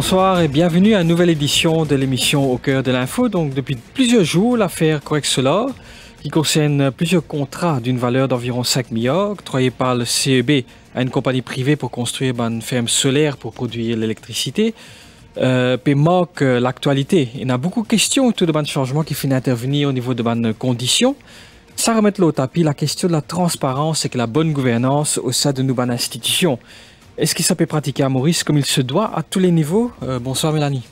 Bonsoir et bienvenue à une nouvelle édition de l'émission Au cœur de l'info. Donc depuis plusieurs jours, l'affaire Correct Solar, qui concerne plusieurs contrats d'une valeur d'environ 5 milliards, octroyés par le CEB à une compagnie privée pour construire ben, une ferme solaire pour produire l'électricité, euh, manque euh, l'actualité. Il y a beaucoup de questions autour de ban changement qui finit intervenir au niveau de bonnes ben, conditions. Ça remet au tapis la question de la transparence et de la bonne gouvernance au sein de nos ben, institutions. institutions. Est-ce qu'il s'appelle pratiquer à Maurice comme il se doit à tous les niveaux euh, Bonsoir Mélanie.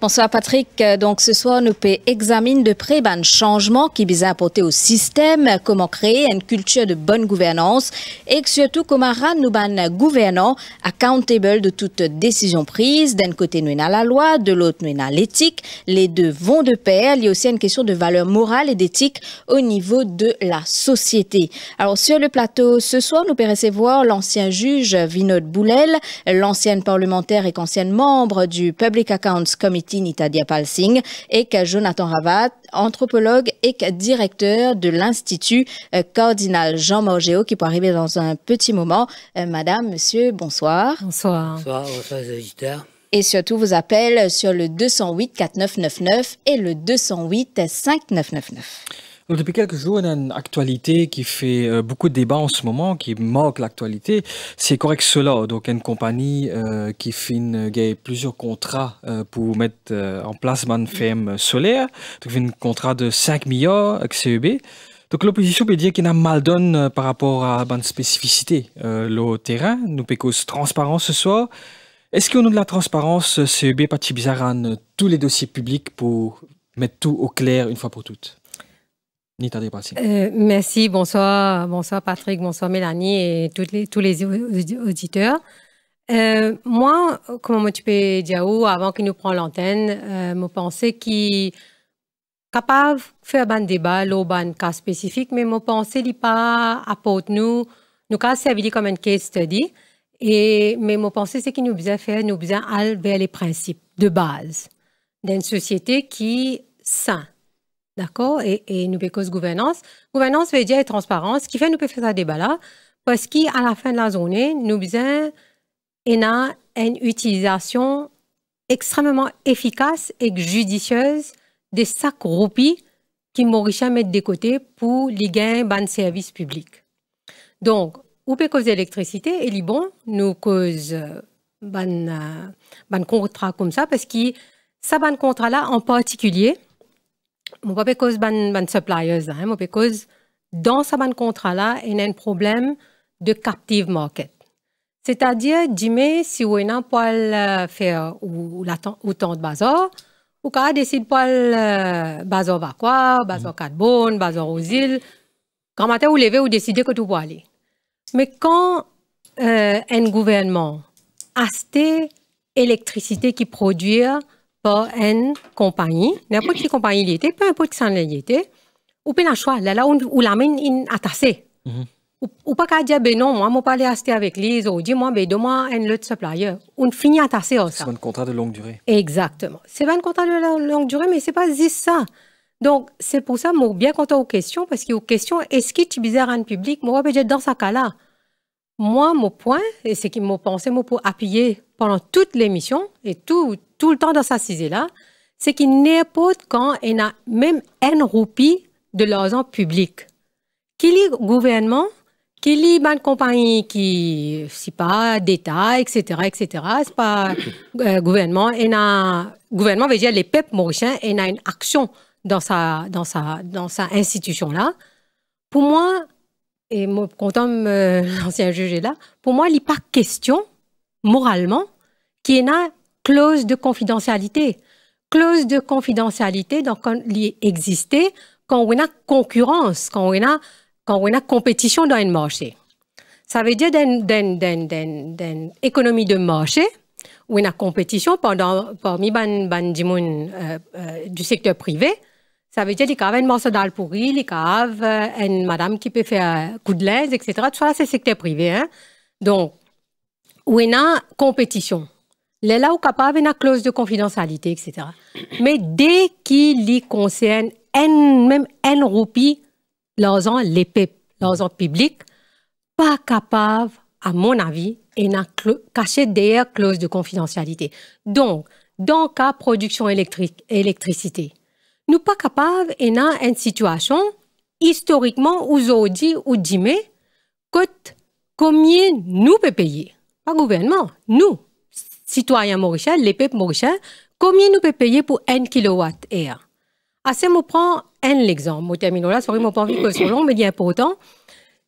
Bonsoir Patrick. Euh, donc ce soir, nous examinons de près ben, changement qui vise à apporter au système, comment créer une culture de bonne gouvernance et surtout comment rendre ben, gouvernants accountable de toute décision prise. D'un côté, nous à la loi, de l'autre, nous à l'éthique. Les deux vont de pair. Il y a aussi une question de valeur morale et d'éthique au niveau de la société. Alors sur le plateau ce soir, nous pouvons recevoir l'ancien juge Vinod Boulel, l'ancienne parlementaire et ancienne membre du Public Accounts Committee Tinita Diapal et Jonathan Ravat, anthropologue et directeur de l'Institut euh, Cardinal Jean Morgéo qui peut arriver dans un petit moment. Euh, madame, monsieur, bonsoir. Bonsoir. Bonsoir, bonsoir et surtout vous appelle sur le 208 4999 et le 208 5999 depuis quelques jours, on a une actualité qui fait euh, beaucoup de débats en ce moment, qui marque l'actualité. C'est correct cela. Donc, une compagnie euh, qui fait euh, plusieurs contrats pour mettre en place une ferme solaire. Donc, un contrat de 5 milliards avec CEB. Donc l'opposition peut dire qu'il a mal donne par rapport à la spécificité. le terrain, nous pécose transparence ce soir. Est-ce qu'au nom de la transparence CEB Patibizaran, tous les dossiers publics pour mettre tout au clair une fois pour toutes euh, merci, bonsoir, bonsoir Patrick, bonsoir Mélanie et toutes les, tous les auditeurs. Euh, moi, comment tu peux dire avant qu'il nous prenne l'antenne, je euh, pensée pensais qu'il capable faire un débat, un cas spécifique, mais mon pensée qu'il pas apporte nous, nous cas servi comme un case study. Et, mais mon pensée c'est qu'il nous faisait faire, nous faisait aller vers les principes de base d'une société qui sain D'accord et, nous nous cause gouvernance. Gouvernance veut dire transparence. qui fait nous peut faire ce débat-là, parce qu'à la fin de la journée, nous avons une utilisation extrêmement efficace et judicieuse des sacs roupies qui Mauricien met de côté pour les gains de services publics. Donc, ou peut cause électricité et nous cause euh, ban, euh, ban contrat comme ça parce que ça ban contrat là en particulier ne pa pas ban, suppliers mais mwen pe que dans sa là il y a un problème de captive market. C'est-à-dire, dis-moi, si ou enan pas le faire ou, ou temps de bazar, ou faire desid euh, bazar al bazar mm-hmm. bazar bazor carbone, bazor bazar quand matin vous levez, ou décidez que tout pou aller. Mais quand euh, un gouvernement achète électricité qui produit pas une compagnie, n'importe quelle compagnie il était, peu importe qui il était, ou bien choix, là, là, ou la main, est attachée, mhm. Ou pas qu'à dire, ben non, moi, je pas aller rester avec les ou dis, moi, ben moi un autre supplier. On finit attaché à ça. C'est un contrat de longue durée. Exactement. C'est un contrat de longue durée, mais c'est pas juste ça. Donc, c'est pour ça, je suis bien content aux questions, parce que y questions, est-ce que tu bizarre un public? Moi, je dans ce cas-là. Moi, mon point, et ce qui m'a pensé, moi, pour appuyer pendant toute l'émission et tout, tout le temps dans sa là c'est qu'il qu'il pas quand il a même un roupie de l'argent public. Qu'il y le gouvernement, qu'il y ait compagnie qui, si pas, d'État, etc., etc., c'est pas euh, gouvernement, il n'a gouvernement veut dire les peuples mauriciens, il a une action dans sa, dans sa, dans sa institution-là. Pour moi, et mon content, euh, ancien l'ancien juge est là, pour moi, il a pas question, moralement, qu'il y ait clause de confidentialité. Clause de confidentialité, donc il existait, quand on a concurrence, quand on a, quand on a compétition dans un marché. Ça veut dire dans une économie de marché, où on a compétition pendant, parmi ban, ban euh, euh, du secteur privé, ça veut dire qu'il y a un morceau d'al pourri, il y a une madame qui peut faire coup de l'aise, etc. Tout ça, c'est secteur privé. Hein. Donc, où on a compétition là où capable une clause de confidentialité, etc. Mais dès qu'il y concerne même un roupie, l'argent, les l'argent public, pas capable, à mon avis, et n'a caché derrière clause de confidentialité. Donc, dans le cas production électrique, électricité, nous pas capables et n'a une situation historiquement dit ou dit, que combien nous peut payer, pas gouvernement, nous citoyens mauriciens, les peuples mauriciens, combien nous peut payer pour 1 kWh heure ce moment, prend un exemple. Je termine là, sorry, moi, pas envie que ce long, mais il est important.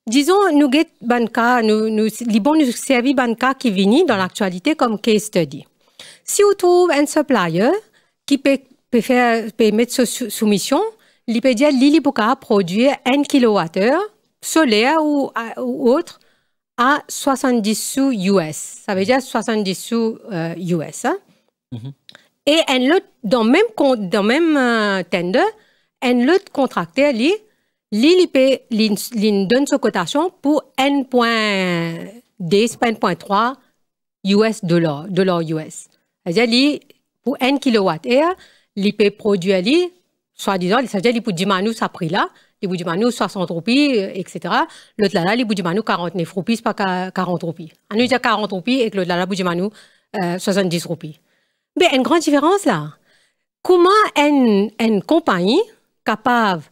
Disons, nous get banca, nous, nous, servi nous servit banca qui vient dans l'actualité comme case study. Si on trouve un supplier qui peut, faire, peut mettre sous soumission, il peut dire, Lili, peut produire 1 kWh solaire ou autre, à 70 sous US. Ça veut mhm. dire 70 sous US. Euh, hein. mhm. Et un le dans même, dans même euh, tender, un autre contracteur, lui, donne sa cotation pour point 1.3 US dollars, dollars US. C'est-à-dire, lui, pour 1 kWh, il peut produire, soi-disant, c'est-à-dire, il peut diminuer sa prix là, manou 60 roupies, etc. L'autre là, manou 49 roupies, pas 40 roupies. On nous dit 40 roupies et l'autre là, Libujimanu euh, 70 roupies. Mais il y a une grande différence là. Comment une, compagnie capable,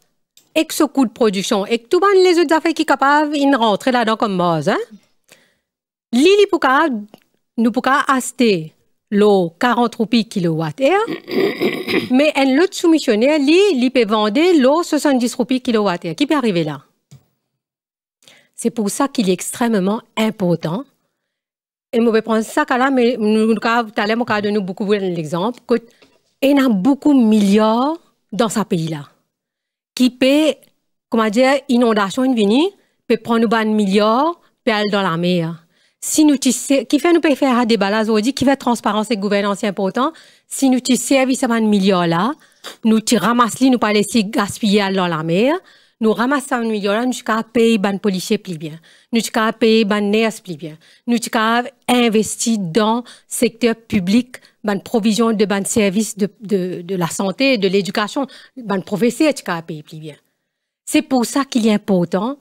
avec ce coût de production, et tout les autres affaires qui sont capables, ils rentrent là-dedans comme moi. hein? Lili nous pouvons acheter l'eau 40 roupies kilowattheures, mais un autre soumissionnaire, lui, il peut vendre l'eau 70 roupies kilowatt-heure. Qui peut arriver là C'est pour ça qu'il est extrêmement important. Et je vais prendre ça là, mais nous de donner beaucoup l'exemple. Il y a beaucoup de milliards dans ce pays-là qui peut, comment dire, inondation venir, peut prendre un milliard, peut aller dans la mer si nous qui fait nous peut faire des là aujourd'hui qui fait transparence et gouvernance important si nous tu service à milliard là nous tu ramasses nous pas laisser gaspiller dans la mer nous ramassons un million là nous jusqu'à payer ban policiers plus bien nous jusqu'à payer ban nurses plus bien nous jusqu'à investir dans secteur public ban provision de ban service de, de, de la santé de l'éducation ban professeur jusqu'à payer plus bien c'est pour ça qu'il est important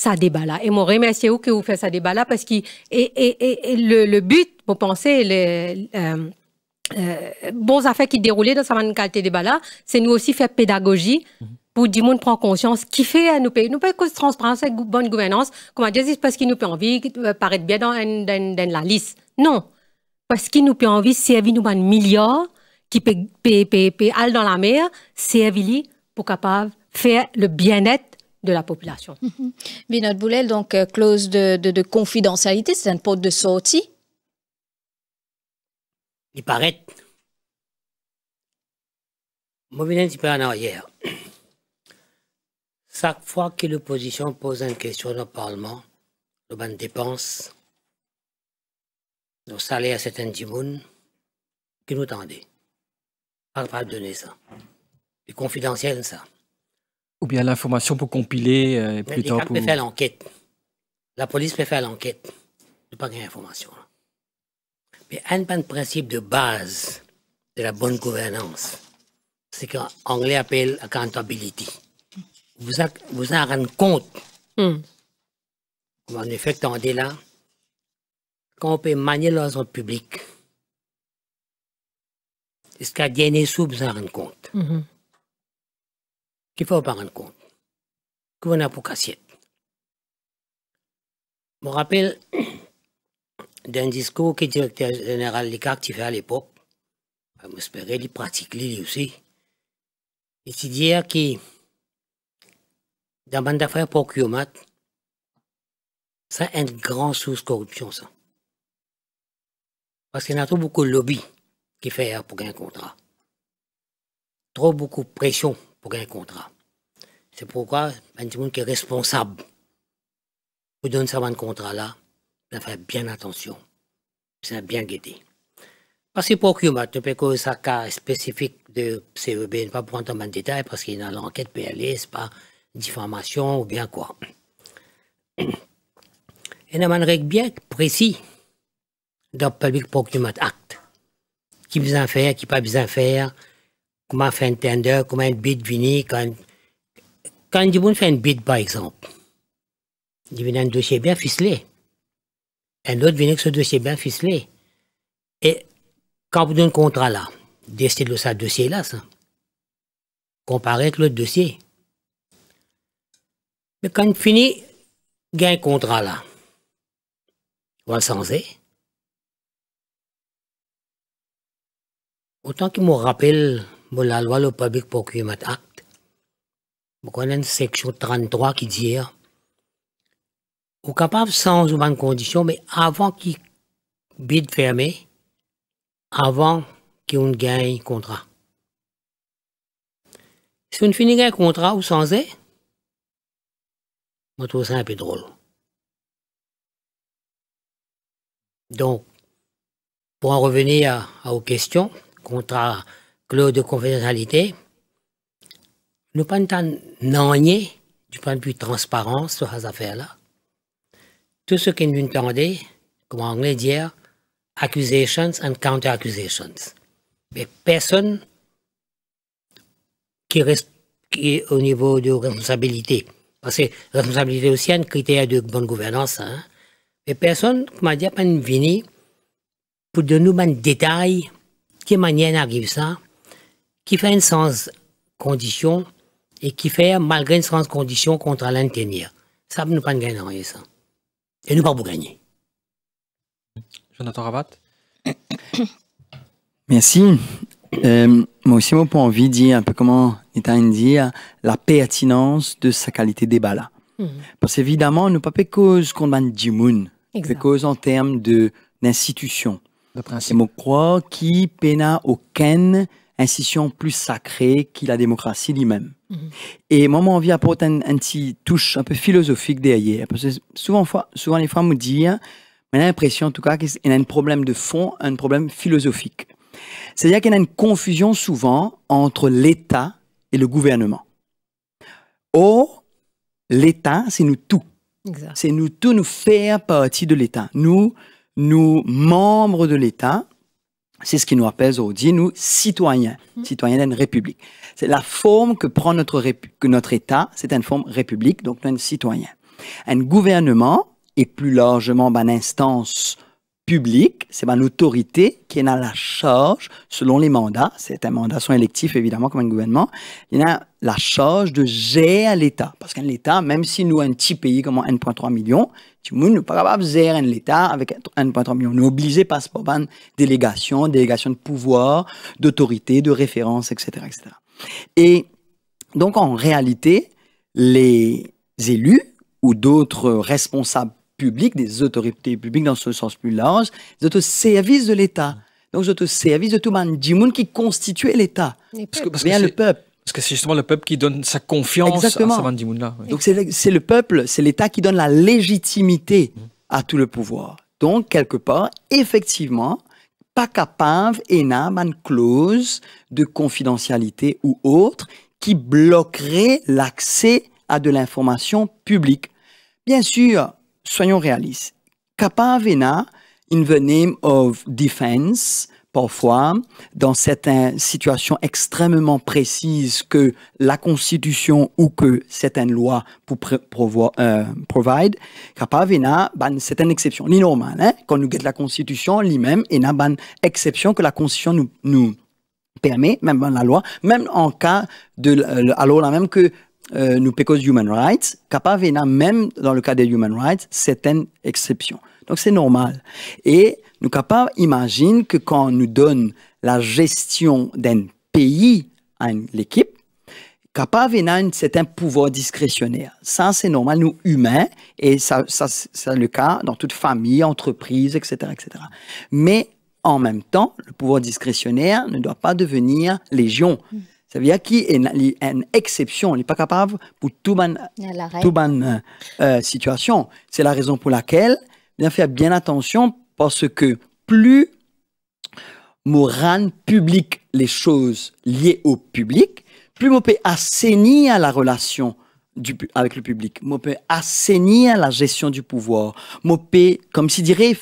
ça débat là. Et mon remercier vous que vous faites ça débat là parce que et, et, et, le, le, but, vous pensez, les bons affaires qui déroulaient dans sa qualité débat là, c'est nous aussi faire pédagogie pour du monde prend conscience qui fait à nous pays. Nous que transparence et bonne gouvernance, comme c'est parce qu'il nous peut envie de paraître bien dans, dans, dans, la liste. Non. Parce qu'il nous peut envie de servir nous un milliard qui peut, aller dans la mer, servir pour capable faire le bien-être de la population. Binod mm-hmm. Boulel, donc euh, clause de, confidentialité, c'est un porte de sortie Il paraît. Je vais un petit peu en arrière. Chaque fois que l'opposition pose une question au Parlement, le ban dépenses, nos salaires, à certains timounes, qui nous tendait. Pas va donner ça. C'est confidentiel, ça. Ou bien l'information pour compiler euh, plus tard. peut faire l'enquête. La police peut faire l'enquête. Il pas gagner d'information. Mais un principe de base de la bonne gouvernance, c'est qu'en anglais appelle accountability. Vous vous en rendez compte. Hmm. En effet, est là, quand on peut manier l'ordre public, jusqu'à vous en rendez compte. Hmm qu'il faut pas rendre compte. Qu'on a pour cassette. Je me rappelle d'un discours que le directeur général a fait à l'époque. J'espérais il pratique lui aussi. Il c'est dire que dans bande d'affaires pour ça a une grande source de corruption, ça. Parce qu'il y a trop beaucoup de lobby qui fait pour un contrat. Trop beaucoup de pression pour un contrat. C'est pourquoi un ben, petit monde qui est responsable vous donne ce contrat là, Il faut faire bien attention. C'est bien guetter. Parce que pour procurement, tu peux que ça cas spécifique de CEB, ne pas prendre de détail parce qu'il y a l'enquête PLS, pas diffamation ou bien quoi. Il y a une règle bien précise dans le Public Procurement Act. Qui besoin faire, qui pas besoin faire, Comment faire un tender, comment un bid vini, quand, quand je fait un bid, par exemple, il vient un dossier bien ficelé. Un autre vient avec ce dossier bien ficelé. Et quand vous donnez un contrat là, décidez de ce dossier-là, ça. Comparé avec l'autre dossier. Mais quand fini, gain un contrat là. Vous le le Autant qu'il me rappelle la loi public pour procurement acte. Vous connaissez section 33 qui dit Vous capable sans ou bonne condition, mais avant qu'il bide fermé, avant qu'on gagne contrat. Si on finit un contrat ou sans est, je trouve ça un peu drôle. Donc, pour en revenir à, à aux questions, contrat clause de confidentialité, nous pas n'agner du point de vue de transparence sur ces affaires-là. Tout ce qui nous entendait, comme en anglais dire, accusations and counter-accusations. Mais personne qui est au niveau de responsabilité. Parce que responsabilité aussi est un critère de bonne gouvernance. Hein. Mais personne, on dit, pas venu pour donner un détail, qui manière arrive ça, qui fait une sans condition et qui fait malgré une sans condition contre l'intérieur. Ça nous pas gagner ça. Et nous pas pour gagner. Jonathan Rabat. Merci. Euh, moi aussi, moi, pour envie de dire un peu comment l'État dire la pertinence de sa qualité débat là. Mhm. Parce évidemment, nous pas cause qu'on demande du monde. cause en termes de d'institution. Et moi, crois qui pena aucun incision plus sacrée que la démocratie lui-même. Mhm. Et moi, mon envie apporte une un petite touche un peu philosophique derrière. Parce que souvent, souvent les femmes me disent, on l'impression en tout cas qu'il y a un problème de fond, un problème philosophique. C'est-à-dire qu'il y a une confusion souvent entre l'État et le gouvernement. Or, l'État, c'est nous tous. C'est nous tous, nous faire partie de l'État. Nous, nous membres de l'État, c'est ce qui nous appelle aujourd'hui, nous, citoyens, mhm. citoyens d'une république. C'est la forme que prend notre, notre État, c'est une forme république, donc nous, citoyen Un gouvernement, et plus largement, ben, une instance c'est ben l'autorité qui en a la charge, selon les mandats, c'est un mandat électif évidemment comme un gouvernement, il a la charge de gérer l'État. Parce qu'un État, même si nous, un petit pays comme 1,3 million, tout le monde pas capable de gérer l'État avec 1,3 million. Nous est obligé de par une délégation, délégation de pouvoir, d'autorité, de référence, etc., etc. Et donc en réalité, les élus ou d'autres responsables publiques, des autorités publiques dans ce sens plus large, des auto-services de l'État. Donc, des auto-services de tout monde qui constituait l'État. Parce que, bien le peuple. Parce que c'est justement le peuple qui donne sa confiance à à Saban là. Oui. Donc, c'est le peuple, c'est l'État qui donne la légitimité à tout le pouvoir. Donc, quelque part, effectivement, pas capable, na une clause de confidentialité ou autre qui bloquerait l'accès à de l'information publique. Bien sûr, soyons réalistes. the name of defense, parfois, dans certaines situations extrêmement précises que la Constitution ou que certaines lois pour euh, provide, vena, c'est une exception. Ni normal, hein? Quand nous guette la Constitution, lui-même, il n'a a exception que la Constitution nous, nous permet, même dans la loi, même en cas de, euh, alors la même que euh, nous, nous pécose human rights, capable même dans le cas des human rights, une exception. Donc c'est normal. Et nous capables imagine que quand on nous donne la gestion d'un pays à l'équipe, capable c'est un certain pouvoir discrétionnaire. Ça, c'est normal, nous, humains, et ça, ça c'est le cas dans toute famille, entreprise, etc., etc. Mais en même temps, le pouvoir discrétionnaire ne doit pas devenir légion. Mm. Ça veut dire qu'il y a une exception, on n'est pas capable pour toute bonne euh, euh, situation. C'est la raison pour laquelle bien faire bien attention parce que plus Moran publique les choses liées au public, plus on peut assainir la relation du, avec le public, on peut assainir la gestion du pouvoir, on peut, comme si dirait,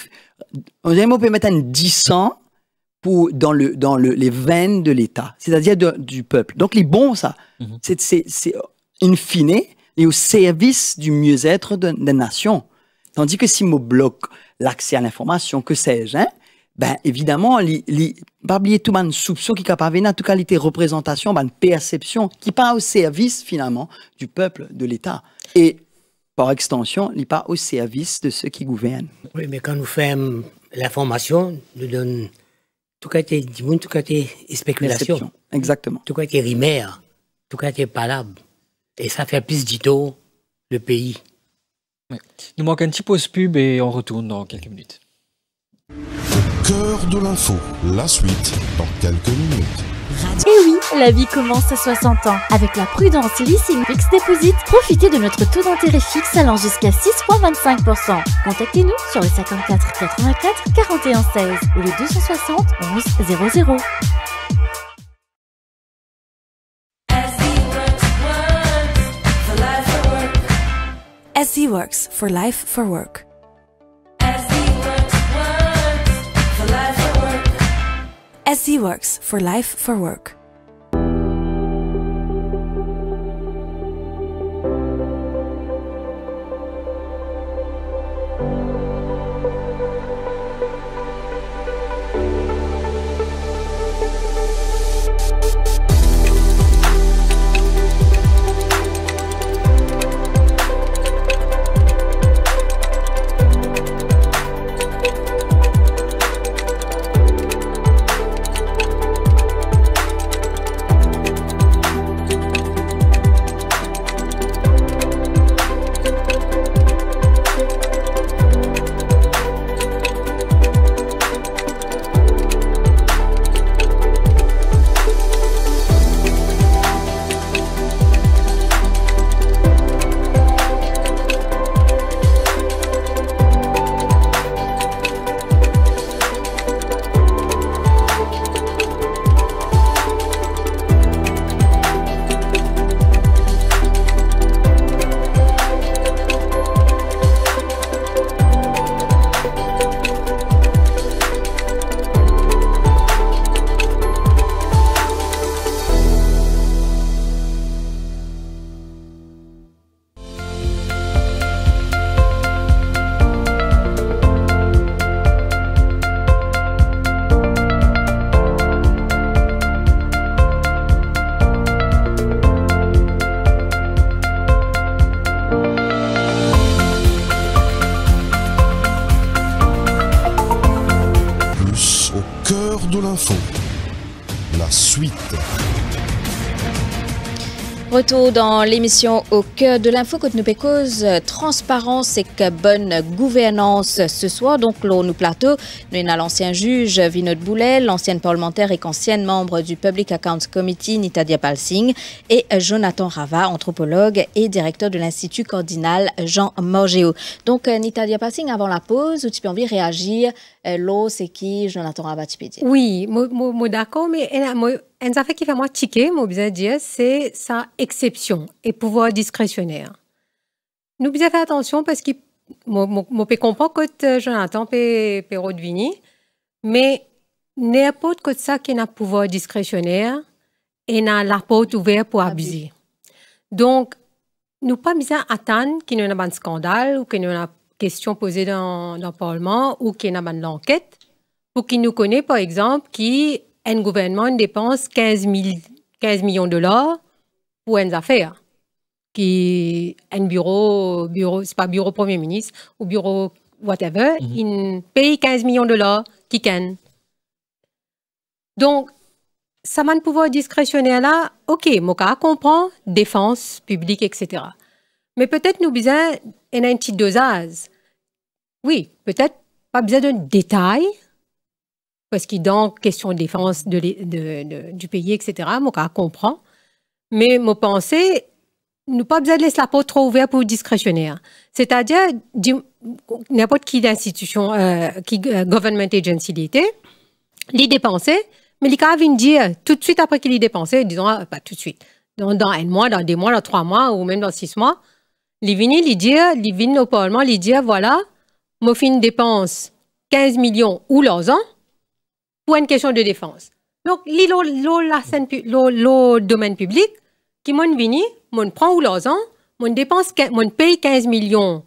on peux mettre un 10 dans, le, dans le, les veines de l'État, c'est-à-dire du peuple. Donc, les bons bon, ça. Mhm. C'est in fine, et au service du mieux-être des nations. Tandis que si on bloque l'accès à l'information, que sais-je, hein, ben évidemment, les pas oublier tout un soupçon qui capable en tout cas représentation, une ben, perception qui pas au service finalement du peuple, de l'État. Et par extension, il pas au service de ceux qui gouvernent. Oui, mais quand nous faisons l'information, nous donnons tout tout tout tukate spéculation. Exactement. Tout Tout tout tukate palable. Et ça fait plus d'ito le pays. Ouais. Nous manque un petit pause pub et on retourne dans quelques minutes. Cœur de l'info, la suite dans quelques minutes la vie commence à 60 ans. Avec la prudence Lissing fixe Deposit, profitez de notre taux d'intérêt fixe allant jusqu'à 6,25%. Contactez-nous sur le 54 84 41 16 ou le 260 11 00. SE Works for Life for Work. SE Works for Life for Work. retour dans l'émission Au cœur de l'info côte transparence et bonne gouvernance ce soir. Donc, nous Plateau, nous avons l'ancien juge Vinod Boulet, l'ancienne parlementaire et ancienne membre du Public Accounts Committee Nitadia Palsing et Jonathan Rava, anthropologue et directeur de l'Institut cardinal Jean Morgeo. Donc, euh, Nitadia Palsing, avant la pause, où tu peux envie de réagir, euh, l'eau, c'est qui Jonathan Rava, tu peux dire. Oui, moi d'accord, mais une affaire qui fait moi tiquer, moi, dire, c'est sa exception et pouvoir discrétionnaire. Nous faire attention parce que je peux comprendre que Jonathan de Rodvini, mais n'importe que ça qui a un pouvoir discrétionnaire et n'a la porte ouverte pour abuser. Donc, nous pas besoin attendre qu'il y ait un scandale ou qu'il y ait une question posée dans, le Parlement ou qu'il y ait une enquête pour qu'il nous connaisse, par exemple, qu'un gouvernement dépense 15, 15 millions de dollars pour une affaire qui un bureau, bureau c'est pas bureau Premier ministre ou bureau whatever, mhm. il paye 15 millions de dollars qui can. Donc, ça m'a pouvoir discrétionnaire là, ok, Moka comprend, défense, publique, etc. Mais peut-être nous besoin d'un petit dosage. Oui, peut-être pas besoin d'un détail, parce qu'il dans question de défense de, du pays, etc., Moka comprend. Mais mon pensée, nous pas besoin de laisser la porte trop ouverte pour discrétionnaire. Hein. C'est-à-dire, n'importe qui d'institution, euh, qui euh, government agency l'était, l'y dépenser, mais les cas dire tout de suite après qu'il l'y dépensé, disons, euh, pas tout de suite, dans, dans, un mois, dans deux mois, dans trois mois, ou même dans six mois, les viennent les dire, les au Parlement, les voilà, mon dépense 15 millions ou leurs ans pour une question de défense. Donc, l'eau, la domaine public, qui m'ont venu, m'ont prend ou l'argent, m'ont dépense, m'ont paye 15 millions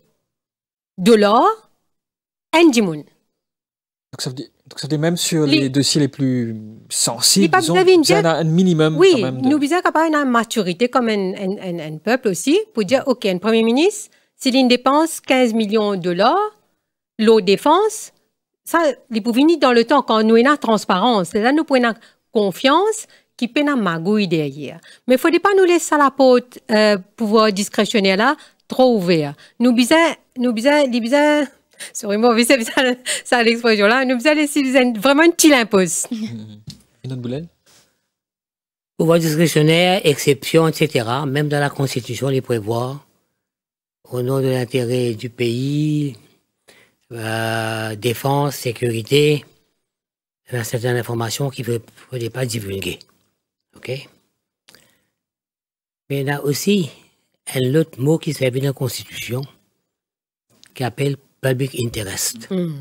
de dollars, en Jimoun. Donc ça veut dire, donc ça même sur les, dossiers les plus sensibles, vous a un minimum. Oui, quand même Oui nous avons qu'il y une maturité comme un, peuple aussi pour dire, OK, un Premier ministre, s'il dépense 15 millions de dollars, l'eau défense, ça, il peut venir dans le temps, quand nous avons transparence, là, nous avons confiance, qui peine à magouiller derrière. Mais il ne pas nous laisser à la porte, euh, pouvoir discrétionnaire là, trop ouvert. Nous bizarre, nous bizarre, les bizarre, sorry, moi, c'est ça l'expression là, nous bizarre, laisser vraiment une petite impose. Une autre boulette? Pouvoir discrétionnaire, exception, etc., même dans la Constitution, les prévoit au nom de l'intérêt du pays, euh, défense, sécurité, il y a certaines informations qui ne faut pas divulguer. Mais il y a aussi un autre mot qui servait dans la Constitution qui appelle public interest. Hmm.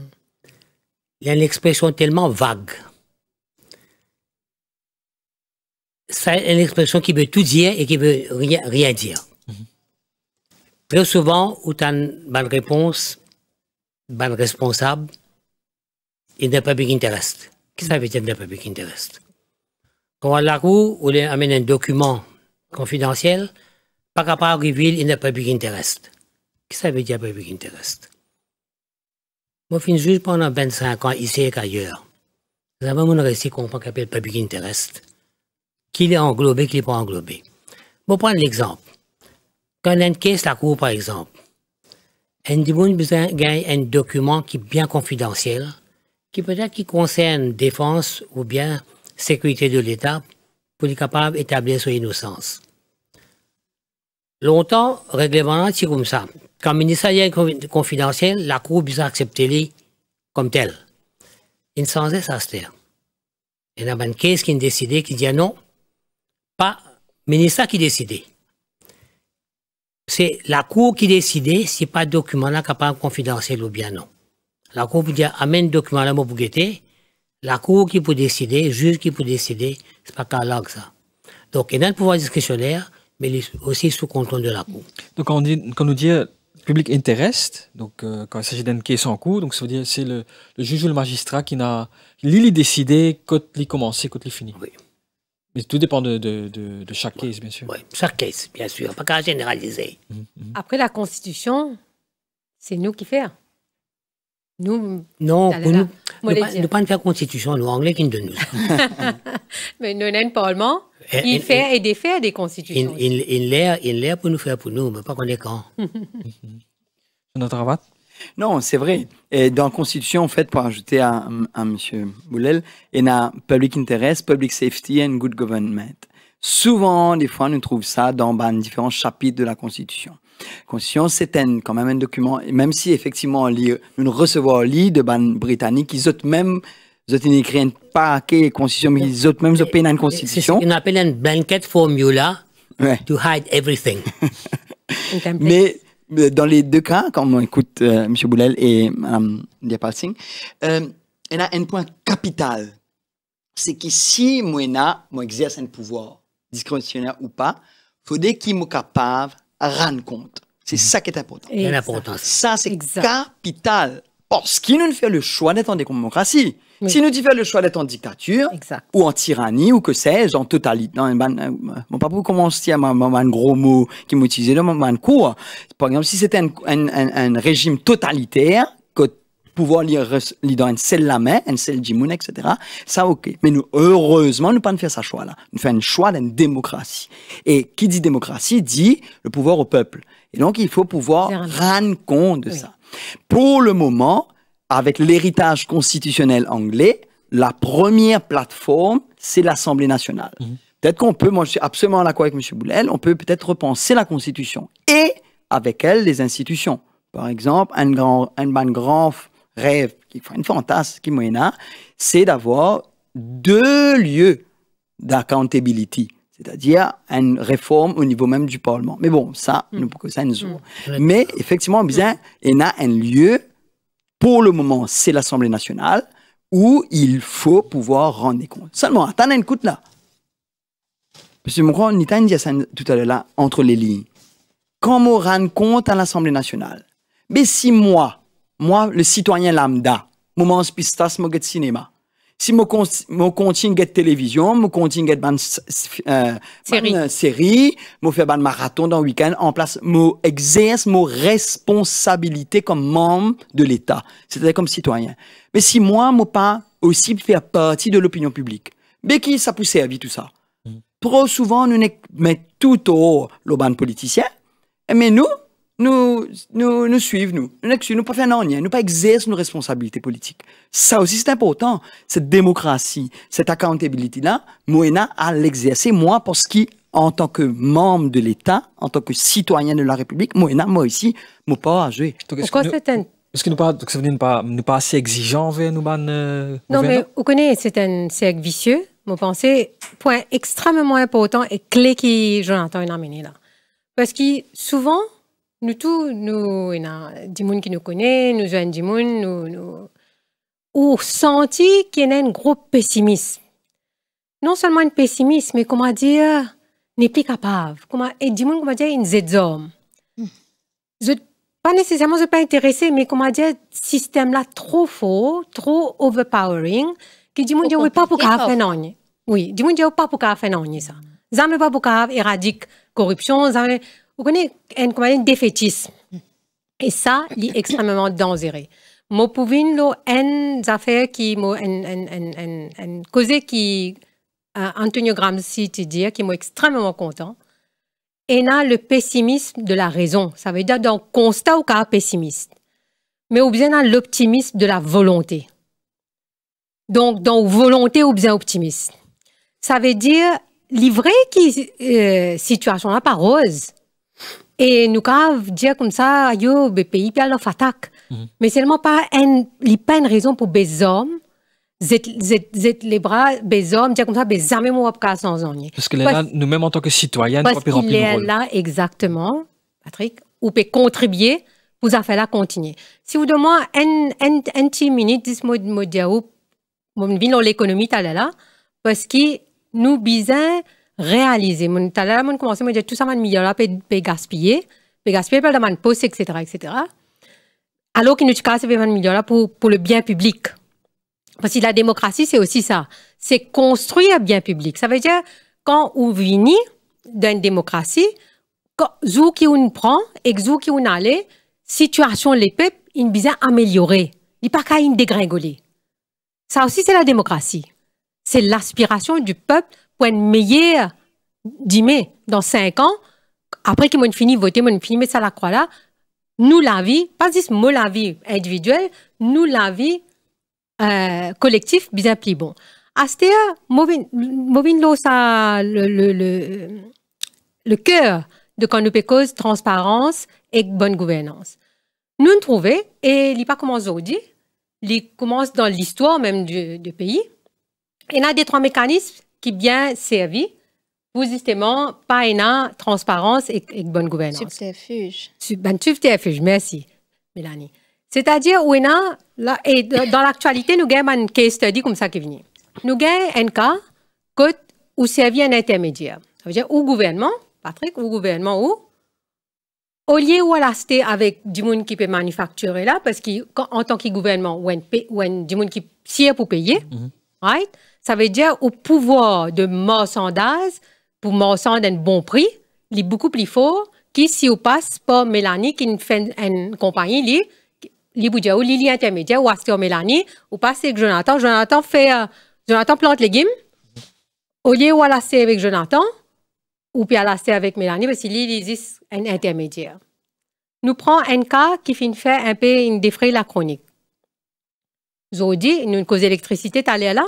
Il y a une expression tellement vague. C'est une expression qui veut tout dire et qui veut rien, dire. Hmm. Très souvent, où tu as une bonne réponse, bonne responsable, il y a public interest. Qu'est-ce que ça hmm. veut dire public interest? Quand on la cour, on amène un document confidentiel, pas capable de révéler une public intérêt. Qu'est-ce que ça veut dire public intérêt? Moi, je suis juste pendant 25 ans ici et ailleurs. Nous avons un récit qu'on peut appeler public intérêt, Qui est englobé, qui n'est pas englobé. Je vais prendre l'exemple. Quand on case la cour, par exemple, un besoin gagne un document qui est bien confidentiel, qui peut-être qui concerne défense ou bien sécurité de l'État pour être capable d'établir son innocence. Longtemps, règlement, c'est comme ça. Quand le ministère confidentiel, la Cour a accepté comme tel. Il ne s'en est terme. Il y a une caisse qui a décidé, qui dit non, pas le ministère qui décide. C'est la Cour qui décide si pas de document là capable confidentiel ou bien non. La Cour peut dire amène document là pour guetter, la cour qui peut décider, le juge qui peut décider, c'est pas qu'à langue ça. Donc, il y a le pouvoir discrétionnaire, mais aussi sous contrôle de la cour. Donc, on dit, quand on dit public intéresse, donc euh, quand il s'agit d'un case en cours, donc ça veut dire c'est le, juge ou le magistrat qui n'a lit décidé quand il commencé, quand il fini. Oui. Mais tout dépend de, chaque case, bien sûr. Oui, chaque case, bien sûr, pas qu'à généraliser. Mhm. Après la Constitution, c'est nous qui faisons. Nous, non, ah pour nous, nous, nous, pas faire constitution, nous, anglais, qui de nous. Mais nous, n'aime pas allemand. Il fait et défait des constitutions. Il, il, l'air, il l'air pour nous faire pour nous, mais pas qu'on est quand. Notre Non, c'est vrai. dans la Constitution, en fait, pour ajouter à, Monsieur M. Boulel, il y a public interest, public safety and good government. Souvent, des fois, on trouve ça dans ben, différents chapitres de la Constitution. Constitution, c'est quand même un document, même si effectivement nous recevons lit de Banque britannique, ils ont même ils ont écrit un paquet de constitution, mais ils ont même appelé une constitution. qu'on appelle une blanket formula to hide everything. mais euh, dans les deux cas, quand on écoute euh, M. Boulel et Mme euh, Diapal il y a un point capital. C'est que si moi, moi exerce un pouvoir discrétionnaire ou pas, il faudrait qu'il sois capable rendre compte. C'est mhm. ça qui est important. Et ça, c'est capital. Parce qu'il nous fait le choix d'être en démocratie. Si nous fait le choix d'être en dictature, ou en tyrannie, ou que sais-je, en totalité. Non, papa euh, pas pour commencer à un gros mot qui m'utilisait moment un cours. Par exemple, si c'était un, régime totalitaire, pouvoir lire dans un celle la main, un celle Jimoun, etc. Ça, ok. Mais nous, heureusement, nous pas faire ce choix-là. Nous faisons un choix d'une démocratie. Et qui dit démocratie dit le pouvoir au peuple. Et donc, il faut pouvoir rendre compte de ça. Pour le moment, avec l'héritage constitutionnel anglais, la première plateforme, c'est l'Assemblée nationale. Mmh. Peut-être qu'on peut, moi je suis absolument d'accord avec M. Boulel, on peut peut-être repenser la Constitution et avec elle les institutions. Par exemple, un grand, un, un grand rêve, qui une fantasme qui c'est d'avoir deux lieux d'accountability, c'est-à-dire une réforme au niveau même du Parlement. Mais bon, ça, hmm. nous pouvons ça nous hmm. ouvre. Mais effectivement, bien, il y a un lieu, pour le moment, c'est l'Assemblée nationale, où il faut pouvoir rendre des comptes. Seulement, attendez une coûte là. Parce que je a dit ça tout à l'heure là, entre les lignes. Quand on rend compte à l'Assemblée nationale, mais si moi, moi, le citoyen lambda, je moment pistas, je get cinéma. Si je continue la télévision, je continue à la euh, série, euh, série je fais un marathon dans le week-end, en place, je exerce mon responsabilité comme membre de l'État, c'est-à-dire comme citoyen. Mais si moi, je pas aussi faire partie de l'opinion publique, mais qui ça poussait à vivre tout ça? Mm. Trop souvent, nous mettons tout au haut les politicien, mais nous, nous, nous, nous suivent, nous. Nous nous pas fait nous pas nos responsabilités politiques. Ça aussi, c'est important. Cette démocratie, cette accountability-là, Moena a l'exercer, moi, parce qu'en en tant que membre de l'État, en tant que citoyen de la République, Moena, moi aussi' moi pas à jouer. Pourquoi c'est un est-ce que nous pas, que ça pas, nous pas assez exigeant vers nous, ban, euh, Non, mais vous connaissez, c'est un cercle vicieux. Mon pensée, point extrêmement important et clé qui, Jonathan, est amené là. Parce que souvent, nous tous, nous, des gens qui nous connaissent, nous avons des gens, nous, nous, senti qu'il y a un gros pessimisme. Non seulement un pessimisme, mais comment dire, n'est plus capable. Comment, et des gens, comment dire, ils sont hmm. Je pas nécessairement, je pas intéressé, mais comment dire, système là trop faux, trop overpowering, que des gens disent, oui, pas pour qu'à faire non. Oui, des gens disent, pas pour qu'à faire ça. Ça, mais pas pour qu'à éradique corruption, ça, vous connaissez un défaitisme. Et ça, c'est extrêmement dangereux. Je pouvais une affaire qui une causé qui euh, Antonio Gramsci te dire qui m'ont extrêmement content. Et a le pessimisme de la raison. Ça veut dire dans constat au cas pessimiste. Mais ou bien l'optimisme de la volonté. Donc, dans volonté ou bien optimiste. Ça veut dire livrer qui euh, situation là pas rose. Et nous avons dit comme ça, yo, le pays, ont fait attaque. Mais seulement pas une, pas une raison pour les hommes, les bras, les hommes, dire comme ça, les armées, moi, pas Parce que nous-mêmes, en tant que citoyens, nous pouvons remplir rôle. là, exactement, Patrick, ou peut contribuer pour faire la continuer. Si vous demandez un, petit minute, je vais de mon vin dans l'économie, là, parce que nous, bizarre, réaliser, mon talent, mon commencer, mais tout ça, mon meilleur, peut gaspiller, peut gaspiller, peut demander poste, etc., etc. Alors qu'il nous casse, peut mon pour le bien public. Parce que la démocratie, c'est aussi ça, c'est construire un bien public. Ça veut dire quand on vient d'une démocratie, quand zou qui on prend et zou qui on allait, situation les peuples, une besoin améliorer il pas qu'à une dégringoler. Ça aussi, c'est la démocratie. C'est l'aspiration du peuple pour meilleur meilleur mai, dans cinq ans, après qu'ils m'ont fini voter, m'ont fini mettre ça la croix là, nous la vie, pas juste moi la vie individuelle, nous la vie euh, collective bien plus bon. Astéa, Movin Lo, ça, le, le, le, le cœur de Canopécose, transparence et bonne gouvernance. Nous nous trouvons, et il pas commence aujourd'hui, il commence dans l'histoire même du, du pays. Il y a des trois mécanismes qui bien servi pour justement pas une transparence et, bonne gouvernance. Subterfuge. Ben, merci, Mélanie. C'est-à-dire, où là, et dans l'actualité, nous avons un case study comme ça qui vient. Nous avons un cas où servi un intermédiaire. Ça veut dire, au gouvernement, Patrick, ou gouvernement, où au lieu où rester avec du monde qui peut manufacturer là, parce qu'en tant que gouvernement, ou un, du monde qui sied pour payer, mm-hmm. right? Ça veut dire au pouvoir de marchandise, pour à un bon prix, il est beaucoup plus fort que si on passe par Mélanie, qui fait une compagnie, lui, est pour il est intermédiaire, ou acheter Mélanie, ou passe avec Jonathan. Jonathan fait, euh, Jonathan plante légumes. Au lieu de c'est avec Jonathan, ou puis à l'acheter avec Mélanie, parce qu'il existe un intermédiaire. Nous prenons un cas qui fait un peu une défraie la chronique. Aujourd'hui, une cause d'électricité, allée là,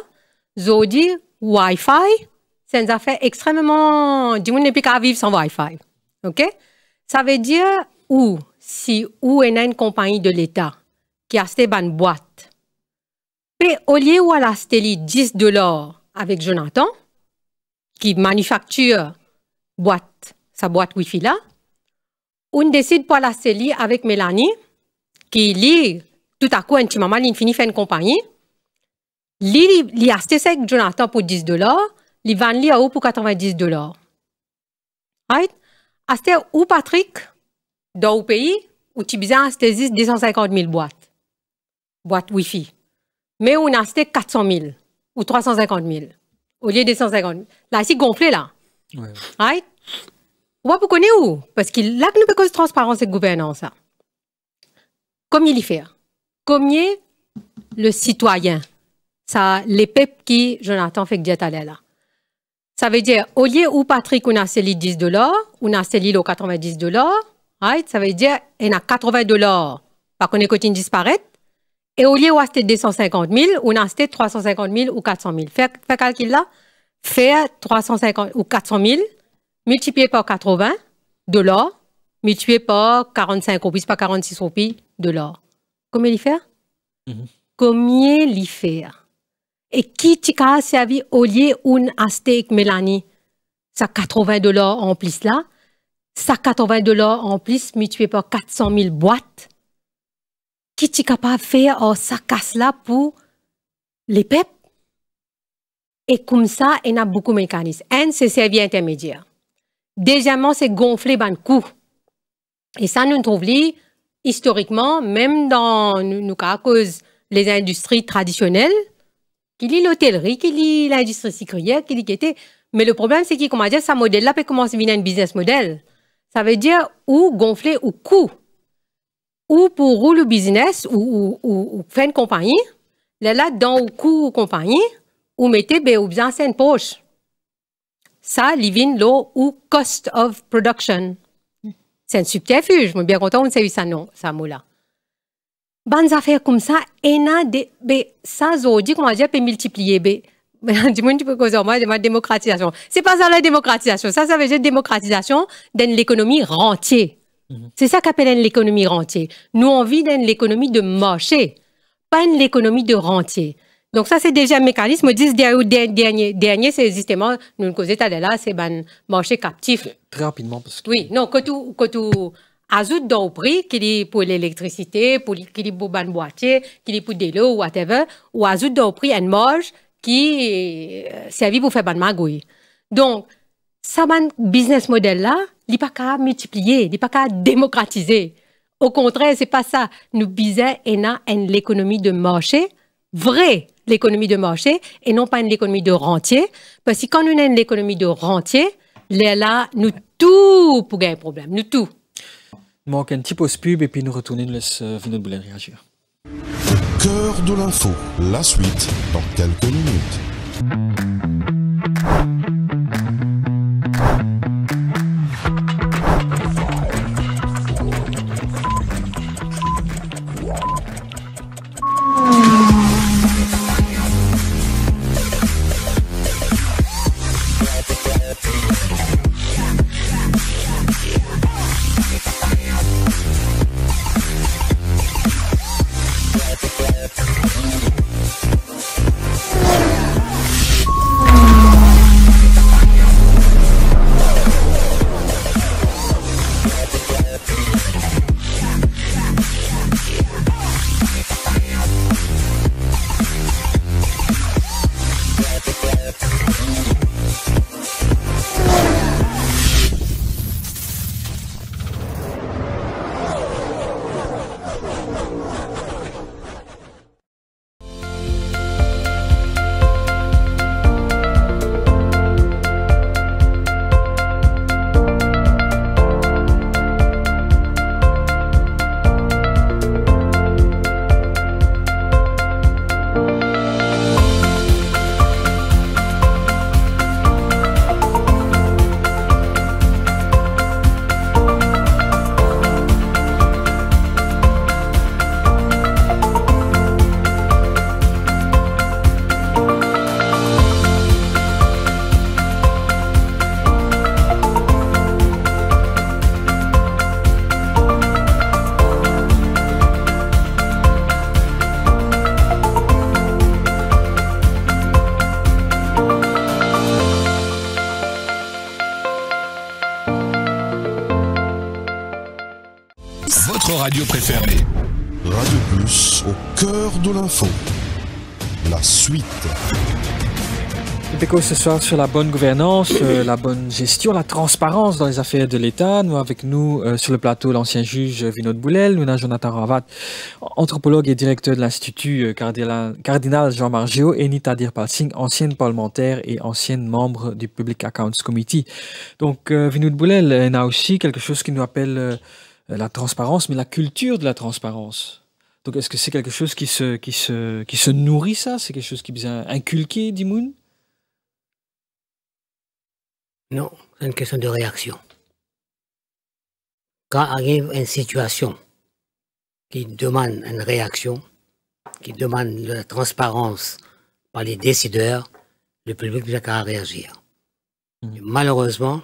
Zodi, Wi-Fi, c'est une affaire extrêmement du monde n'est qu'à vivre sans Wi-Fi ok ça veut dire où si où a une compagnie de l'État qui a cette bonne boîte et au lieu où la 10 dollars avec Jonathan qui manufacture boîte sa boîte Wi-Fi là on décide pour la avec Mélanie qui lit tout à coup un petit maman fini fait une compagnie Li, li avec Jonathan pour 10 dolar, li van li a ou pou 90 dolar. Right? Aste ou Patrick, dans ou pays, ou ti bizan 250 mil Boîtes Boat wifi. Mais ou a acheté 400 000 ou 350 Au lieu de 250 mil. La si gonfle la. Ouais. Right? Ou wap pou konen ou? Paske lak nou pe de transparence et gouvernance sa. il li fait Komye le citoyen, ça les qui Jonathan fait que là. Ça veut dire, au lieu où Patrick, on a celui 10 dollars, on a celui 90 dollars, ça veut dire, on a 80 dollars, parce qu'on est de disparaître. Et au lieu où c'était 250 000, on a 350 000 ou 400 000. Fais fait calcul là, faire 350 ou 400 000, multiplié par 80 dollars, multiplié par 45 plus, par 46 roupies dollars. Combien il fait? Mm-hmm. Combien il fait? Et qui t'a servi au lieu un steak Mélanie? Ça 80 dollars en plus là. Ça 80 dollars en plus multiplié par 400 000 boîtes. Qui t'a pas faire oh, ça casse là pour les peps. Et comme ça, il y a beaucoup de mécanismes. Un, c'est service intermédiaire. Deuxièmement, c'est gonfler ban coût. Et ça, nous trouvons historiquement, même dans nous, à cause les industries traditionnelles, qu'il y l'hôtellerie, qui y l'industrie sucrière, qu'il y Mais le problème, c'est qu'il comment dire, ça modèle-là peut commencer à devenir un business model. Ça veut dire ou gonfler ou coût. Ou pour rouler le business ou, ou, ou, faire une compagnie, là, là dans le coût ou compagnie, ou mettez bien, ben, ou bien c'est une poche. Ça, living low ou cost of production. C'est un subterfuge. Je suis bien content, on ne ça non, ça mot-là. Des affaires comme ça ena de ça zodi comment dire peut multiplier multiplié. du moins tu peux dire moi c'est ma démocratisation c'est pas ça la démocratisation ça ça veut dire démocratisation d'une l'économie rentier c'est mhm. ça qu'appelle économie rentier nous on vit dans l'économie de marché pas une économie de rentier donc ça c'est déjà un mécanisme dernier c'est justement nous causer là c'est un marché captif très rapidement parce que oui non quand tu... que tout azout do prix qui est pour l'électricité, pour qui est pour ban boîtier, qui est pour de l'eau, whatever, ou azout do prix un marge qui euh, servi pour faire des magouille. Donc, ça ban business model là, il pas qu'à multiplier, il pas qu'à démocratiser. Au contraire, c'est pas ça. Nous bisait et a l'économie de marché vraie l'économie de marché et non pas une économie de rentier. Parce que quand on a une économie de rentier, là, là nous tout pour gagner un problème, nous tout manque un petit pause pub et puis nous retourner nous laisse euh, venir den réagir. Cœur de l'info, la suite dans quelques minutes. Radio préférée. Radio Plus au cœur de l'info. La suite. Péco, ce soir sur la bonne gouvernance, euh, la bonne gestion, la transparence dans les affaires de l'État. Nous, avec nous euh, sur le plateau, l'ancien juge euh, Vinod Boulel. Nous avons Jonathan Ravat, anthropologue et directeur de l'Institut Cardinal, Cardinal Jean Margio. Et Nita Dirpalsing, ancienne parlementaire et ancienne membre du Public Accounts Committee. Donc, euh, Vinod Boulel, y a aussi quelque chose qui nous appelle la transparence, mais la culture de la transparence. Donc est-ce que c'est quelque chose qui se, qui se, qui se nourrit ça C'est quelque chose qui vient inculquer Dimoun Non, c'est une question de réaction. Quand arrive une situation qui demande une réaction, qui demande la transparence par les décideurs, le public n'a qu'à réagir. Mmh. Malheureusement,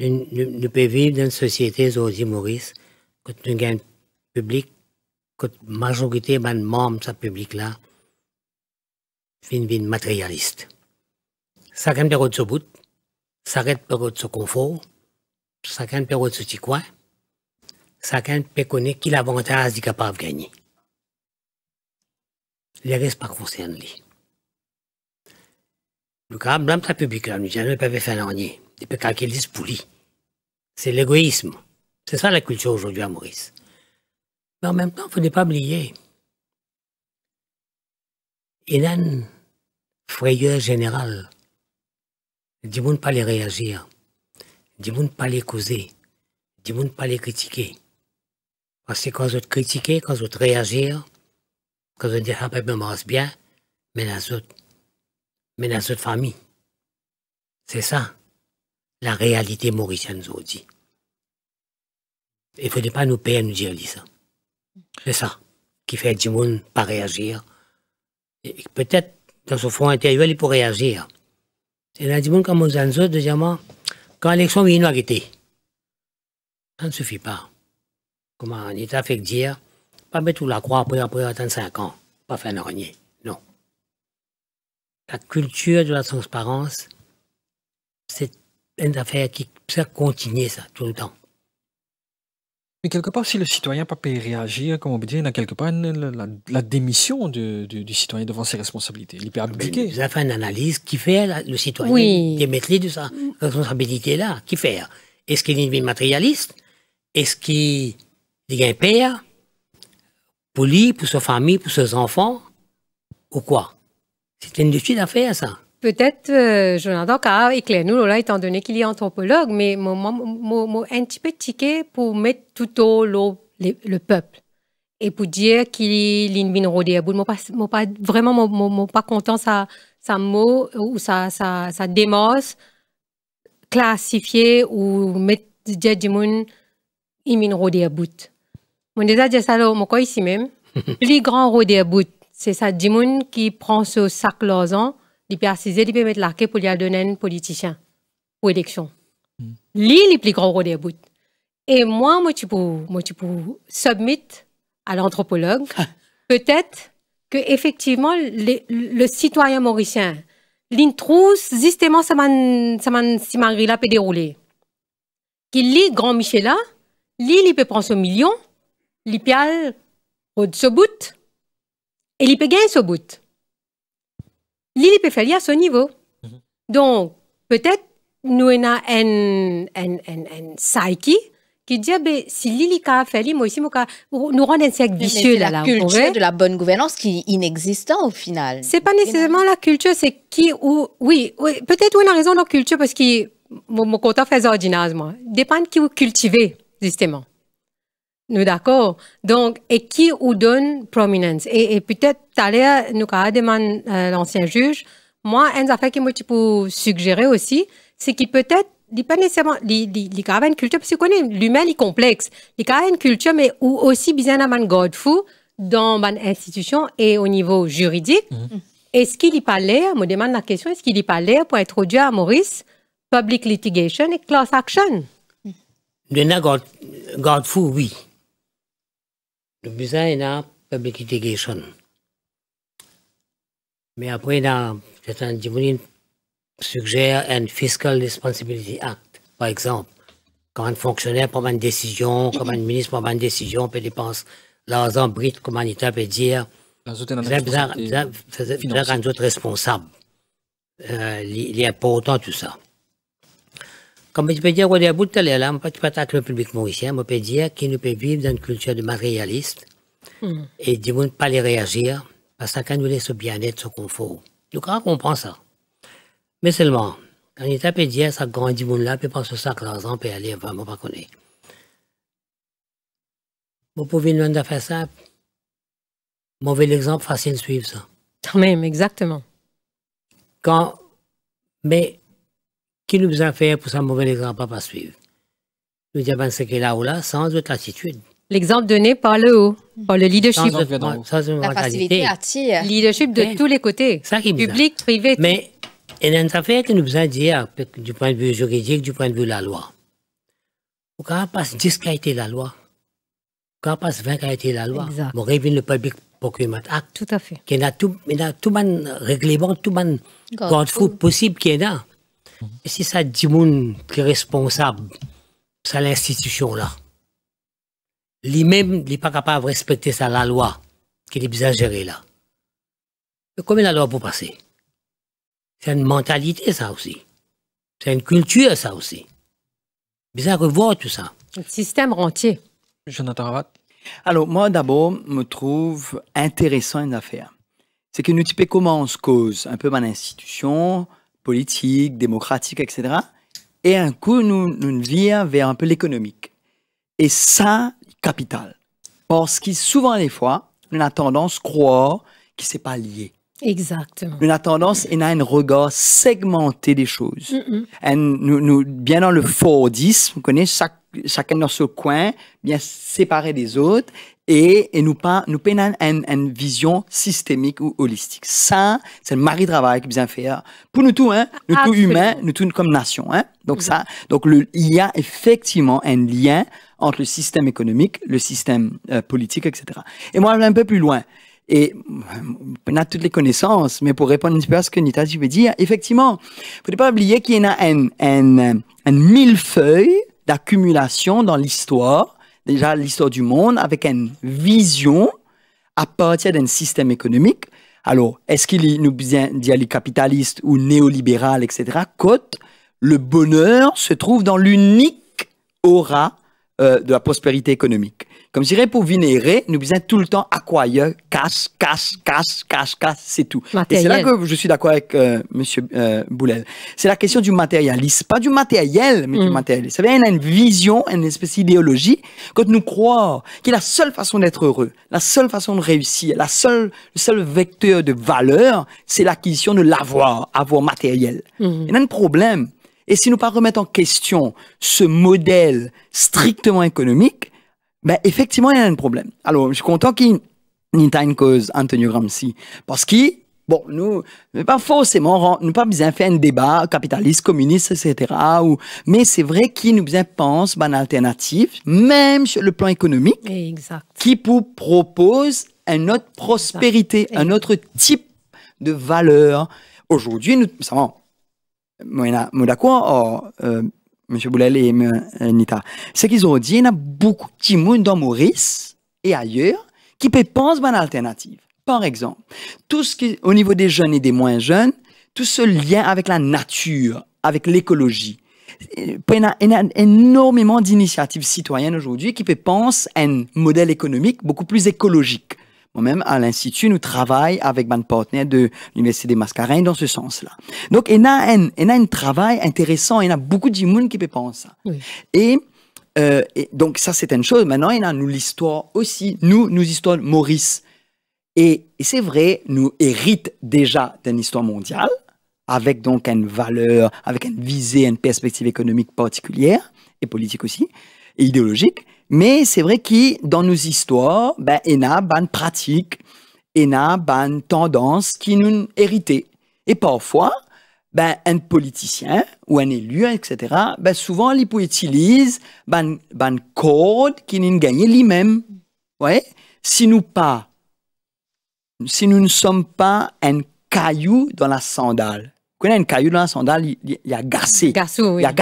nous pouvons vivre dans une société, Zosie Maurice, quand avons un public, quand la majorité des membres de ce public-là finissent matérialiste. Ça gagne période de bout, ça gagne période de confort, ça gagne période de petit coin, ça peut connaître qui l'avantage est capable de gagner. Le reste pas concerné. Le cas, blâme sa public là, nous, ne pas faire l'année calculer les poulis. C'est l'égoïsme. C'est ça la culture aujourd'hui à Maurice. Mais en même temps, il ne faut pas oublier. Il y a une frayeur générale. Dis ne pas les réagir. Dis ne pas les causer. Dis ne pas les critiquer. Parce que quand vous critiquez, quand vous réagir, quand vous dites ah ben, ben me bien, mais la autres, mais la autre famille. C'est ça la réalité mauricienne dit. Il ne faudrait pas nous payer à nous dire ça. C'est ça qui fait du monde pas réagir. Peut-être, dans son fond intérieur, il peut réagir. C'est dans du monde comme on deuxièmement, quand l'élection vient nous arrêter, ça ne suffit pas. Comment un État fait dire, pas mettre tout la croix après, après attendre 5 ans, pas faire un renier. Non. La culture de la transparence, c'est une affaire qui ça continuer ça tout le temps. Mais quelque part, si le citoyen n'a pas pu réagir, comme on peut dire, il a quelque part la, démission du citoyen devant ses responsabilités. Il peut Vous avez fait une analyse. Qui fait le citoyen oui. démettre de sa responsabilité-là Qui fait Est-ce qu'il est matérialiste Est-ce qu'il est un père Pour lui, pour sa famille, pour ses enfants Ou quoi C'est une étude à faire, ça. Peut-être, euh, Jonathan, qu'à ah, éclaire-nous, là, étant donné qu'il est anthropologue, mais mon, mon, un petit peu ticket pour mettre tout au long le, peuple. Et pour dire qu'il est une moi pas vraiment, mon pas content, ça, ça mot ou ça, sa ça classifiée classifier ou mettre dire du monde, il à bout. Mon déjà ça là, mon quoi ici même, les grands rodée à bout, c'est ça, du qui prend ce sac l'osant, peut assiser, il peut mettre l'arc pour les donner un politicien pour élection. Hmm. Lui, il plus grand rôle Et moi, moi, tu peux, moi, tu peux submit à l'anthropologue, peut-être que effectivement, le citoyen mauricien, trouve justement, ça man, ça man, si là peut dérouler. Qu'il lit grand Michela, lui, il peut prendre son million, il peut ce bout, et il peut gagner ce bout l'hélipéphalie à ce niveau. Mhm. Donc, peut-être, nous avons un, un, un, un psyche qui dit, ah ben, si Lili moi aussi, nous rend un cercle vicieux C'est la culture de la bonne gouvernance qui est inexistante au final. Ce n'est pas nécessairement la culture, c'est qui ou, oui, oui peut-être on a raison dans la culture parce que mon, mon compte fait ordinaire, moi. Dépend de qui vous cultivez, justement. Nous d'accord. Donc, et qui ou donne prominence? Et, peut-être, tout à l'heure, nous avons l'ancien juge. Moi, une affaire qui me suggérer aussi, c'est qu'il peut-être, il pas nécessairement, il y a une culture, parce que l'humain est complexe. Il y a une culture, mais où aussi bien un godfou dans institution et au niveau juridique. Mhm. Est-ce qu'il y l'air, je me demande la question, est-ce qu'il y l'air pour introduire à Maurice public litigation et class action? Le de Godfou, oui. Le besoin, il a public Mais après, il a certaines suggère un Fiscal Responsibility Act, par exemple. Quand un fonctionnaire prend une décision, quand un ministre prend une décision, peut dépenser l'argent brut, comme l'État peut dire, c'est un autre responsable. Euh, il est important tout ça dire, au bout de télé, là, on peut attaquer le public mauricien, on peut dire qu'il ne peut vivre dans une culture de matérialiste hmm. et ne monde pas les réagir parce que quand nous laisse bien-être, ce confort. Donc, on comprend ça. Mais seulement, quand il peut dire ça grandit monde là, peut que ça que exemple, peut aller vraiment pas connaître. Vous pouvez nous en faire ça. Mauvais exemple, facile de suivre ça. même, exactement. Quand, mais Qu'est-ce qui nous a fait pour sa mauvais grand pas suivre Nous qui ben, est là ou là, sans autre attitude. L'exemple donné par le haut, mhm. par le leadership. Sans, autre, sans autre la facilité Leadership de tous les côtés, public, privé. Mais il y a une affaire qui nous a dire, du point de vue juridique, du point de vue de la loi. Quand on passe 10 qui a été la loi, quand on passe 20 qui a été la loi, on révèle le public procurement acte. Tout à fait. Qu'il y a tout, il y a tout le règlement, tout bon code possible qui est là. Si ça dit moun qui est responsable, c'est l'institution là. Lui-même, n'est pas capable de respecter ça, la loi qu'il est bien gérée là. Mais comment la loi pour passer C'est une mentalité ça aussi. C'est une culture ça aussi. Bizarre revoir tout ça. Le système rentier. Jonathan Ravat. Alors, moi d'abord, me trouve intéressant une affaire. C'est que nous, comment on se cause un peu mal l'institution, politique, démocratique, etc. Et un coup, nous, nous vire vers un peu l'économique. Et ça, capital. Parce que souvent, des fois, on a tendance à croire que s'est pas lié. Exactement. On a tendance, on a un regard segmenté des choses. Et nous, bien dans le Fordisme, vous connaissez, chaque, chacun dans ce coin, bien séparé des autres et, et nous, pas, nous prenons une, une vision systémique ou holistique. Ça, c'est le mari de travail qui bien faire pour nous tous, hein, nous tous humains, nous tous comme nation, hein. Donc ça, donc le, il y a effectivement un lien entre le système économique, le système euh, politique, etc. Et moi, je vais un peu plus loin. Et on a toutes les connaissances, mais pour répondre un petit peu à ce que Nita, tu veux dire, effectivement, il ne faut pas oublier qu'il y en a un, un, un millefeuille d'accumulation dans l'histoire déjà l'histoire du monde avec une vision à partir d'un système économique. Alors, est-ce qu'il nous vient aller capitaliste ou néolibéral, etc. Côte, le bonheur se trouve dans l'unique aura euh, de la prospérité économique. Comme je dirais, pour vénérer, nous disons tout le temps acquire, casse, casse, casse, casse, casse, c'est tout. Et c'est là que je suis d'accord avec M. Euh, monsieur euh, Boulel. C'est la question du matérialisme, pas du matériel, mais du matérialisme. Ça veut dire, y a une vision, une espèce d'idéologie quand nous croyons que la seule façon d'être heureux, la seule façon de réussir, la seule, le seul vecteur de valeur, c'est l'acquisition de l'avoir, avoir matériel. Mm. Il y a un problème. Et si nous pas remettre en question ce modèle strictement économique, ben, effectivement, il y a un problème. Alors, je suis content qu'il n'y ait une cause Antonio Gramsci. Parce qu'il bon, nous, pas forcément, nous pas besoin de faire un débat capitaliste, communiste, etc. Ou, mais c'est vrai qu'il nous bien pense une ben, alternative, même sur le plan économique, exact. qui vous propose une autre prospérité, un autre type de valeur. Aujourd'hui, nous, savons, moi, d'accord, M. Boulel et euh, Nita, c'est qu'ils ont dit il y a beaucoup de monde dans Maurice et ailleurs qui pensent à une alternative. Par exemple, tout ce qui, au niveau des jeunes et des moins jeunes, tout ce lien avec la nature, avec l'écologie. Euh, il y a, a énormément d'initiatives citoyennes aujourd'hui qui pensent à un modèle économique beaucoup plus écologique. Moi-même, à l'Institut, nous travaillons avec mon partenaire de l'Université des Mascarins dans ce sens-là. Donc, il y a un, a un travail intéressant, il y a beaucoup de monde qui peut penser. Euh, et, donc, ça, c'est une chose. Maintenant, il y a nous l'histoire aussi, nous, nous histoire Maurice. Et, c'est vrai, nous héritons déjà d'une histoire mondiale, avec donc une valeur, avec une visée, une perspective économique particulière, et politique aussi, et idéologique. Mais c'est vrai que dans nos histoires, ben, il y a ben, une pratique, il y a ben, une tendance qui nous hérité. Et parfois, ben, un politicien ou un élu, etc., ben, souvent, il une ben, ben code qui nous gagne lui-même. Ouais? Si nous pas, si nous ne sommes pas un caillou dans la sandale, quand un caillou dans la sandale, il, il, a Il a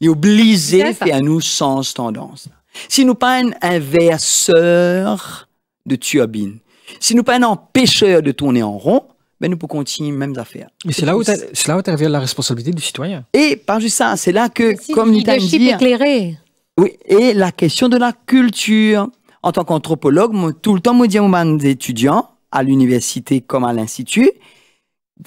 Il est obligé de faire nous sans tendance. Si nous pas un inverseur de turbine, si nous pas un empêcheur de tourner en rond, ben nous pouvons continuer mêmes affaires. Mais c'est là, où là intervient la responsabilité du citoyen. Et par juste ça, c'est là que, comme dit, éclairé. Oui, et la question de la culture. En tant qu'anthropologue, tout le temps, me dis aux étudiants, à l'université comme à l'institut,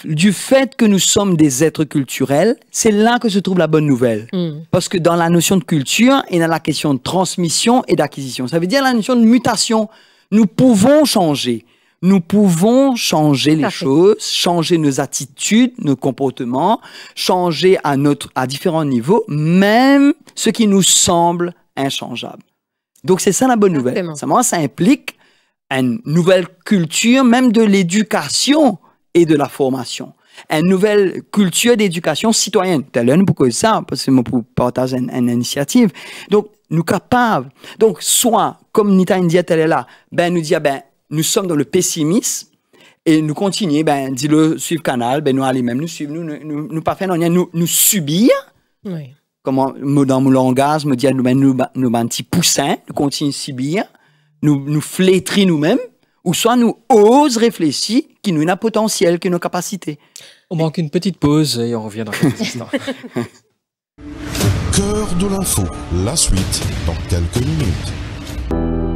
du fait que nous sommes des êtres culturels, c'est là que se trouve la bonne nouvelle. Mm. Parce que dans la notion de culture il y a la question de transmission et d'acquisition, ça veut dire la notion de mutation. Nous pouvons changer. Nous pouvons changer les choses, changer nos attitudes, nos comportements, changer à, différents niveaux, même ce qui nous semble inchangeable. Donc c'est ça la bonne nouvelle. Ça, ça implique une nouvelle culture, même de l'éducation et de la formation. Une nouvelle culture d'éducation citoyenne. Tellement pour ça, parce que pour partager une, initiative. Donc, nous capables. Donc, soit, comme Nita India, elle est là, ben, nous dit, ah ben, nous sommes dans le pessimisme, et nous continuer, ben, dis-le, suivre canal, ben, nous allons même, nous suivre, nous, nous, nous, pas faire, nous, nous subir. Oui. Comment, dans mon langage, me ah, nous, ben, nous, ben, nous, ben, petit poussin, nous continuons à subir, nous, nous flétrir nous-mêmes ou soit nous osons réfléchir qui nous a potentiel, qui nous capacité. On manque une petite pause et on revient dans quelques instants. Cœur de l'info, la suite dans quelques minutes.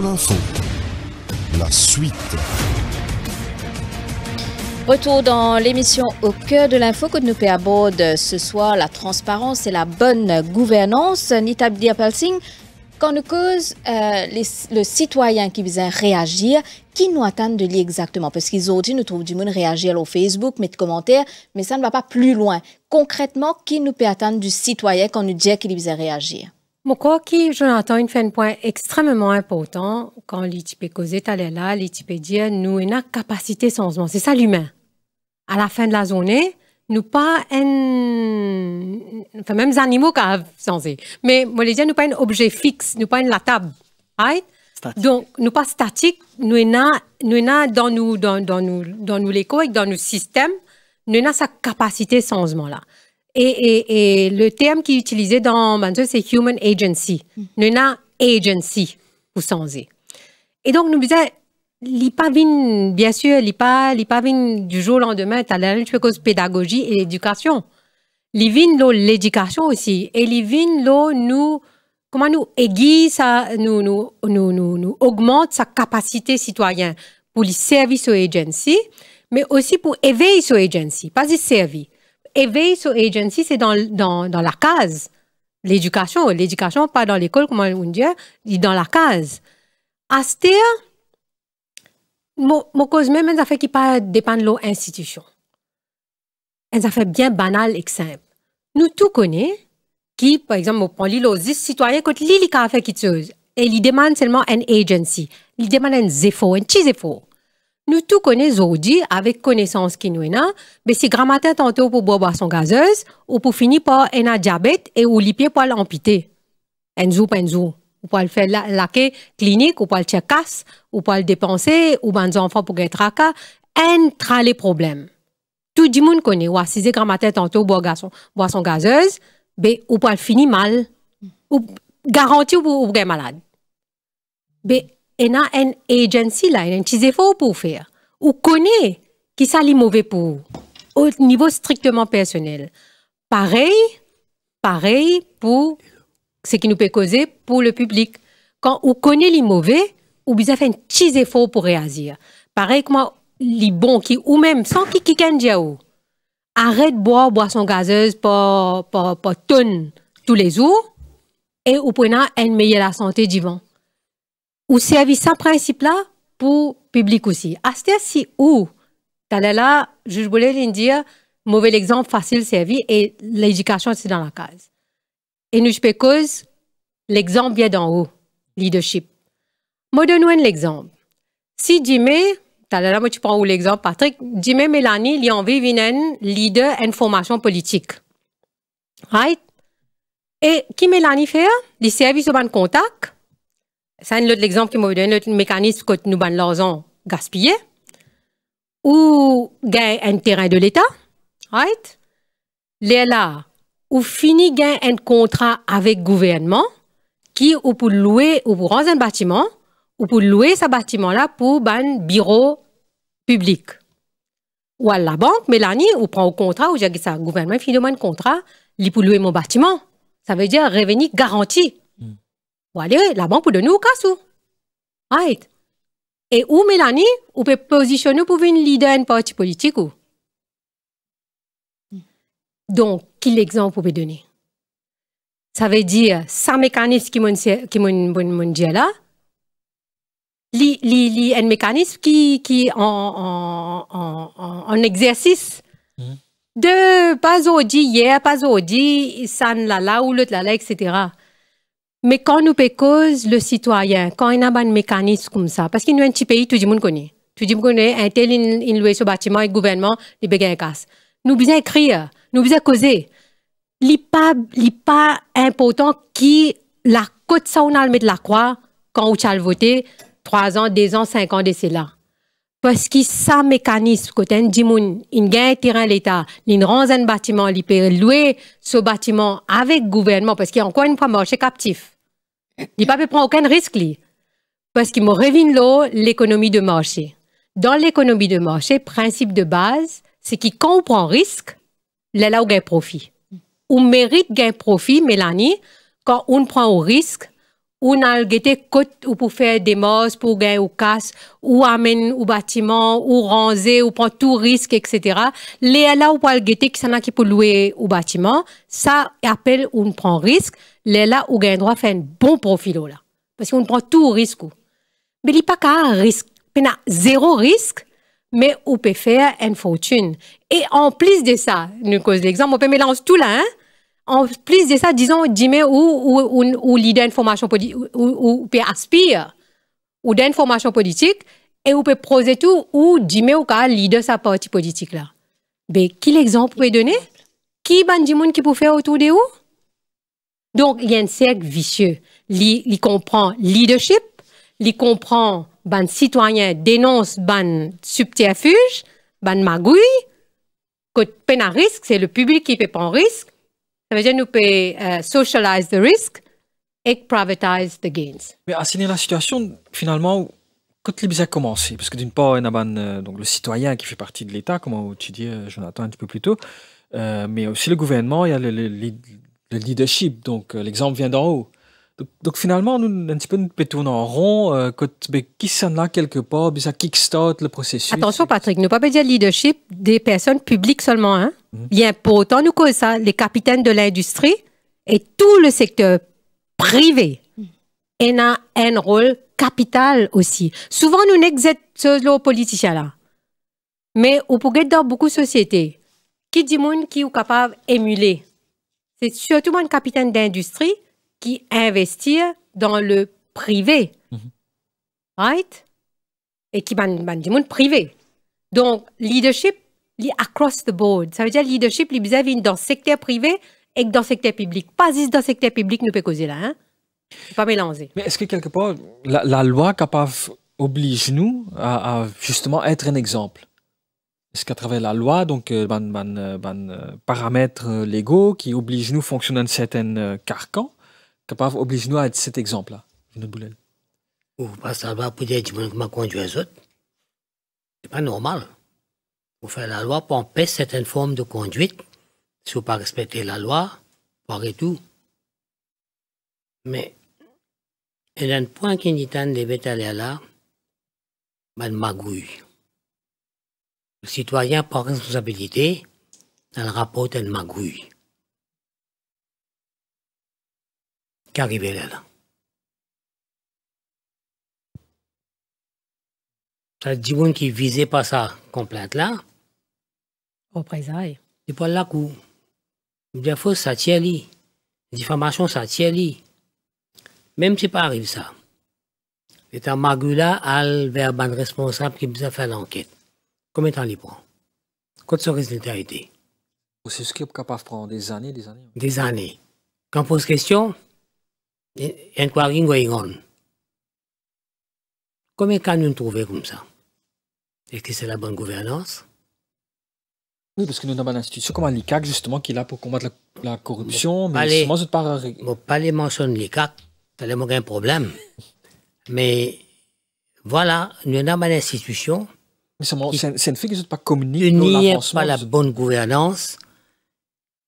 l'info. La suite. Retour dans l'émission Au cœur de l'info que nous aborde ce soir, la transparence et la bonne gouvernance. Nita Diapelsing, quand nous cause euh, le citoyen qui faisait réagir, qui nous attend de lui exactement Parce qu'ils ont dit, nous trouvons du monde réagir au Facebook, mettre commentaires, mais ça ne va pas plus loin. Concrètement, qui nous peut attendre du citoyen quand nous dit qu'il veut réagir je Jonathan, une fait un point extrêmement important quand l'ITP est est là, dit nous une capacité changement, c'est ça l'humain. À la fin de la journée, nous pas un, enfin même les animaux qui changer, mais moi les nous pas un objet fixe, nous pas une la table, Donc nous pas statique, nous avons, nous avons dans nous dans nous dans nous et dans nos systèmes, nous avons sa capacité changement là. Et, le terme qui est utilisé dans Bantu, c'est human agency. Mm. Nous avons agency pour changer. Et donc, nous disons, l'IPAVIN, bien sûr, l'IPAVIN du jour au lendemain, tu as la même chose pédagogie et l'éducation L'IVIN, l'éducation aussi. Et l'IVIN, nous, comment nous aiguise, nous, nous, nous, nous, augmente sa capacité citoyenne pour les services aux agency, mais aussi pour éveiller sur agency, pas les servir éveil sur agency, c'est dans, dans, dans, la case. L'éducation, l'éducation, pas dans l'école, comme on dit, dans la case. Astea, mon cause même, des affaires qui pas de l'institution. Des affaires bien banales et simples. Nous tout connaissons qui, par exemple, on prend l'île aux citoyens quand l'île qui fait quelque chose. Et il demande seulement une agency. ils demande un effort, un petit effort nous tout connaissons aujourd'hui avec connaissance qui nous est mais si mère tente pour boire boisson gazeuse ou pour finir par un diabète et ou les pieds pour l'amputer. Enzo penzo, Ou pour le faire laquer clinique, ou pour le casse, ou pour le dépenser, ou pour les enfants pour être tracas, un les problèmes. Tout le monde connaît, ou si tente pour boire boisson gazeuse, mais ou pour finir mal, ou garanti ou pour être malade. Mais a une agency un petit effort pour faire. Ou connaît qui ça les mauvais pour au niveau strictement personnel. Pareil, pareil pour ce qui nous peut causer pour le public. Quand on connaît les mauvais, ou bien fait un petit effort pour réagir. Pareil que moi, les bons qui, ou même sans qui qui arrête de boire boisson gazeuse pour tonne tous les jours et ou prenant un meilleur la santé du vent ou service sans principe là pour public aussi. À si ou là, je voulais dire mauvais exemple facile servi et l'éducation c'est dans la case. Et nous je cause l'exemple vient d'en haut, leadership. Moi donne un exemple. Si Jimmy, là, moi tu prends où l'exemple Patrick, Jimmy Mélanie, il envie une leader en formation politique. Right? Et qui Mélanie fait? Les services de contact c'est un autre exemple qui m'a donné, autre mécanisme que nous avons ben, l'argent gaspillé ou gagne un terrain de l'État, right? Les là, ou fini gagne un contrat avec gouvernement qui ou pour louer ou pour rendre un bâtiment ou pour louer ce bâtiment là pour ban bureau public. Ou à la banque, Mélanie, ou prend un contrat ou j'ai ça gouvernement finit un contrat, il pour louer mon bâtiment. Ça veut dire revenu garanti. Ou aller la banque pour donner au cas. Right. Et où, Mélanie, vous peut positionner pour une leader d'un parti politique Donc, quel exemple vous pouvez donner? Ça veut dire, ça mécanisme qui m'a dit là, un mécanisme qui, qui en, en, en, exercice. Mhm. De pas aujourd'hui, hier, pas aujourd'hui, ça là là ou l'autre là là, etc. Mais quand nous cause le citoyen, quand il y a un mécanisme comme ça, parce qu'il y a un petit pays, tout le monde connaît. Tout le monde connaît, un tel, il loue ce bâtiment, le gouvernement, il un casse. Nous besoin écrire, nous besoin causer. Il n'est pas, important qui la côte ça on a la croix quand on a voté 3 ans, 2 ans, 5 ans de cela. Parce que ça mécanisme côté dimoun, il un terrain l'État, il rentre un bâtiment, il peut louer ce bâtiment avec le gouvernement parce qu'il y a encore une fois marché captif ne peut prendre aucun risque, parce qu'il me revient l'économie de marché. Dans l'économie de marché, principe de base, c'est que quand on prend risque, là là on gagne profit. On mérite gain profit, Mélanie, quand on prend au risque ou a le kot ou pour faire des pour pour ou casse ou amène ou bâtiment ou ranger ou prendre tout risque etc. les la ou pal qui ki louer louer bâtiment. Ça ou bâtiment sa appelle ou prend risque les le ou gain droit faire un bon profil Parce qu'on prend tout risque. Mais il n'y a pas qu'un risque. Il y a zéro risque, mais on peut faire une fortune. Et en plus de ça, nous cause l'exemple, on peut mélanger tout là, hein? en plus de ça, disons, Jimmy où où où leader formation politique, ou, peut aspirer ou d'une formation politique, et où peut poser tout, ou où ou cas leader sa partie politique là. Mais quel exemple peut donner? Qui le monde qui peut faire autour de vous? Donc, il y a un cercle vicieux. Il comprend leadership, il comprend ban citoyen dénonce ban subterfuge, ban magouille, que peine à risque, c'est le public qui peut prendre risque, veut dire nous pouvons euh, socialiser le risque et privatiser les gains. Mais assigner ah, la situation, finalement, quand les a commencé, parce que d'une part, il y a euh, donc, le citoyen qui fait partie de l'État, comme tu dis, euh, Jonathan, un petit peu plus tôt, mais aussi le gouvernement, il y a le leadership, donc l'exemple vient d'en haut. Donc, finalement, nous, un petit peu, nous tournons en rond. quand, euh, ben, qui s'en là quelque part, mais ben, ça kickstart le processus. Attention, Patrick, nous ne pas dire leadership des personnes publiques seulement. Hein? Bien, mhm. pour autant, nous connaissons ça, les capitaines de l'industrie et tout le secteur privé mm. a un rôle capital aussi. Souvent, nous n'exerçons les politiciens là. Mais on peut dans beaucoup de sociétés qui dit monde qui sont capables d'émuler. C'est surtout une capitaine d'industrie qui investir dans le privé. Mhm. Right? Et qui ban du monde privé. Donc, leadership, across the board. Ça veut dire leadership li vis à dans le secteur privé et dans le secteur public. Pas juste dans le secteur public, nous peut causer là. Hein? Pas mélanger. Mais est-ce que quelque part, la, loi capable oblige nous à, justement être un exemple. Est-ce qu'à travers la loi, donc, euh, ban, ban, euh, euh, paramètres légaux qui obligent nous à fonctionner un certain carcan, capable oblige nous à cet exemple-là, Ou pas ça va pour dire que ma conduit les autres. C'est pas normal. Vous faites la loi pour empêcher certaines formes de conduite, si vous pas la loi, par et tout. Mais, il y a un point qui dit de aller là, ben magouille. Le citoyen par responsabilité, elle rapporte une magouille. qui arrivait là. là. Ça dit qu'il qui visait pas ça complainte là. Au Représailles. C'est pas là coup. Bien fausse ça tient La Diffamation ça tient Même si pas arrivé. ça. C'est un magula al verban responsable qui a fait l'enquête. Combien de temps il prend Quand ce résultat été C'est ce qui est prendre des années, des années. Des années. Quand on pose question, quoi e, ringo on. Combien cas nous trouvons comme ça Est-ce que c'est la bonne gouvernance Oui, parce que nous avons une institution comme l'ICAC, justement, qui est là pour combattre la, corruption, mais ne parle pas... Bon, pas les mentionner l'ICAC, ça n'a aucun problème. mais voilà, nous avons une institution... Mais c'est fait que je ne pas communiquer. n'y pas la bonne gouvernance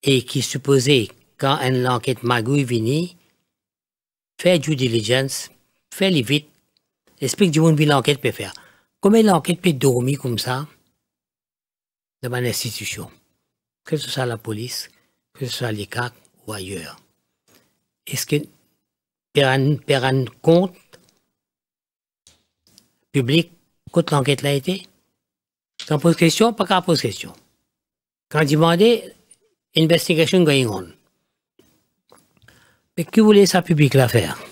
et qui supposait, quand une enquête magouille venait, Faire due diligence, fais-les vite. Explique du monde l'enquête peut faire. Comment l'enquête peut dormir comme ça dans mon institution, que ce soit la police, que ce soit l'ICAC ou ailleurs. Est-ce que par un compte public, quand l'enquête l'a été Quand pose question, pas qu'à pose question. Quand demandé, investigation going on. Mais qui voulait ça public la faire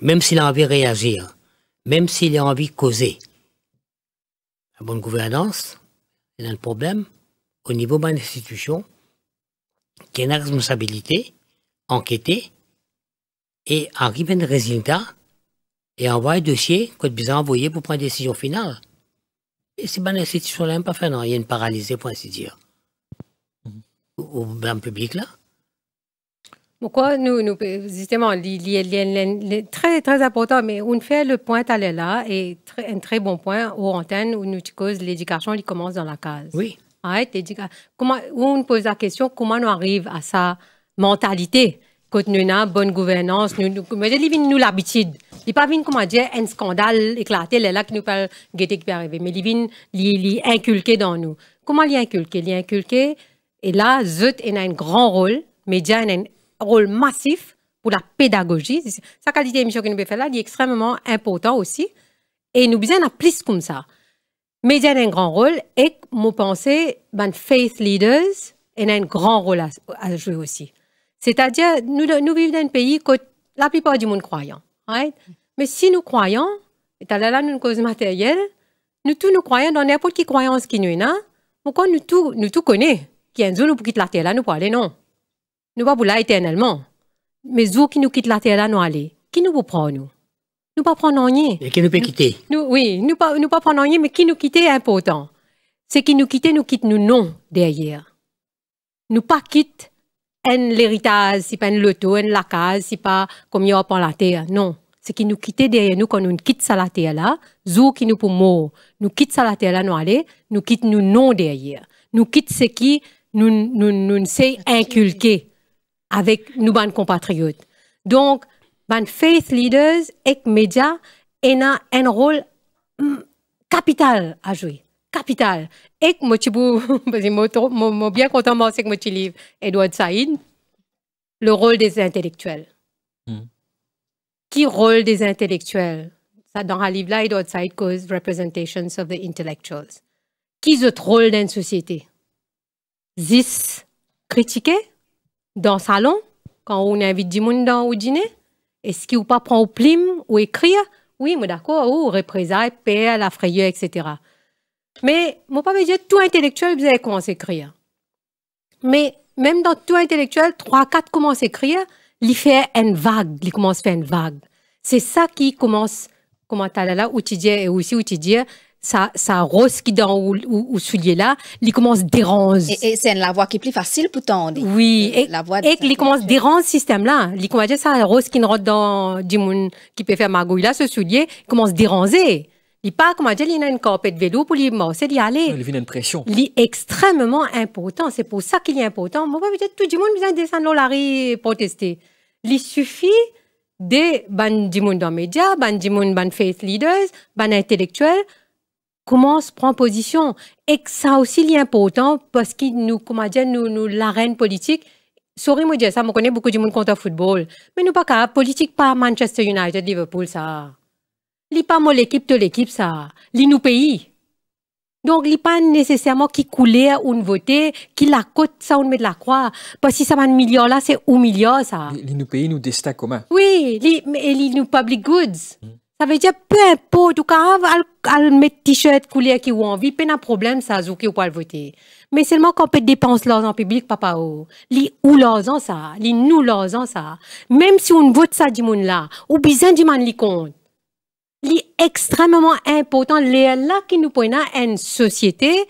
Même s'il a envie de réagir, même s'il a envie de causer. La bonne gouvernance, il y a un problème au niveau de l'institution, qui a une responsabilité, enquêter, et arriver à un résultat, et envoyer un dossier que besoin envoyé pour prendre une décision finale. Et c'est pas l'institution là, même pas fait, Il y a une paralysée, pour ainsi dire. Mhm. Au, au, public, là. Pourquoi nous, nous justement, c'est très, très important, mais on fait le point à là et un très bon point aux antennes où nous cause l'éducation, il commence dans la case. Oui. Comment, on pose la question, comment on arrive à sa mentalité quand nous avons bonne gouvernance, nous, nous, nous l'habitude. Il pas comment dire un scandale éclaté là qui nous parle qui peut arriver, mais il vient il inculqué dans nous. Comment il inculqué Il inculqué et là zut il a un grand rôle, média a un rôle massif pour la pédagogie. Sa qualité d'émission que nous là, est extrêmement important aussi. Et nous besoin plus comme ça. Mais y a un grand rôle et, mon pensée, ben, faith leaders, ont un grand rôle à, jouer aussi. C'est-à-dire, nous, vivons dans un pays où la plupart du monde croyant. Mais si nous croyons, et là, là, nous une cause matérielle, nous tous nous croyons dans n'importe quelle croyance qui nous est pourquoi nous tout, nous tout connaît, qui est un nous pour quitter la terre là, nous parler non. Nous ne pouvons pas éternellement. Mais vous qui nous quittent la terre, nous allons. Qui nous prend, nous Nous pas prendre rien. qui nous peut quitter nous, Oui, nous pas, nous pas rien, mais qui nous quitte est important. C'est qui nous quitte, nous quitte nous non derrière. Nous pas quitte l'héritage, si pas l'auto, la case, si pas y a pas la terre. Non. Ce qui nous quitte derrière nous quand nous quitte ça la terre là, zou qui nous pour mort. Nous quitte ça la terre là, nous aller? nous quitte nous non derrière. Nous quitte ce qui nous, nous, nous, inculquer avec nos compatriotes. Donc, les faith leaders et les médias ont un rôle mm, capital à jouer. Capital. Et moi, je suis bien content de que je livre Edward Saïd, le rôle des intellectuels. Mm. Qui rôle des intellectuels dans ce livre-là, Edward Saïd cause Representations of the Intellectuals. Qui est le rôle d'une société Zis critiquer dans le salon, quand on invite du monde au dîner, est-ce qu'il ou pas prend au plume ou écrire Oui, mais d'accord, ou oh, représailles, paix, la frayeur, etc. Mais mon pas dire tout intellectuel, vous allez commencer à écrire. Mais même dans tout intellectuel, 3-4 commencent à écrire, il fait une vague, il commence à faire une vague. C'est ça qui commence, comment là, dis, et aussi dis sa, rose qui dans ou, ou, soulier là, il commence dérange. Et, et c'est la voie qui est plus facile pour t'en Oui, et, la voix. et il commence dérange système là. Il commence à sa rose qui rentre dans du monde qui peut faire magouille là, ce soulier, il commence déranger. Il pas comme dire, il a une corpette de vélo pour lui c'est d'y aller. Il a une pression. Il est extrêmement important. C'est pour ça qu'il est important. Moi, bah, peut-être tout le monde vient descendre la rue protester. Il suffit de ban du monde dans les médias, ban du monde ban faith leaders, ban intellectuels, comment se prend position et ça aussi est important parce qu'il nous comment dire nous nous l'arène politique sorry moi dire ça me connais beaucoup de monde contre le football mais nous pas la politique pas Manchester United Liverpool ça li pas mon l'équipe de l'équipe ça li nous pays donc li pas nécessairement qui coulait ou voter qui la cote ça on met de la croix parce que si ça va un million là c'est un million ça li, nous pays nous destin commun oui li, et pas nous public goods mm. Ça veut dire, peu importe, ou quand al met t-shirt couleur qui ou envie, pas de problème, ça, vous qui ou pas voter. Mais seulement quand peut dépenser l'argent public, papa, ou, li ou l'argent, ça, li nous l'argent, ça. Même si on vote ça, du monde là, ou besoin du monde, li compte. Li extrêmement important, les là qui nous prennent une société,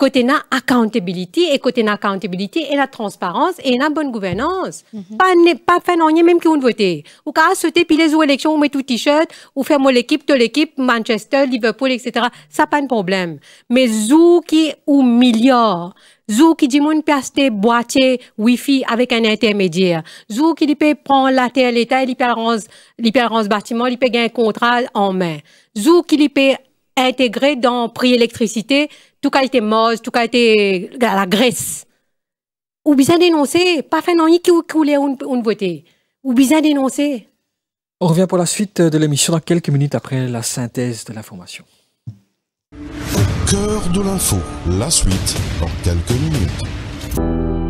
côté na accountability et côté na accountability et la transparence et la bonne gouvernance. Mhm. Pas n'est pas y même qui ont voté. Ou qu'à sauter puis les élections, on met tout t-shirt, ou ferme l'équipe, toute l'équipe, Manchester, Liverpool, etc. Ça pas de problème. Mais zou qui ou milliard. Zou qui dit mon peut boîtier wifi avec un intermédiaire. Zou qui peut prendre la terre l'État, il peut rendre, bâtiment, il peut gagner un contrat en main. Zou qui peut intégrer dans prix électricité, tout a été tout a été la Grèce. Ou bien dénoncer, pas fin non qui voulait une, une beauté. Ou bien dénoncer. On revient pour la suite de l'émission dans quelques minutes après la synthèse de l'information. Au cœur de l'info, la suite dans quelques minutes.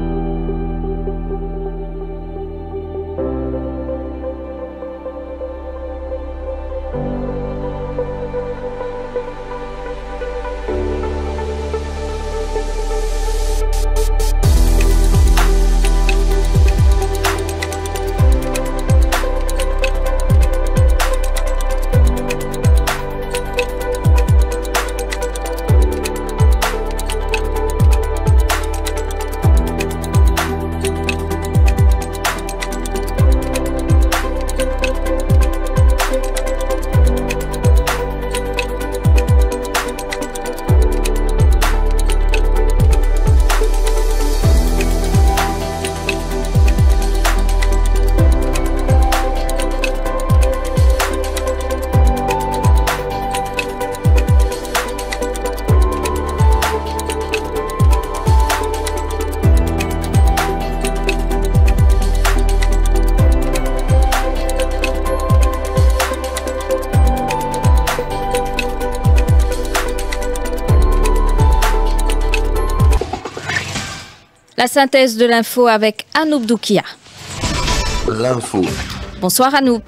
La synthèse de l'info avec Anoub Doukia. L'info. Bonsoir Anoub.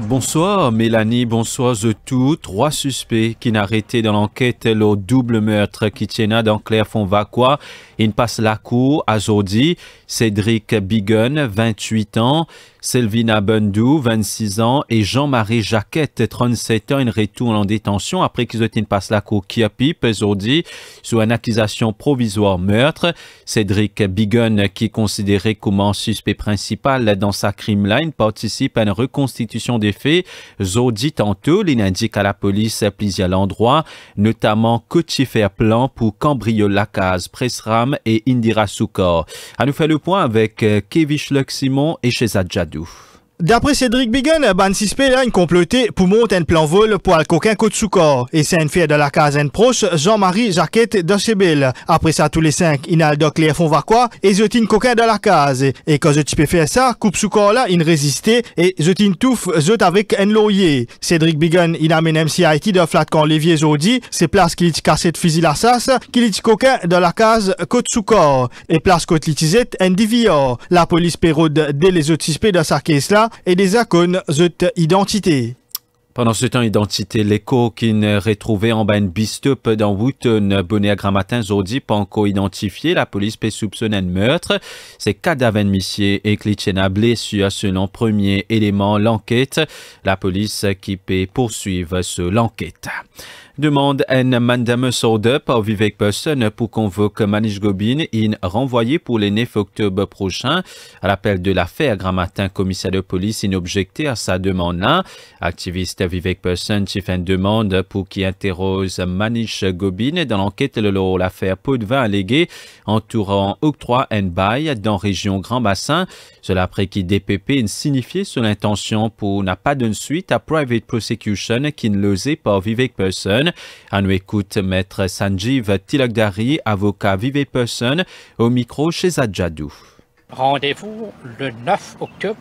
Bonsoir Mélanie, bonsoir tous. Trois suspects qui n'arrêtaient dans l'enquête le double meurtre qui tient dans clairefonds Vacois, Il passe la cour à Zodi. Cédric Bigun, 28 ans. Selvina Bundou, 26 ans. Et Jean-Marie Jaquette, 37 ans. Ils retournent en détention après qu'ils aient passé la cour qui a pipe Zodi sous une accusation provisoire meurtre. Cédric Bigun, qui est considéré comme un suspect principal dans sa crime line, participe à une reconstitution en effet, Zodi tantôt, l'indique indique à la police à plusieurs endroits, notamment cotifère plan pour Cambriol Lacaz, Presram et Indira Soukor. À nous faire le point avec euh, Kevish simon et Chez Jadou. D'après Cédric Bigan, Ban Sispe a une complotée pour monter un plan vol pour le coquin côte sous corps. Et c'est une fille de la case un proche, Jean-Marie de d'Ochebel. Après ça, tous les cinq, ils ont le doc quoi? Et ils coquin de la case. Et quand ils peux faire ça, coupe sous corps là, ils résistaient. Et ils ont une touffe, avec un loyer. Cédric Bigon, il a même si de flat quand l'évier aujourd'hui, c'est place qu'il a cassé de fusil à sas, qu'il a coquin de la case côte Et place qu'il a en un divior. La police péraude dès les autres suspects de sa là, et des Akon de identité. Pendant ce temps, identité l'écho qui ne retrouvait en bas de bistup dans Wooten, bonnet à gramatin pas panko identifié, la police peut soupçonner un meurtre. C'est cadavre missier et a blessure selon premier élément l'enquête. La police qui peut poursuivre ce l'enquête demande en mandamus order par Vivek Person pour convoquer Manish Gobin in renvoyé pour les 9 octobre prochain. À l'appel de l'affaire, grand matin, commissaire de police objecté à sa demande-là. Activiste Vivek Person qui fait une demande pour qui interroge Manish Gobin dans l'enquête de l'affaire vin alléguée entourant octroi and bail dans région Grand Bassin. Cela après qui DPP signifié son intention pour n'a pas de suite à private prosecution qui ne pas Vivek Person on À nous écoute Maître Sanjeev Tilakdari, avocat Vive Person, au micro chez Adjadou. Rendez-vous le 9 octobre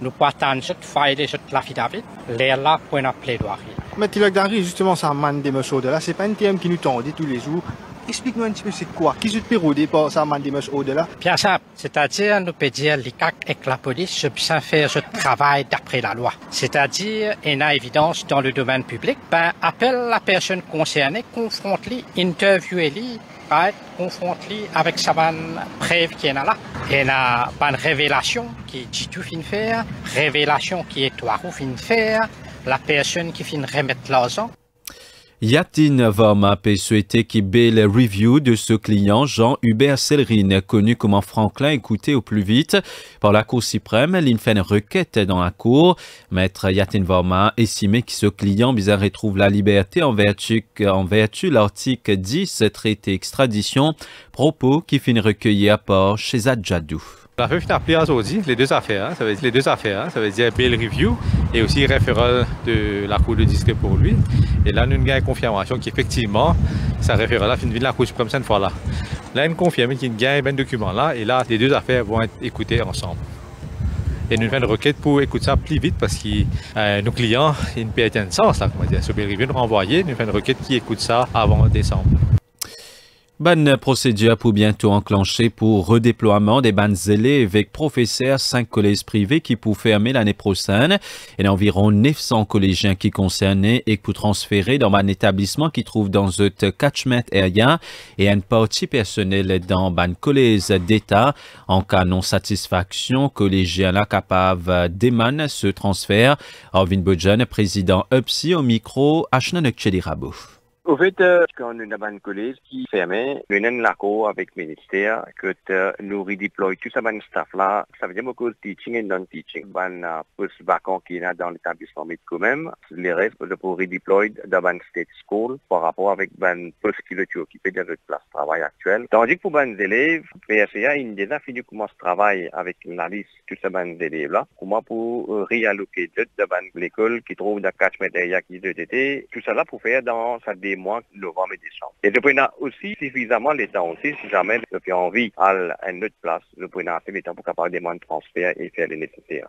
nous partons cette faille cette l'affidavit, L'air là pour une plaidoirie. Maître Tilakdari, justement, ça mène des mesures de là, c'est pas un thème qui nous tendait tous les jours, explique-nous un petit peu c'est quoi. Qui est pérodé pour ça, Mandimus au-delà Bien simple. C'est-à-dire, nous peut dire l'ICAC et la police se puisse faire ce travail d'après la loi. C'est-à-dire, il y a évidence dans le domaine public, ben, appelle la personne concernée, confronte la interviewe-les, ben, être la avec sa bonne preuve qui est là. Il Et a bonne révélation qui dit tout fin faire, révélation qui est toi fin faire, la personne qui fin remettre l'argent, Yatin Vorma peut souhaiter qu'il bêle les review de ce client Jean-Hubert Sellerin, connu comme un Franklin écouté au plus vite par la Cour suprême. une requête dans la Cour. Maître Yatin Vorma estime que ce client bizarre retrouve la liberté en vertu, en vertu l'article 10 traité extradition, propos qui finit recueilli à port chez Adjadou. La fin finale à les deux affaires, hein. ça veut dire les deux affaires, hein. ça veut dire Bill Review et aussi référent de la cour de disque pour lui. Et là, nous avons une confirmation qu'effectivement, ça référent là, de la Cour suprême cette fois-là. Là, nous confirme qu'il a un document là et là, les deux affaires vont être écoutées ensemble. Et nous faisons une requête pour écouter ça plus vite parce que euh, nos clients, ils ne perdent de sens là, comment dire. Ce Bill Review nous renvoyer, nous faisons une requête qui écoute ça avant décembre. Bonne procédure pour bientôt enclencher pour redéploiement des bandes zélées avec professeurs, cinq collèges privés qui pour fermer l'année prochaine et environ 900 collégiens qui concernés et pour transférer dans un établissement qui trouve dans un catchment aérien et un partie personnel dans ban collège d'État. En cas non satisfaction, collégiens là capable d'éman ce transfert. Orvin Bojan, président UPSI au micro, Ashnan Rabou. Au fait, euh, quand une dans un collège qui fermait, a un accord avec le ministère que nous redéployons tout ce ben, staff-là. Ça veut dire beaucoup de teaching et non-teaching. On ben, a euh, plus de vacances qu'il y a dans l'établissement, mais quand même, les restes, je peux redéployer dans une ben, state school par rapport avec ben, plus qu'il est occupé dans notre place de travail actuelle. Tandis que pour les élèves, PSA, a déjà fini de commencer ce travail avec la liste euh, de tous ces élèves-là, comment pour réallouer d'autres de l'école qui trouve des 4 mètres qui tout ça pour faire dans sa démarche mois, novembre et décembre. Et le Prénat aussi suffisamment les temps aussi, si jamais je fais envie à une autre place, le a fait les temps pour capable de transfert et faire les nécessaires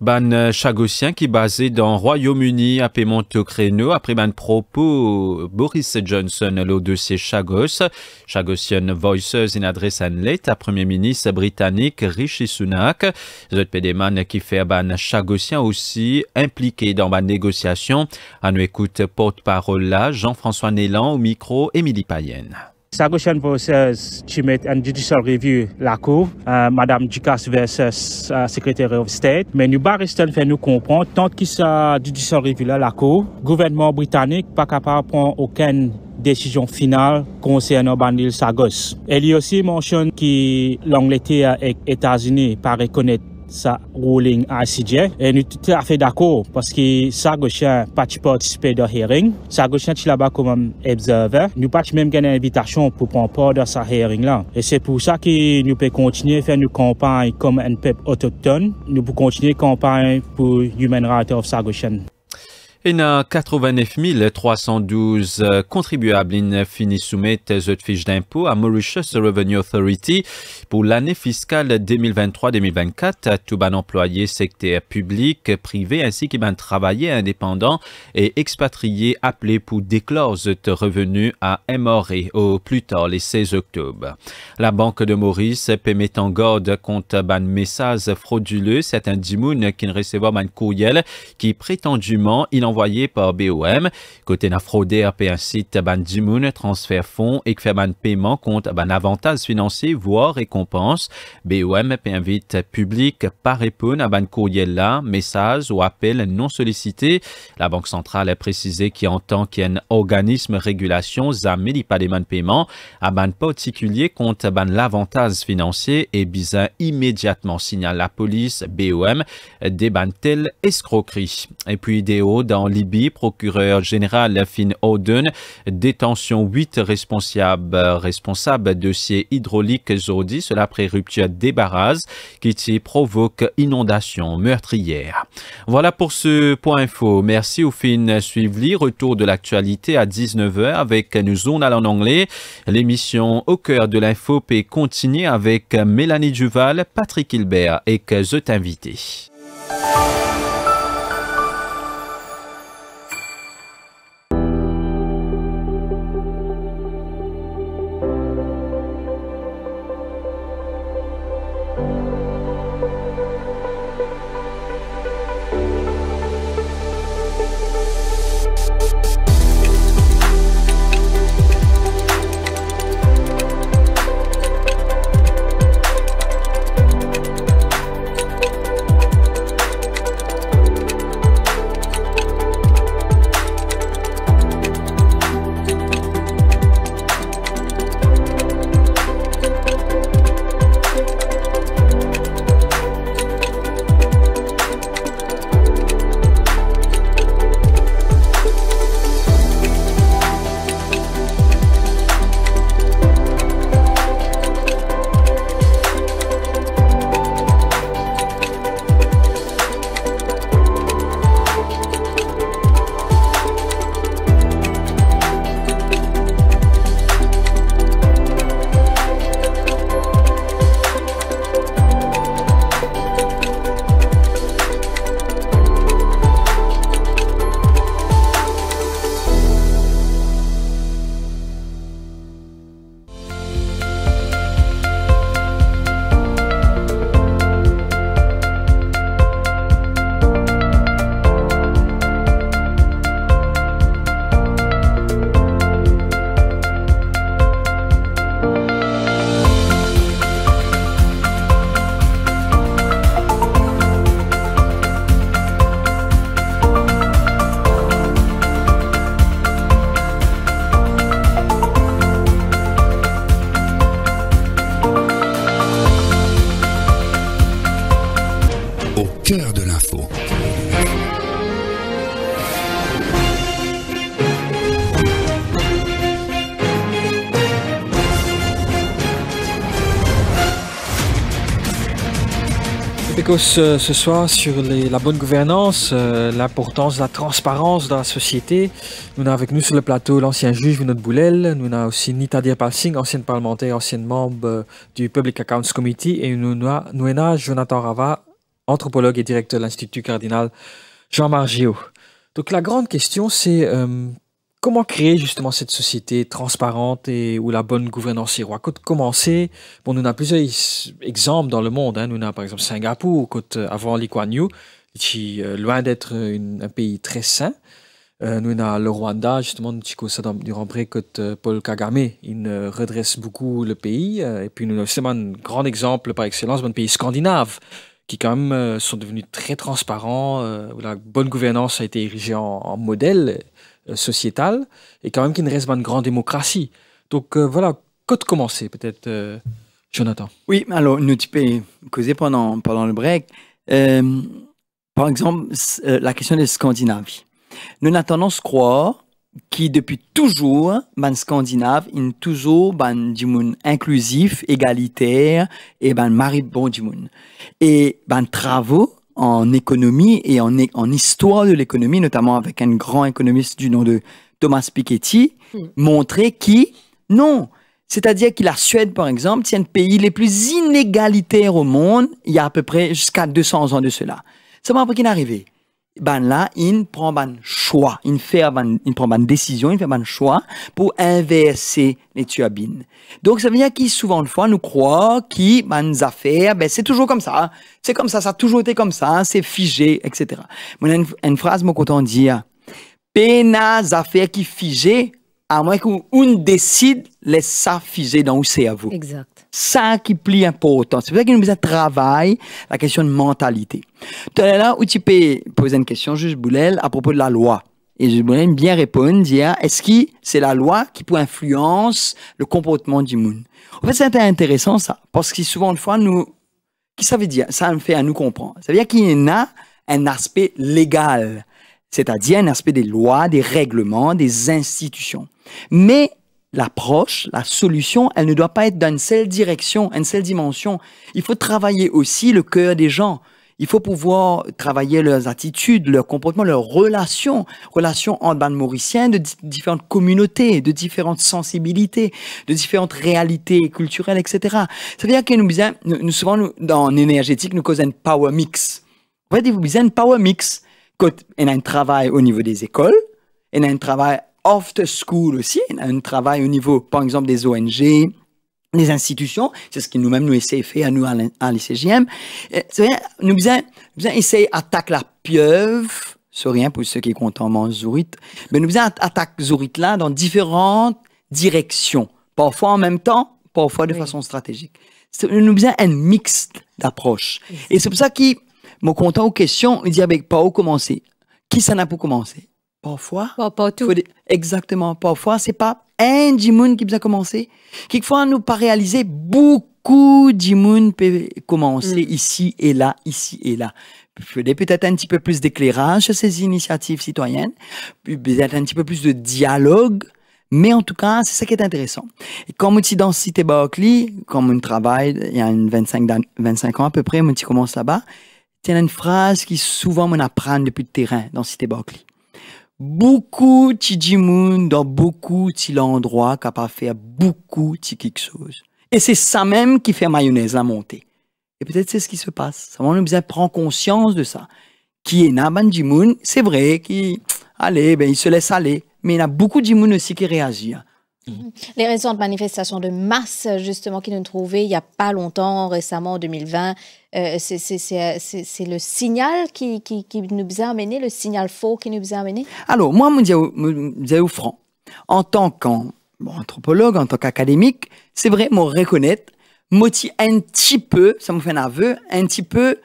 ban Chagossien qui basé dans Royaume-Uni à au créneau après ban propos Boris Johnson l'eau de ses Chagos Chagossien, Voices in adresse à à Premier ministre britannique Richie Sunak Zot Pedeman qui fait ban Chagossien aussi impliqué dans ma négociation à nous écoute porte-parole là Jean-François Nélan au micro Émilie Payenne Sagossen versus Chimet Chimette and Judicial Review, la Cour, Mme euh, Madame Ducasse versus euh, Secrétaire Secretary of State. Mais nous pas fait nous comprendre, tant que sa Judicial Review la Cour, gouvernement britannique pas capable de prendre aucune décision finale concernant Bandil Sagos. Elle y aussi mentionne que l'Angleterre et les États-Unis pas reconnaître sa ruling ICJ. Et nous tout à fait d'accord parce que ça n'a pas participé dans hearing. Ça est là-bas comme observer. Nous pas même une invitation pour prendre part dans sa hearing là. Et c'est pour ça que nous peut continuer à faire une campagne comme un peuple autochtone. Nous pouvons continuer campagne pour Human Rights of en 89 312 contribuables in fini soumettent cette fiche d'impôt à Mauritius Revenue Authority pour l'année fiscale 2023-2024. Tout ban employé secteur public, privé ainsi que ban travailleur indépendant et expatrié appelé pour déclarer cette revenu à MRE au plus tard les 16 octobre. La Banque de Maurice permet en garde contre ban message frauduleux un dimoun qui ne recevait ban courriel qui prétendument il en envoyé par BOM. Côté na fraudé pe un site ban Jimoun transfert fonds et fait ban paiement compte ban avantage financier voire récompense. BOM invite public par répondre à ban courriel là, message ou appel non sollicité. La Banque centrale a précisé qu'il entend qu'un organisme régulation zameli pas des de paiement à ban particulier compte ban l'avantage financier et bizarre immédiatement signale la police BOM des ban tel escroquerie Et puis des hauts dans Libye, procureur général Finn Oden, détention 8 responsables, responsables hydraulique ces hydrauliques aujourd'hui, cela après rupture des barrages qui provoque inondation meurtrière. Voilà pour ce point info. Merci au fin suivli. Retour de l'actualité à 19h avec une zone en anglais. L'émission au cœur de l'info peut continuer avec Mélanie Duval, Patrick Hilbert et que je t'invite. Euh, ce soir sur la bonne gouvernance, euh, l'importance de la transparence dans la société. Nous avons avec nous sur le plateau l'ancien juge Vinod Boulel, nous avons aussi Nita Palsing, ancienne parlementaire, ancienne membre euh, du Public Accounts Committee, et nous, avons Jonathan Rava, anthropologue et directeur de l'Institut cardinal Jean-Marc Donc la grande question c'est comment créer justement cette société transparente et où la bonne gouvernance y roi Côte commencer, bon, nous avons plusieurs exemples dans le monde. Hein. Nous avons par exemple Singapour, côte euh, avant Lee qui euh, loin d'être un pays très sain. Euh, nous avons le Rwanda, justement, nous avons ça durant côte Paul Kagame, il redresse beaucoup le pays. et puis nous avons aussi un grand exemple par excellence, un pays scandinave, qui quand même sont devenus très transparents, où la bonne gouvernance a été érigée en modèle euh, sociétale et quand même qu'il ne reste pas une grande démocratie. Donc euh, voilà, que de commencer peut-être, euh, Jonathan Oui, alors nous peux causer pendant, pendant le break. par exemple, la question de Scandinavie. Nous tendance à croire qui depuis toujours, ban scandinave, in toujours ban du inclusif, égalitaire et ben mari bon du Et ben travaux en économie et en, histoire de l'économie, notamment avec un grand économiste du nom de Thomas Piketty, hmm. montrer qui, non, c'est-à-dire que la Suède, par exemple, c'est un pays les plus inégalitaires au monde il y a à peu près jusqu'à 200 ans de cela. c'est m'a appris qu'il est arrivé ben là, il prend un choix, il, fait prend une décision, il fait un choix pour inverser les tuabines. Donc, ça veut dire qu'il, souvent fois, nous croit qui ben, affaires, ben, c'est toujours comme ça, c'est comme ça, ça a toujours été comme ça, c'est figé, etc. Mais il une, phrase, moi, qu'on dit, euh, affaires qui figé, à moins qu'on décide, laisse ça figer dans le cerveau. Exact ça qui plie important. C'est pour ça qu'il nous a travail, la question de mentalité. Tu à là où tu peux poser une question, juste Boulel, à propos de la loi. Et je voudrais bien répondre, dire, est-ce que c'est la loi qui peut influencer le comportement du monde? En fait, c'est intéressant, ça. Parce que souvent, une fois, nous, qui ça veut dire? Ça me fait à nous comprendre. Ça veut dire qu'il y a un aspect légal. C'est-à-dire un aspect des lois, des règlements, des institutions. Mais l'approche, la solution, elle ne doit pas être dans une seule direction, une seule dimension. Il faut travailler aussi le cœur des gens. Il faut pouvoir travailler leurs attitudes, leurs comportements, leurs relations, relations entre bande mauriciennes, de différentes communautés, de différentes sensibilités, de différentes réalités culturelles, etc. Ça veut dire que nous, nous souvent, nous, dans énergétique, nous causons un power mix. Vous voyez, nous avons un power mix. Quand y a un travail au niveau des écoles, y a un travail the school aussi, un travail au niveau, par exemple, des ONG, des institutions, c'est ce que nous-mêmes nous essayons de faire, à nous, à l'ICGM. Euh, nous bien, nous essayons d'attaquer la pieuvre, c'est rien pour ceux qui comptent en Zurit, mais nous bien d'attaquer Zurit là dans différentes directions, parfois en même temps, parfois de façon stratégique. Nous bien un mixte d'approches. Et c'est pour ça qu'ils me content aux questions, il dit, avec ah ben, pas où commencer. Qui ça n'a pour commencer? Parfois. Pas, pas exactement. Parfois, c'est pas un dimoun qui a commencer. Quelquefois, nous pas réaliser beaucoup dimoun peut commencer mm. ici et là, ici et là. Peut-être un petit peu plus d'éclairage sur ces initiatives citoyennes, peut-être un petit peu plus de dialogue. Mais en tout cas, c'est ça qui est intéressant. Et comme outil dans Cité Baokli, comme on travaille il y a une 25, 25 ans à peu près, on commence là-bas, il y a une phrase qui souvent on apprend depuis le terrain dans Cité Berkeley beaucoup de monde dans beaucoup de l'endroit capable de faire beaucoup de quelque chose. Et c'est ça même qui fait mayonnaise à monter. Et peut-être c'est ce qui se passe. Ça va nous prendre conscience de ça. Qui est Naban Jimoun, c'est vrai, qui, allez, ben, il se laisse aller. Mais il y a beaucoup de Jimoun aussi qui réagissent. Mhm. Les récentes manifestations de masse, justement, qui nous trouvaient il n'y a pas longtemps, récemment, en 2020, euh, euh, c'est le signal qui, nous a amené, le signal faux qui nous a amené Alors, moi, je au franc, en tant qu'anthropologue, en tant qu'académique, c'est vrai, moi, reconnaître, moi, un petit peu, ça me fait un aveu, un petit peu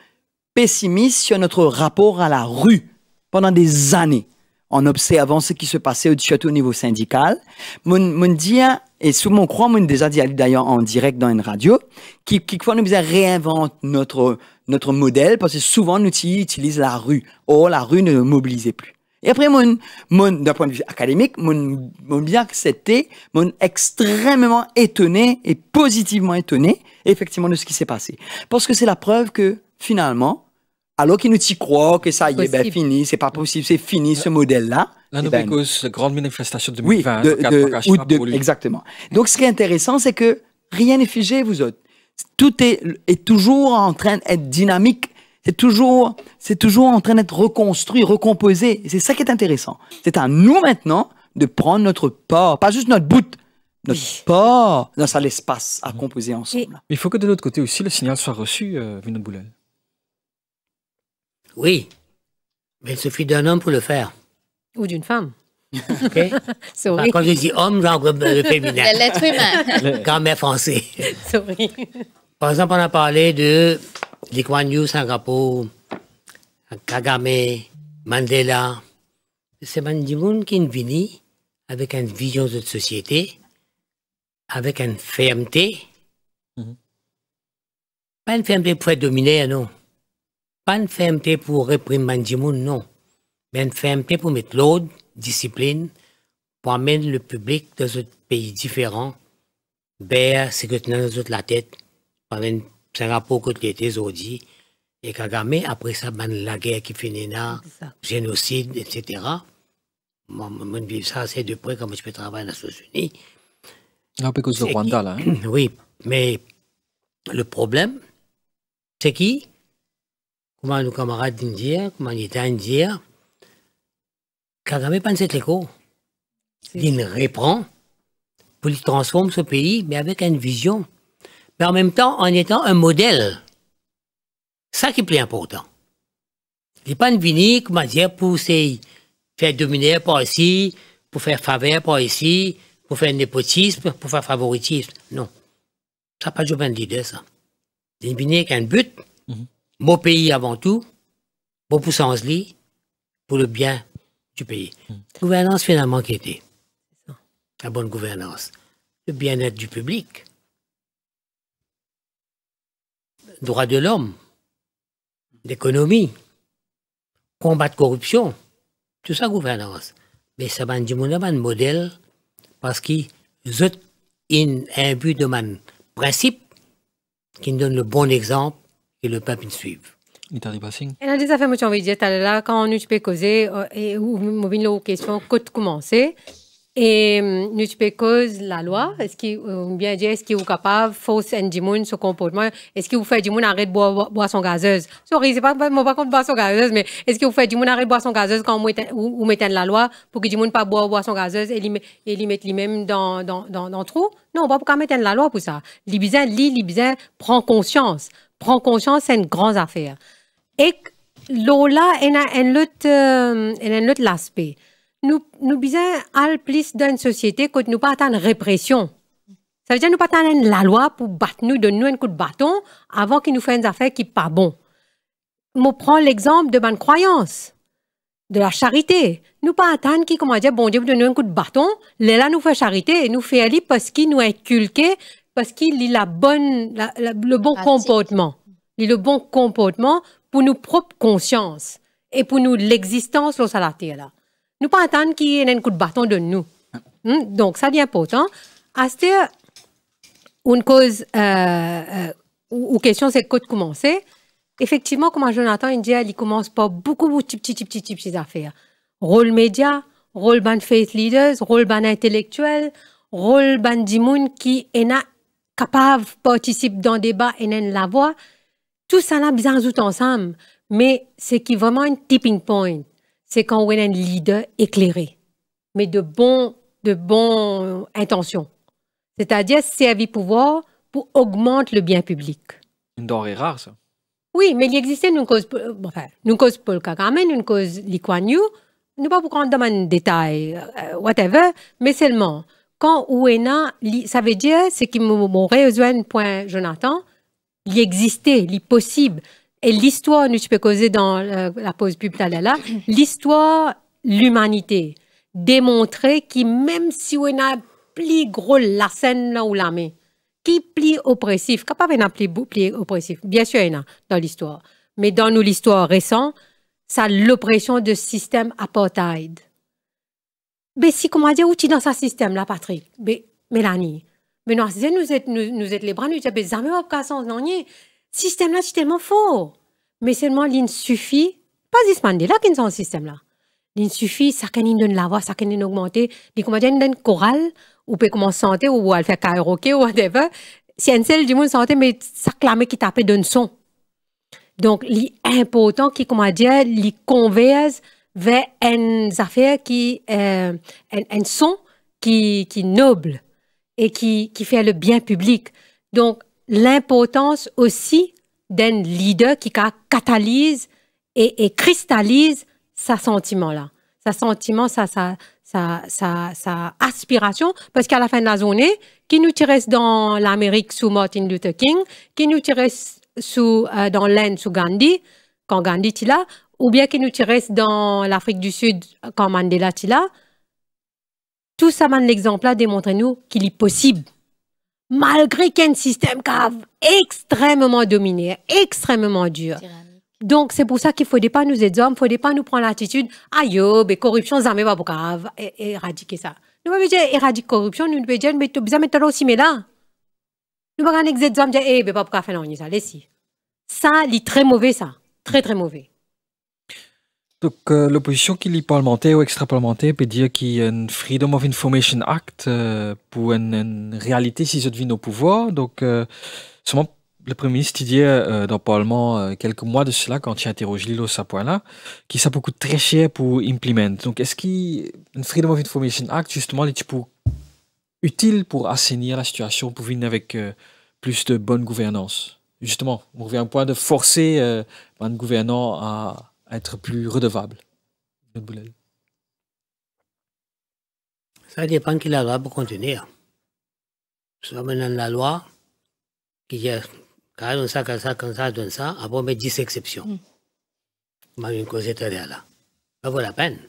pessimiste sur notre rapport à la rue pendant des années en observant ce qui se passait, surtout au niveau syndical. Mon, mon et sous mon croix, mon déjà dit d'ailleurs en direct dans une radio, qui, qui nous réinvente notre, notre modèle, parce que souvent, nous utilise la rue. Oh, la rue ne mobilisait plus. Et après, mon, mon d'un point de vue académique, mon, mon bien accepté, mon extrêmement étonné et positivement étonné, effectivement, de ce qui s'est passé. Parce que c'est la preuve que, finalement, alors qu'ils nous y croient que ça y est, ben, fini, c'est pas possible, c'est fini ce modèle-là. La eh nouvelle ben, la grande manifestation de, de, août de, exactement. Donc, ce qui est intéressant, c'est que rien n'est figé, vous autres. Tout est, est toujours en train d'être dynamique. C'est toujours, c'est toujours en train d'être reconstruit, recomposé. C'est ça qui est intéressant. C'est à nous maintenant de prendre notre part, pas juste notre bout, notre part dans l'espace à composer ensemble. il faut que de l'autre côté aussi, le signal soit reçu, euh, Vinod oui, mais il suffit d'un homme pour le faire. Ou d'une femme. Quand je dis homme, j'englobe euh, le féminin. L'être humain. Quand même français. Sorry. Par exemple, on a parlé de Lee Kuan Singapour, Kagame, Mandela. C'est Mandimoun qui est venu avec une vision de société, avec une fermeté. Mhm. Pas une fermeté pour être dominé, hein, non. Pas une fermeté pour réprimander gens, non. Mais une fermeté pour mettre l'ordre, discipline, pour amener le public dans un pays différent vers ce que tu as dans la tête, par un qui a été aujourd'hui, et Kagame, après ça, ben, la guerre qui finit là, génocide, etc. Moi, moi, vis ça assez de près comme je peux travailler dans les États-Unis. Non, parce que Rwanda, Hein? Oui, mais le problème, c'est qui comment nos camarades d'India, comment on était pas Kagame pense cette écho. Il reprend pour qu'il transforme ce pays, mais avec une vision, mais en même temps en étant un modèle. Ça qui est plus important. Il n'est pas une vinique, comment dire, pour faire dominer par ici, pour faire faveur par ici, pour faire népotisme, pour faire favoritisme. Non. Ça n'a pas de idée ça. Il vinique avec un but. Mhm mon pays avant tout, mon poussance-lit, pour le bien du pays. Hmm. Gouvernance finalement qui était. La bonne gouvernance. Le bien-être du public. Droits de l'homme. L'économie. Combat de corruption. Tout ça, gouvernance. Mais ça va un modèle parce qu'il a un but de man principe qui nous donne le bon exemple et le pape me suive. Ela Elle a muito vídeo tá lá quando nous pegamos e o movimento ou questão quando commencer, et nous hum, cause la loi, est-ce qu'il euh, bien dire est-ce qu'il est capable, fausse un ce comportement, est-ce qu'il vous fait dimoun arrête de boire boisson gazeuse? Sorry, c'est pas, moi pas contre boisson gazeuse, mais est-ce qu'il vous fait dimoun arrête de boisson gazeuse quand vous mettez la loi pour que dimoun pas boire boisson gazeuse et lui mettre lui-même dans, dans, dans, dans trou? Non, on va pas mettre la loi pour ça. L'Ibizan lit, prend conscience prend conscience, c'est une grande affaire. Et Lola, elle a un autre, euh, a un autre aspect. Nous, nous besoin al plus d'une société que nous pas de répression. Ça veut dire nous pas la loi pour battre nous, donner nous un coup de bâton avant qu'il nous fasse une affaire qui pas bon. Je prends l'exemple de ma croyance, de la charité. Nous pas attendre qui, comment dire, bon Dieu, vous donne un coup de bâton, les là nous fait charité et nous fait aller parce qu'il nous inculqué parce qu'il lit la bonne, le bon comportement. Il le bon comportement pour nous propre conscience et pour nous l'existence de salariés là. Nous pas attendre qu'il y ait un coup de bâton de nous. Ah. Hmm? Donc ça c'est important. Aster, une cause euh, euh, ou question c'est de commencer. Effectivement, comme Jonathan il dit, il commence pas beaucoup de petites affaires. Rôle média, rôle ban faith leaders, rôle ban intellectuel, rôle ban dimoun qui est capables participer dans le débat et n'en la voix. Tout ça là, bien tout ensemble. Mais ce qui est vraiment un tipping point, c'est quand on a un leader éclairé, mais de bon, de bonnes euh, intentions. C'est-à-dire servir pouvoir pour augmenter le bien public. Une denrée rare, ça. Oui, mais il existait une cause, enfin, une cause Kagame, une cause Lee nous ne pas pour qu'on demande détail, euh, euh, whatever, mais seulement quand Ouena, ça veut dire, c'est qui me raison point Jonathan, il existait, il est possible. Et l'histoire, nous, tu peux causer dans euh, la, pause pub là, l'histoire, l'humanité, démontrer que même si Ouena plus gros la scène là ou la main, qui plie oppressif, capable n'a plus pli oppressif, bien sûr, il y en a dans l'histoire. Mais dans nous, l'histoire récente, ça l'oppression de système apartheid mais ben, si, comment dire, outil dans ce système-là, Patrick, mais, ben, Mélanie, mais nous, nous êtes, nous, êtes les bras, nous disons, ben, mais jamais pas qu'à sens, Ce système-là, c'est tellement faux. Mais seulement, ne suffit, pas d'ismandé, là, qu'il y a système-là. ne suffit, ça qu'il donne la voix, ça qu'il donne augmenter, l'in, comment dire, donne chorale, ou peut comment santé, ou elle fait karaoké, ou whatever. Si elle celle du monde santé, mais ça clame qui tapait donne son. Donc, l'important, qui, comment dire, l'y converse, vers une affaire qui, euh, un, son qui, qui noble et qui, qui fait le bien public. Donc, l'importance aussi d'un leader qui catalyse et, cristallise sa sentiment-là. Sa sentiment, sa, sa, aspiration, parce qu'à la fin de la journée, qui nous tirait dans l'Amérique sous Martin Luther King, qui nous tirait sous, euh, dans l'Inde sous Gandhi, quand Gandhi était là, ou bien qui nous restent dans l'Afrique du Sud, quand Mandela est là, tout ça, l'exemple là, démontre nous qu'il est possible. Malgré qu'un système extrêmement dominé, extrêmement dur. Donc, c'est pour ça qu'il ne faut pas nous aider, il ne faut pas nous prendre l'attitude, aïe, oh, mais corruption, ça pas pour et éradiquer ça. Nous ne dire éradiquer corruption, nous ne dire, mais tu as aussi, mais là. Nous ne pouvons pas dire, eh, mais pas pour faire ça, ça, c'est très mauvais, ça. Très, très mauvais. Donc, euh, l'opposition qui lit parlementaire ou extra-parlementaire peut dire qu'il y a un Freedom of Information Act euh, pour une, réalité si je devine au pouvoir. Donc, seulement le Premier ministre dit euh, dans le Parlement quelques mois de cela, quand il interroge Lilo à point-là, qu'il ça beaucoup très cher pour implémenter. Donc, est-ce qu'un Freedom of Information Act, justement, est il utile pour assainir la situation, pour venir avec plus de bonne gouvernance Justement, on revient à un point de forcer un gouvernant à être plus redevable Ça dépend de la loi pour contenir. Hein. Soit maintenant la loi qui dit euh, quand ça, comme ça, comme ça, donne ça, avant on met 10 exceptions. Mm. Mais une cause derrière là. Ça vaut la peine.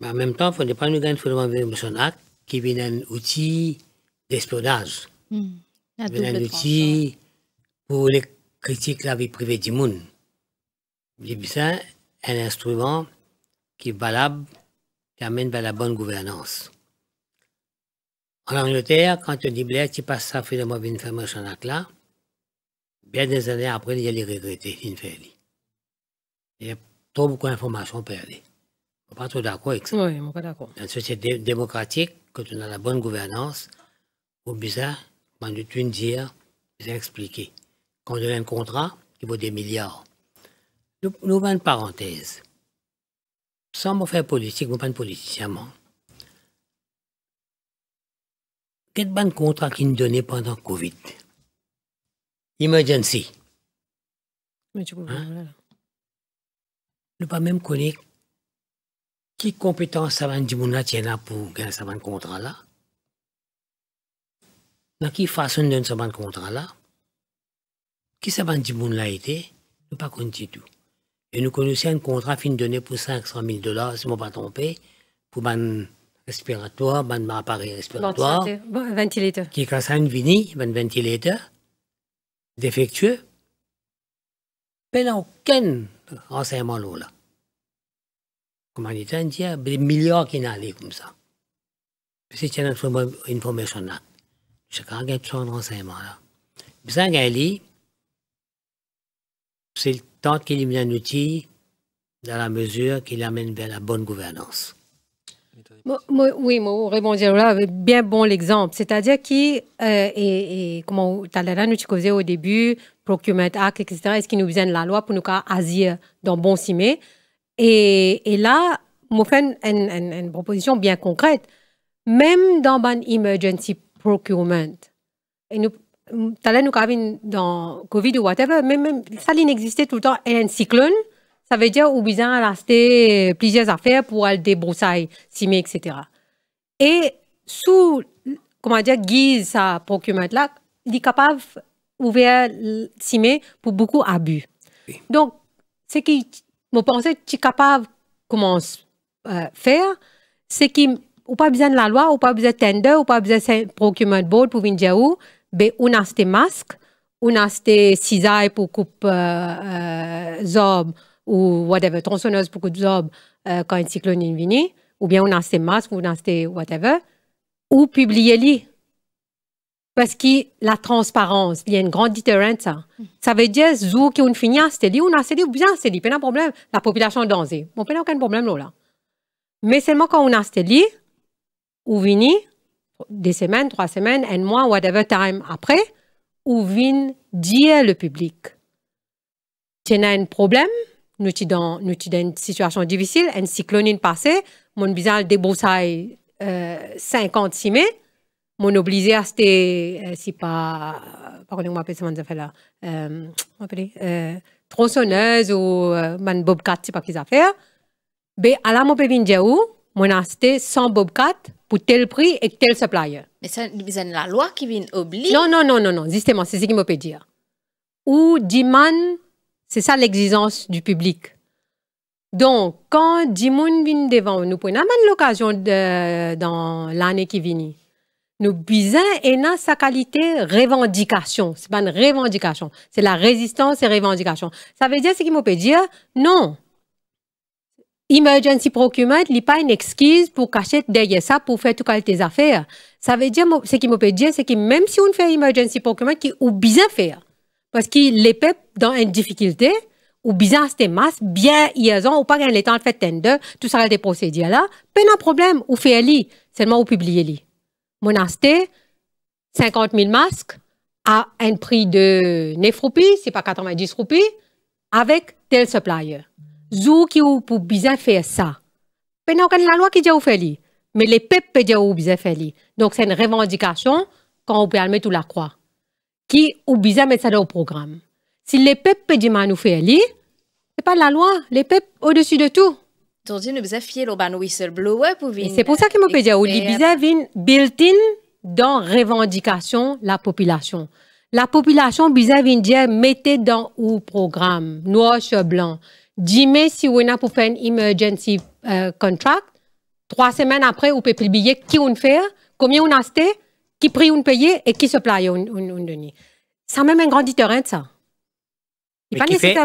Mais en même temps, il ne faut pas nous gagner sur acte qui vient un outil d'espionnage. Mm. Un outil pour les critiques de la vie privée du monde. J'ai est un instrument qui est valable, qui amène vers la bonne gouvernance. En Angleterre, quand on dit Blair, tu passes ça, fait de moi une information en là, bien des années après, il y a les regrettés, il Il y a trop beaucoup d'informations perdues. On n'est pas trop d'accord avec ça. Oui, ne suis pas d'accord. Dans une société démocratique, quand on a la bonne gouvernance, au bizarre, on doit une dire, c'est expliquer. Quand on a un contrat qui vaut des milliards, nous avons une parenthèse. Sans me faire politique, nous pas de politicien. Quel bon contrat qui nous donnait pendant Covid Emergency. Mais ne hein? pas même connaître qui compétence ça va nous pour gagner ce contrat là. Dans qui façon de ce contrat là Qui ça va nous là Ne pas connaître du tout. Et nous connaissions un contrat fin de donné pour 500 000 dollars, si je ne pas trompé, pour un respiratoire, un appareil respiratoire. Bon, ventilateur. Qui, quand une vini, un ventilateur, défectueux, mais n'a aucun renseignement là. Comme on dit, il y a des milliards qui n'allaient comme ça. C'est une information là. y a son renseignement là. Mais ça, c'est tant qu'il est un outil dans la mesure qu'il amène vers la bonne gouvernance. Oui, moi, répondre là, bien bon l'exemple. C'est-à-dire qui, euh, et, et, comment, Talera nous au début, Procurement Act, etc., est-ce qu'il nous besoin de la loi pour nous agir dans bon cimé? Et, là, moi, fait une, proposition bien concrète. Même dans ban emergency procurement, et nous, dans Covid ou whatever, mais même ça, n'existait tout le temps. Et un cyclone, ça veut dire où besoin à plusieurs affaires pour aller débroussailler, cimer, etc. Et sous, comment dire, guise sa procurement-là, il est capable d'ouvrir cimer pour beaucoup d'abus. Donc, ce qui me pensais tu es capable comment euh, faire, c'est qui ou pas besoin de la loi, ou pas besoin de tender, ou pas besoin de procurement board pour venir dire où, on a on a un ciseau pour couper euh, zob ou whatever, tronçonneuse pour couper zob euh, quand une cyclone est venu, ou bien on a ou masque, unazte whatever, ou publiez-les. Parce que la transparence, il y a une grande différence. Ça, veut dire, zou qui on finit, c'est dit, on a c'est ou bien c'est pas de problème, la population danse. Bon, pas aucun problème là. Mais seulement quand on a c'est ou vini, des semaines, trois semaines, un mois, whatever time après, ou vient dire le public, tu as un problème, nous sommes dans, une situation difficile, un cyclone est passé, mon bizarre débroussaille euh, 56 mai, mon obligé à c'était, euh, si pas, par je on m'appelle ça, euh, on là, euh, euh, tronçonneuse ou euh, mon bobcat, si pas qu'ils affaire, ben, mais à la mon pévin diaou, mon acheté bobcat, pour tel prix et tel supplier. Mais c'est la loi qui vient obliger. Non, non, non, non, non, justement, c'est ce qu'il me peut dire. Ou demand, c'est ça l'exigence du public. Donc, quand Dimon vient devant nous, pour avoir l'occasion dans l'année qui vient, nous bisons et sa qualité revendication. C'est pas une revendication, c'est la résistance et revendication. Ça veut dire ce qu'il me peut dire, non, emergency procurement n'est pas une excuse pour cacher derrière ça pour faire toutes les affaires. Ça veut dire, ce qui me peut dire, c'est que même si on fait emergency procurement, qui faut bien faire. Parce que les peuples dans une difficulté, ou bien des masse, bien ils ont, ou pas le temps de faire tender, tout ça, des procédures là, pas un problème, ou fait li, seulement ou publier li. Mon acheté 50 000 masques, à un prix de 9 roupies, c'est pas 90 roupies, avec tel supplier. Zou qui ou pour bizarre faire ça. Mais aucun la loi qui déjà ou fait Mais les peuples dire ou bizarre faire li. Donc c'est une revendication quand on peut aller mettre la croix. Qui ou bizarre mettre ça dans le programme. Si les peuples déjà nous fait li, c'est pas la loi. Les peuples au-dessus de tout. Donc nous bizarre fier le ban whistleblower pour venir. C'est pour ça que mon peut dire ou bizarre vin built-in dans revendication la population. La population bizarre vient dire mettez dans ou programme noir sur blanc mai, si vous avez pour un emergency euh, contract, trois semaines après, vous pouvez publier qui on fait, combien on a acheté, qui prix on paye et qui se on, on, donne. même un grand deterrent, hein, ça. et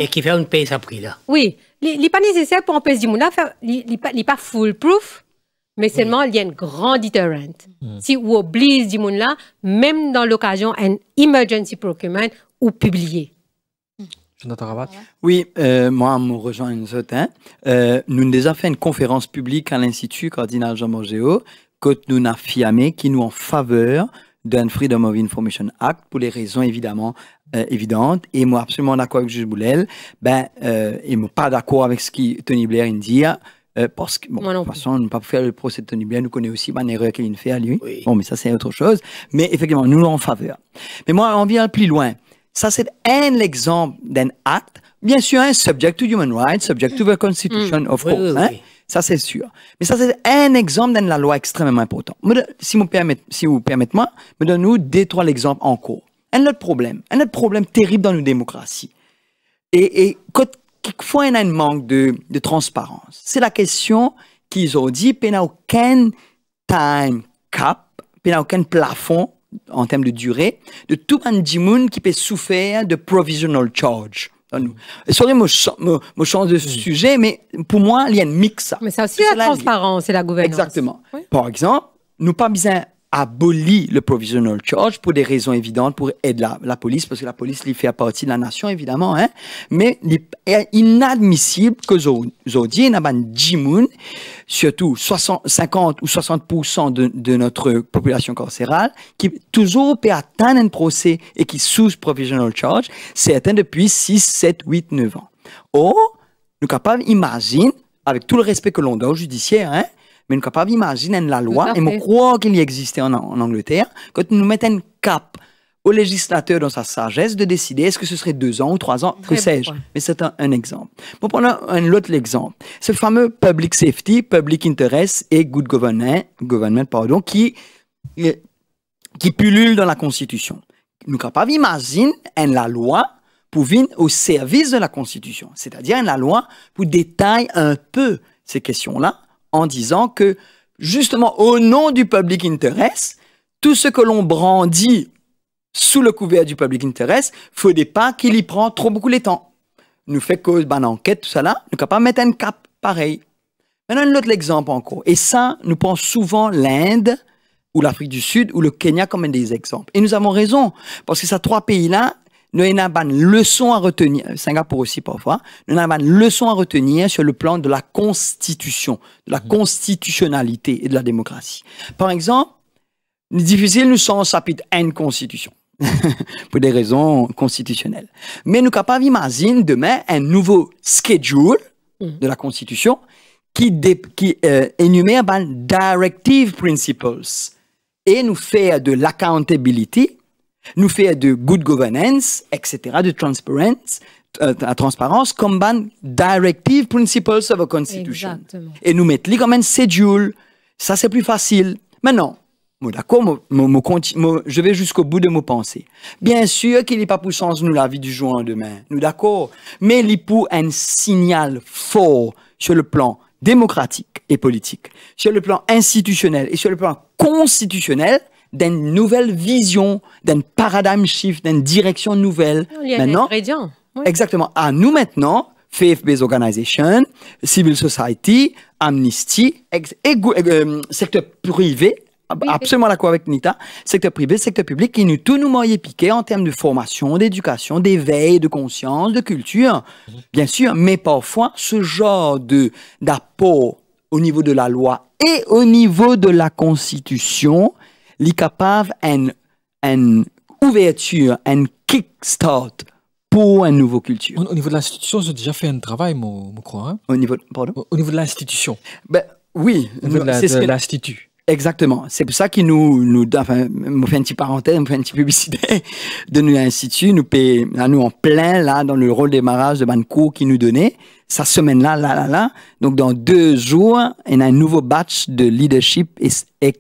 qui fait une paye sa prix, là. Oui. Il n'est pas nécessaire pour empêcher là il n'est pas, pas foolproof, mais seulement il y a un grand deterrent. Hein. Mm. Si vous oblige là même dans l'occasion, un emergency procurement, ou publier. Jonathan Rabat Oui, euh, moi moi, me rejoint une autre. Hein. Euh, nous avons déjà fait une conférence publique à l'Institut Cardinal Jean morgeau que nous avons affirmé qui nous en faveur d'un Freedom of Information Act pour les raisons évidemment euh, évidentes. Et moi, absolument d'accord avec Juge Boulel, ben, euh, et moi, pas d'accord avec ce que Tony Blair dit. parce que, bon, de toute façon, on ne peut pas faire le procès de Tony Blair, nous connaît aussi une erreur qu'il fait à lui. Bon, mais ça, c'est autre chose. Mais effectivement, nous en faveur. Mais moi, on vient plus loin. Ça, c'est un exemple d'un acte. Bien sûr, un subject to human rights, subject to the constitution, mm. of course. Hein. Ça, c'est sûr. Mais ça, c'est un exemple d'une loi extrêmement importante. Si vous permettez, si vous permettez moi, me donnez nous deux, trois exemples encore. Un autre problème, un autre problème terrible dans nos démocraties. Et, et quelquefois, il y a un manque de, de transparence. C'est la question qu'ils ont dit, il n'y a aucun time cap, il n'y a aucun plafond en termes de durée, de tout un djimoun qui peut souffrir de provisional charge. Mm. Sorry, mon mon change de mm. sujet, mais pour moi, il y a un mix. Mais c'est aussi la transparence et la gouvernance. Exactement. Par exemple, nous pas besoin abolit le provisional charge pour des raisons évidentes, pour aider la, police, parce que la police lui fait partie de la nation, évidemment, hein? mais il est inadmissible que Zodien Naban Jimoun, surtout 50 ou 60% de, notre population carcérale, qui toujours peut atteindre un procès et qui sous provisional charge, c'est atteint depuis 6, 7, 8, 9 ans. Or, nous sommes capables, imagine, avec tout le respect que l'on donne au judiciaire, hein, mais nous pas imaginer la loi et nous croyons qu'il y existait en, Angleterre quand nous mettons un cap au législateur dans sa sagesse de décider est-ce que ce serait deux ans ou trois ans, que sais-je. Mais c'est un, exemple. Pour prendre un, autre exemple, ce fameux public safety, public interest et good government, government pardon, qui, euh, qui pullule dans la Constitution. Nous pas imaginer la loi pour venir au service de la Constitution, c'est-à-dire la loi pour détailler un peu ces questions-là, en disant que, justement, au nom du public intérêt, tout ce que l'on brandit sous le couvert du public intérêt faut des pas qu'il y prend trop beaucoup les temps. Nous fait cause, ben, enquête, tout ça ne nous pas mettre un cap pareil. Maintenant, un autre exemple encore. Et ça, nous pensons souvent l'Inde, ou l'Afrique du Sud, ou le Kenya comme un des exemples. Et nous avons raison, parce que ces trois pays-là, nous avons une leçon à retenir, Singapour aussi parfois, nous avons une leçon à retenir sur le plan de la constitution, de la mm. constitutionnalité et de la démocratie. Par exemple, difficile nous sommes en chapitre constitution, pour des raisons constitutionnelles. Mais nous capables imaginer demain un nouveau schedule mm. de la constitution qui, euh, énumère ben, directive principles et nous fait de l'accountability nous fait de good governance, etc., de transparence, la euh, à transparence, combine Directive Principles of a Constitution. Et nous mettons les comme un « schedule. Ça, c'est plus facile. Maintenant, d'accord, je vais jusqu'au bout de mes pensées. Bien sûr qu'il n'est pas pour sens nous la vie du jour au demain. Nous d'accord. Mais il pour un signal fort sur le plan démocratique et politique, sur le plan institutionnel et sur le plan constitutionnel, d'une nouvelle vision, d'un paradigme shift, d'une direction nouvelle. Il y a maintenant, Exactement. À nous maintenant, faith organization, civil society, amnesty, euh, euh, secteur privé, absolument d'accord avec Nita, secteur privé, secteur public, qui nous tous nous moyen piqué en termes de formation, d'éducation, d'éveil, de conscience, de culture, mhm. bien sûr, mais parfois ce genre de d'apport au niveau de la loi et au niveau de la constitution li une en, en ouverture, un kickstart pour une nouvelle culture. Au, niveau de l'institution, j'ai déjà fait un travail, mon, crois. Hein. Au niveau, pardon? Au, niveau de l'institution. Ben, oui. Au niveau de l'institut. Exactement. C'est pour ça qu'il nous, nous, enfin, fait une petite parenthèse, on fait une petite publicité de nous institut, nous paye, nous en plein, là, dans le rôle démarrage de Banco qui nous donnait, sa semaine-là, là, là, là. Donc, dans deux jours, il y a un nouveau batch de leadership et, et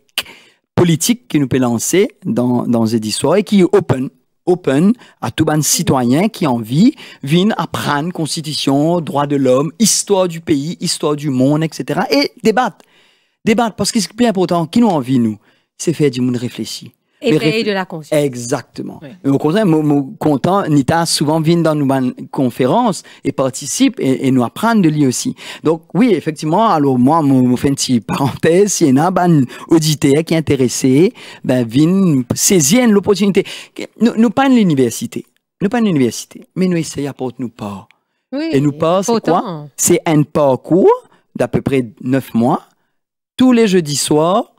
politique qui nous peut lancer dans, dans cette histoire et qui est open open à tout bon citoyen qui a envie, viennent apprendre constitution, droit de l'homme, histoire du pays, histoire du monde, etc. Et débattre. Débattre, parce que ce qui est plus important, qui nous envie, nous, c'est faire du monde réfléchi. Et créer de la conscience. Exactement. Oui. Au contraire, mon content, Nita souvent vient dans nos conférences et participe et, et, nous apprend de lui aussi. Donc, oui, effectivement, alors moi, je fais une petite parenthèse. il y en a un ben, auditeur qui est intéressé, ben, vient saisir l'opportunité. Nous, nous pas l'université. Nous pas l'université. Mais nous essayons de nous pas. Oui, et nous pas, c'est quoi? C'est un parcours d'à peu près neuf mois, tous les jeudis soirs,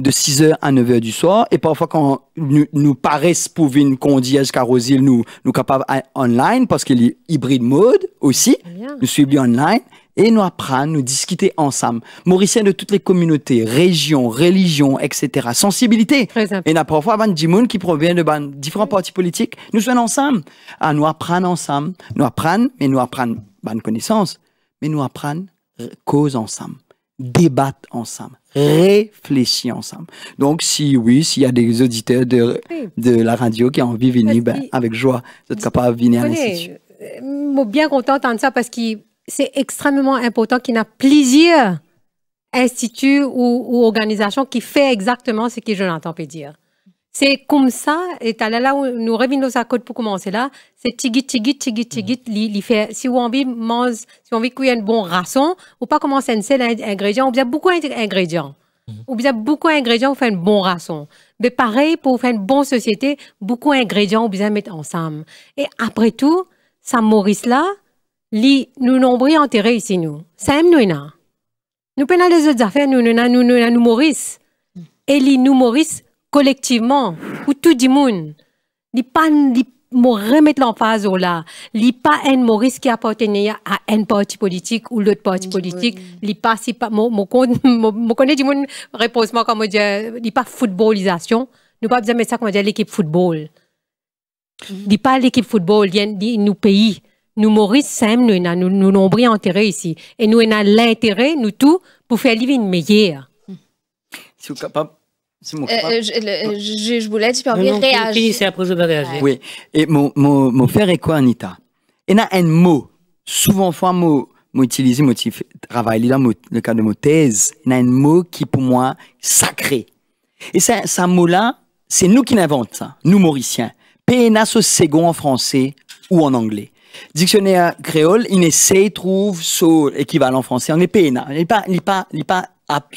de 6h à 9h du soir. Et parfois, quand nous, nous paraissent pour une car jusqu'à Rosil, nous, nous capables ligne, parce qu'il y a hybride mode aussi, nous suivons online, et nous apprenons, nous discuter ensemble. Mauriciens de toutes les communautés, régions, religions, etc. Sensibilité. Et nous parfois, avant Jimoun qui provient de différents partis politiques, nous sommes ensemble. à ah, nous apprenons ensemble. Nous apprenons, mais nous apprenons bonne connaissance, mais nous apprenons euh, cause ensemble, débattre ensemble réfléchis ensemble. Donc, si oui, s'il y a des auditeurs de, de la radio qui ont envie de venir, ben, avec joie, vous êtes capable de venir à l'Institut. Je euh, suis bien contente d'entendre ça parce que c'est extrêmement important qu'il y a plusieurs instituts ou, ou organisations qui fait exactement ce que je l'entends dire. C'est comme ça, et là, là où nous revenons à côte pour commencer là, c'est tigit, tigit, tigit, tigit, mhm. il fait, si vous avez envie si on veut cuire un bon rasson, ou pas commencer un seul ingrédient, On bien beaucoup d'ingrédients. Vous mhm. avez beaucoup d'ingrédients, pour faire un bon rasson. Mais pareil, pour faire une bonne société, beaucoup d'ingrédients, vous les mettre ensemble. Et après tout, ça Maurice là, nous pas enterrés ici, nous. Ça aime nous, nous. Nous prenons les autres affaires, nous, nous, nous, nous, nous, Maurice. Mhm. Et nous, Maurice, collectivement, ou tout le monde, il pas mo remettre en phase là li pas un Maurice qui appartenait à un parti politique ou l'autre parti politique li pas si pas mo mo connais du monde réponse moi quand dire li pas footballisation nous pas besoin ça comment dire l'équipe football dis mm-hmm. pas l'équipe football il nous pays nous Maurice c'est nous nous nous nombreux ici et nous avons l'intérêt nous tout pour faire vivre une meilleure mm-hmm. si vous capable euh, euh, euh, je, voulais je, je, vous réagir. puis réagir. réagir. Oui, et mon, mon, mon frère est quoi, Anita Il y a un mot, souvent fois mot, mot utilisé, mot travail, le cas de mot thèse, il y a un mot qui pour moi sacré. Et ça, ça mot-là, c'est nous qui l'inventons, nous Mauriciens. pna ce second en français ou en anglais. Dictionnaire créole, il essaie, trouve, son équivalent en français. On est PNA. Il n'est pas, pas, pas à,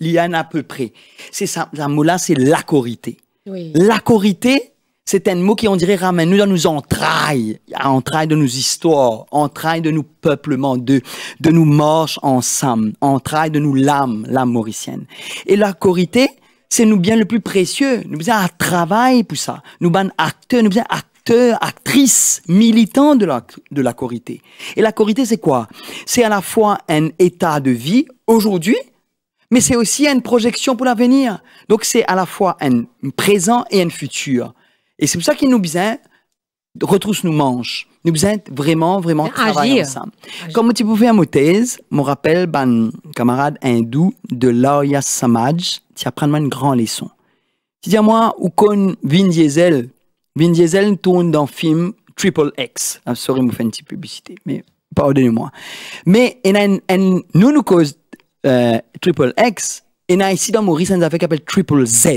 il y en a à peu près. C'est ça, un mot-là, c'est l'acorité. Oui. L'acorité, c'est un mot qui, on dirait, ramène nous dans nos entrailles, entrailles de nos histoires, entrailles de nos peuplements, de, de nos marches ensemble, entrailles de nos lames, l'âme mauricienne. Et l'acorité, c'est nous bien le plus précieux. Nous bien à travail pour ça. Nous bien acteurs, nous bien acteurs, actrices, militants de la, de Et la c'est quoi? C'est à la fois un état de vie aujourd'hui, mais c'est aussi une projection pour l'avenir. Donc c'est à la fois un présent et un futur. Et c'est pour ça qu'il nous besoin retrousse nous manches. Nous besoin vraiment, vraiment travailler ensemble. Agir. Comme tu pouvais à mon thèse, mon rappel, ben, camarade hindou de Laoya Samaj, tu apprends une grande leçon. Tu dis à moi, ou con Vin Diesel, Vin Diesel tourne dans le film Triple X. Ah, sorry, je vous fais une petite publicité, mais pardonnez-moi. Mais, et nous nous cause euh, Triple X, et na ici dans Maurice, nous qu'on appelle Triple Z.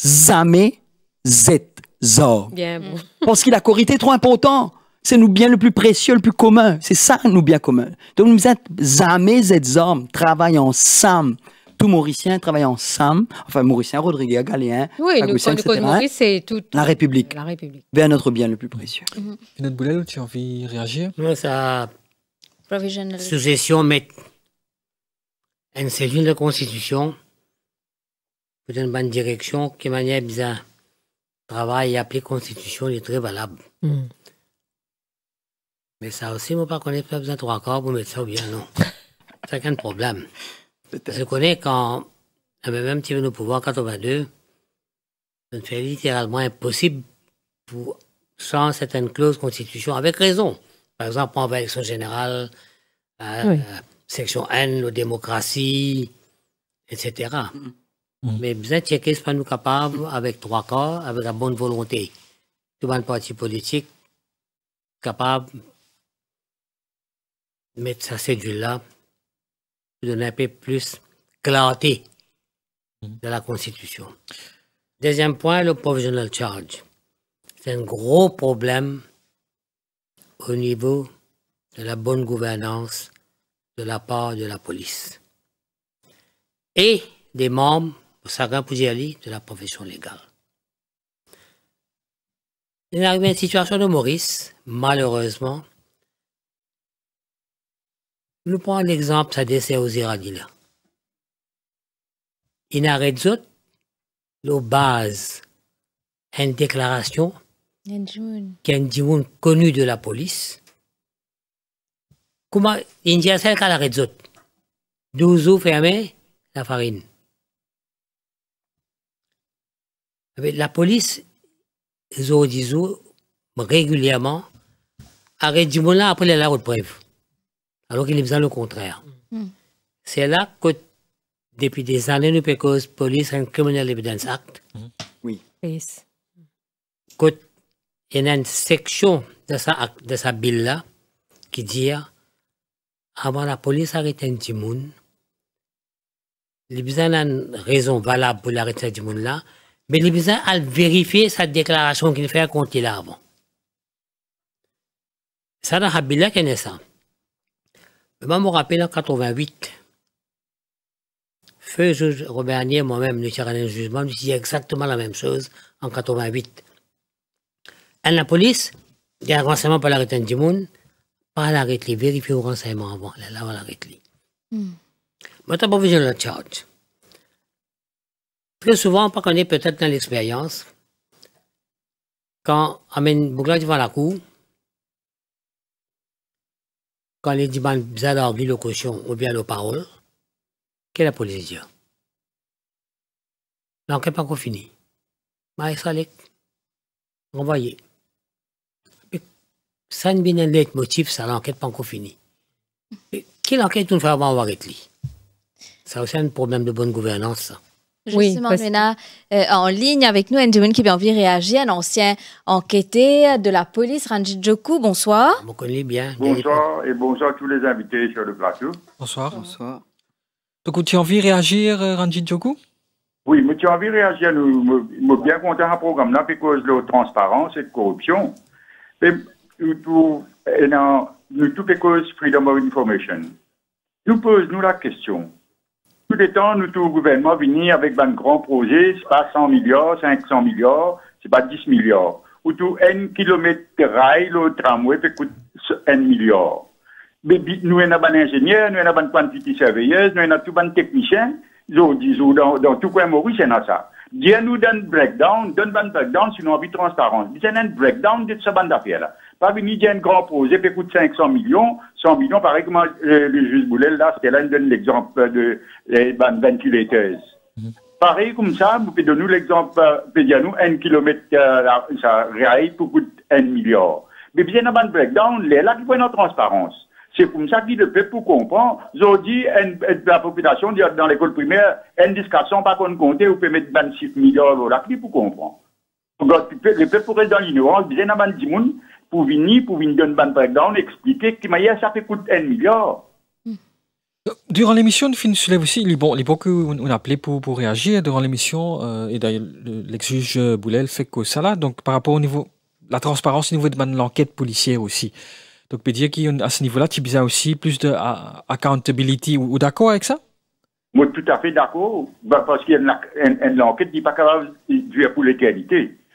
Zame Z. Zor. Bien Parce qu'il a corité trop important. C'est nous bien le plus précieux, le plus commun. C'est ça, nous bien commun. Donc, nous disons, Zame Zor, hommes ensemble. Tout Mauricien travaille ensemble. Enfin, Mauricien, Rodriguez, Galien. Oui, nous, Maurice, c'est toute la République. La République. Vers notre bien le plus précieux. Mm Notre tu as envie de réagir? ça. sous Suggestion, mais en cellule de constitution, une bonne direction qui manière bizarre. Travail et appeler constitution est très valable. Hmm. Mais ça aussi, moi, pas connaître pas besoin de trois corps pour mettre ça bien, non. C'est un problème. Je connais quand, même si nous pouvoir en 82, fait littéralement impossible pour, sans certaines clauses constitution, avec raison. Par exemple, en va l'élection générale, euh, section N, la démocratie, etc. Mais vous êtes pas nous capables, avec trois corps, avec la bonne volonté. Tout le parti politique capable de mettre sa cédule là, de donner un peu plus clarté mm-hmm. de la Constitution. Deuxième point, le provisional charge. C'est un gros problème au niveau de la bonne gouvernance de la part de la police et des membres au Sagan de la profession légale. Il est une situation de Maurice, malheureusement. Nous prenons l'exemple, sa décès aux Iranilans. Il n'a rien la base une déclaration qu'un connu de la police Comment a c'est qui a résout. 12 jours fermés, la farine. La police, ils ont régulièrement, arrête du monde là, après les la route preuve. Alors qu'il faisait le contraire. Hmm. C'est là que, depuis des années, nous la police un criminal evidence act. Hmm. Oui. il y a une section de sa, de bill là qui dit avant la police arrêtait il y a une raison valable pour l'arrêter Ndjimoun là, mais y a vérifier sa déclaration qu'il fait contre il avant. Ça n'a qui a ça. Mais je me rappelle en 88, feu juge Robert Nier, moi-même, nous tirons un jugement, nous dit exactement la même chose en 88. Et la police, il y a un renseignement pour l'arrêté Ndjimoun, pas à larrêt vérifier au renseignement avant, là, avant larrêt Mais vais vous pas vu la charge. Très souvent, on qu'on est peut-être dans l'expérience, quand on amène Bougla devant la cour, quand les diman bizarre le caution ou bien nos paroles, qu'est la police dit L'enquête pas encore finie. Maïsalek, envoyé. Ça vient pas lek motif ça, l'enquête pas encore finie. Quelle enquête nous avoir avec lui. Ça aussi un problème de bonne gouvernance. Je Justement, oui, Mena, euh, en ligne avec nous, Ndjoun qui a envie de réagir, un ancien enquêté de la police, Ranjit Joku. Bonsoir. Vous connaissez bien. Bonsoir et bonsoir à tous les invités sur le plateau. Bonsoir. Bonsoir. Donc, tu as envie de réagir, euh, Ranjit Joku Oui, mais tu as envie de réagir. Je suis bien content à programme là, parce que la transparence et la corruption nous, dans tout cause freedom of information. Nous posons nous la question. Tout le temps, nous tout le gouvernement venir avec un grand projet, c'est pas 100 milliards, 500 milliards, c'est pas 10 milliards. Ou tout N kilomètre de rail, le tramway, ça coûte N milliard. Mais nous avons un ingénieur, nous avons une quantité surveilleuse, nous a tout un technicien. dans, dans tout coin Maurice, on a ça. Dieu nous donne breakdown, donne un breakdown sinon on a une de transparence. Dis-nous un breakdown de ce bande d'affaires là pas venir dire un grand projet qui coûte 500 millions, 100 millions, pareil, comme euh, le juge Boulel, là, c'était là, il donne l'exemple de euh, les ventilateurs. Mhm. Pareil comme ça, vous pouvez donner l'exemple, euh, vous pouvez dire nous, un kilomètre, ça réaille pour coûter un milliard. Mais bien, dans le breakdown, les là qui prennent une transparence. C'est comme ça que le peuple comprend. Aujourd'hui, la population dans l'école primaire, une discussion pas qu'on compte, vous pouvez mettre 26 milliards là, qui pour comprendre. Le peuple pourrait dans l'ignorance, bien avant le pour venir, pour venir donner par breakdown, expliquer que maïa ça peut de un milliard. Durant l'émission de Fin Soulève aussi, il bon, beaucoup on a appelé pour, pour réagir durant l'émission, euh, et d'ailleurs l'ex-juge Boulel fait que ça là, donc par rapport au niveau, la transparence au niveau de l'enquête policière aussi. Donc peut dire qu'à ce niveau-là, tu as aussi plus de accountability, ou, d'accord avec ça Moi tout à fait d'accord, bah, parce une enquête n'est pas capable de durer pour l'égalité.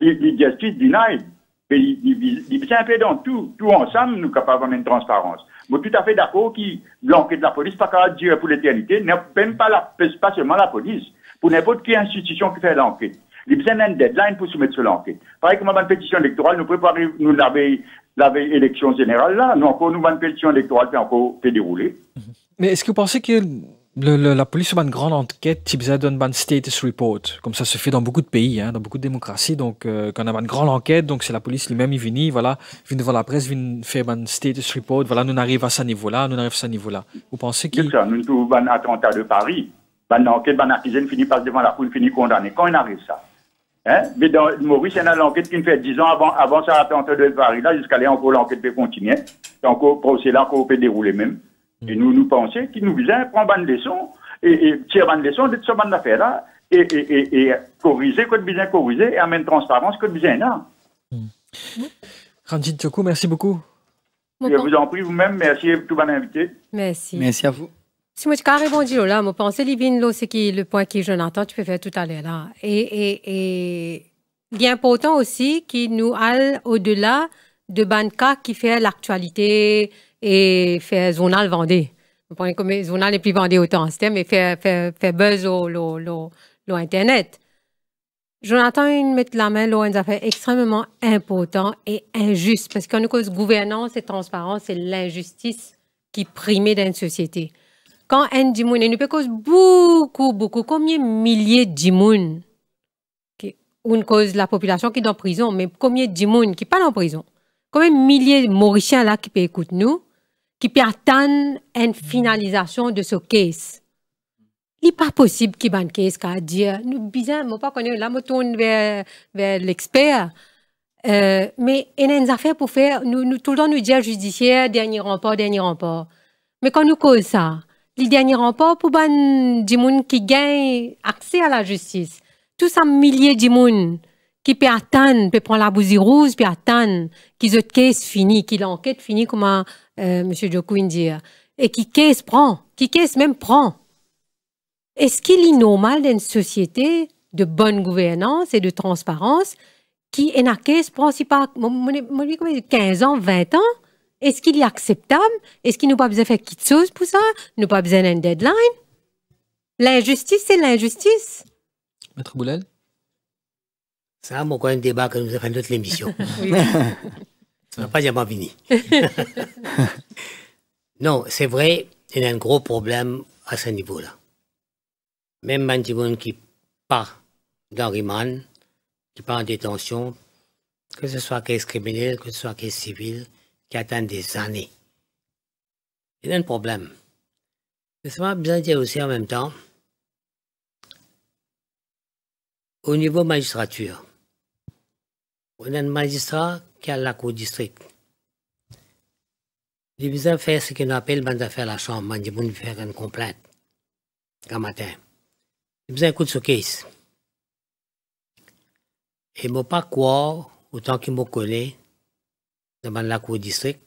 Il ils gaspillent, ils mais il simple donc tout, tout ensemble, nous capables d'avoir une transparence. Je suis tout à fait d'accord que l'enquête de la police pas capable de durer pour l'éternité, même pas, la, pas seulement la police, pour n'importe quelle institution qui fait l'enquête. Il y a d'un deadline pour soumettre l'enquête. Pareil comme une pétition électorale, nous préparons, nous l'avons la élection générale là, nous encore, nous, une pétition électorale qui encore fait dérouler. Mais est-ce que vous pensez que la police ouvre une grande enquête, type Zadonban un status report, comme ça se fait dans beaucoup de pays, hein, dans beaucoup de démocraties. Donc, euh, quand on a une grande enquête, donc c'est la police lui-même, il vient, voilà, vient devant la presse, vient faire un status report, voilà, nous n'arrivons à ce niveau-là, nous on à ce niveau-là. Vous pensez qu'il. C'est ça, nous trouvons un attentat de Paris, une enquête, un finit par devant la cour, finit condamné. Quand on arrive ça hein? Mais dans Maurice, il y a une enquête qui fait 10 ans avant, avant attentat de Paris, là, jusqu'à l'heure encore l'enquête peut continuer, encore, c'est là, encore peut dérouler même. Et nous, nous pensions qu'il nous visait prendre une leçon et, et tirer une leçon de ce bande affaire là et, et, et, corriger quoi de bien corriger et amener transparence quoi de bien là. Grandi merci beaucoup. Je vous en prie vous-même, merci tout bon invité. Merci. Merci à vous. Si moi, je carré bon Dieu, là, mon pensée, Livine, là, c'est le point qui je n'entends, tu peux faire tout à l'heure, là. Et, et, et, important aussi qu'il nous aille au-delà de Banca qui fait l'actualité, et faire Zonal Vendée. Vous comme Zonal n'est plus vendé autant C'était mais fait faire, buzz au, au, Internet. Jonathan, il met la main dans une affaire extrêmement important et injuste parce qu'on nous cause gouvernance et transparence, c'est l'injustice qui prime dans une société. Quand un dimoun, nous peut cause beaucoup, beaucoup, combien milliers de qui une cause la population qui est en prison, mais combien de qui pas en prison? Combien de milliers de Mauriciens là qui peuvent écouter nous? qui peut attendre une finalisation de ce cas. Il n'est pas possible qu'il y ait un case qui dire, euh, nous, bizarre, je pas connaître, là, je tourne vers, vers l'expert. Euh, mais il y a des affaires pour faire, nous, tout le temps nous dire judiciaire, dernier remport, dernier rempart. Mais quand nous cause ça, les derniers remports pour ben, des gens qui gagnent accès à la justice. Tout ça, milliers de gens qui peuvent attendre, peuvent prendre la bousille rouge, peuvent attendre qu'ils aient case fini, qu'ils l'enquête finie, comment euh, Monsieur M. dire, et qui caisse prend, qui caisse même prend. Est-ce qu'il est normal d'une société de bonne gouvernance et de transparence qui est caisse prend si pas 15 ans, 20 ans Est-ce qu'il est acceptable Est-ce qu'il n'a pas besoin de faire quelque chose pour ça Nous pas besoin d'un deadline L'injustice, c'est l'injustice. Maître Boulel Ça, c'est un débat que nous avons fait l'émission. On n'a pas diamant fini. non, c'est vrai, il y a un gros problème à ce niveau-là. Même Mantimon qui part dans Riman, qui part en détention, que ce soit est criminel, que ce soit est civil, qui attend des années. Il y a un problème. Mais ça m'a bien dire aussi en même temps, au niveau magistrature, on a un magistrat qui a la cour district. Il besoin faire ce qu'on appelle dans à la chambre, besoin de faire une complainte. Un matin. Il besoin d'écouter ce case. Et ne pas croire, autant qu'il me connaît, dans la cour district,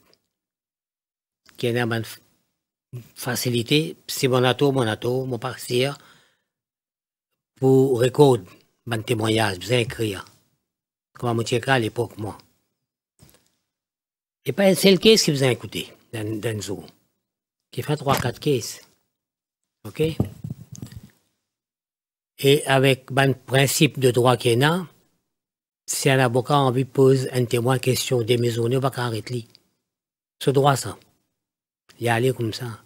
qui a une facilité, si mon atout, mon atout, mon partir, pour récorder mon témoignage, besoin écrire à Moutierka à l'époque, moi. Et pas une seule case qui vous a écouté dans, qui fait 3-4 cases. OK Et avec ben, le principe de droit qu'il y a, si un avocat envie de pose un témoin question des maisons, on va arrêter. Ce droit, ça. Il y a aller comme ça.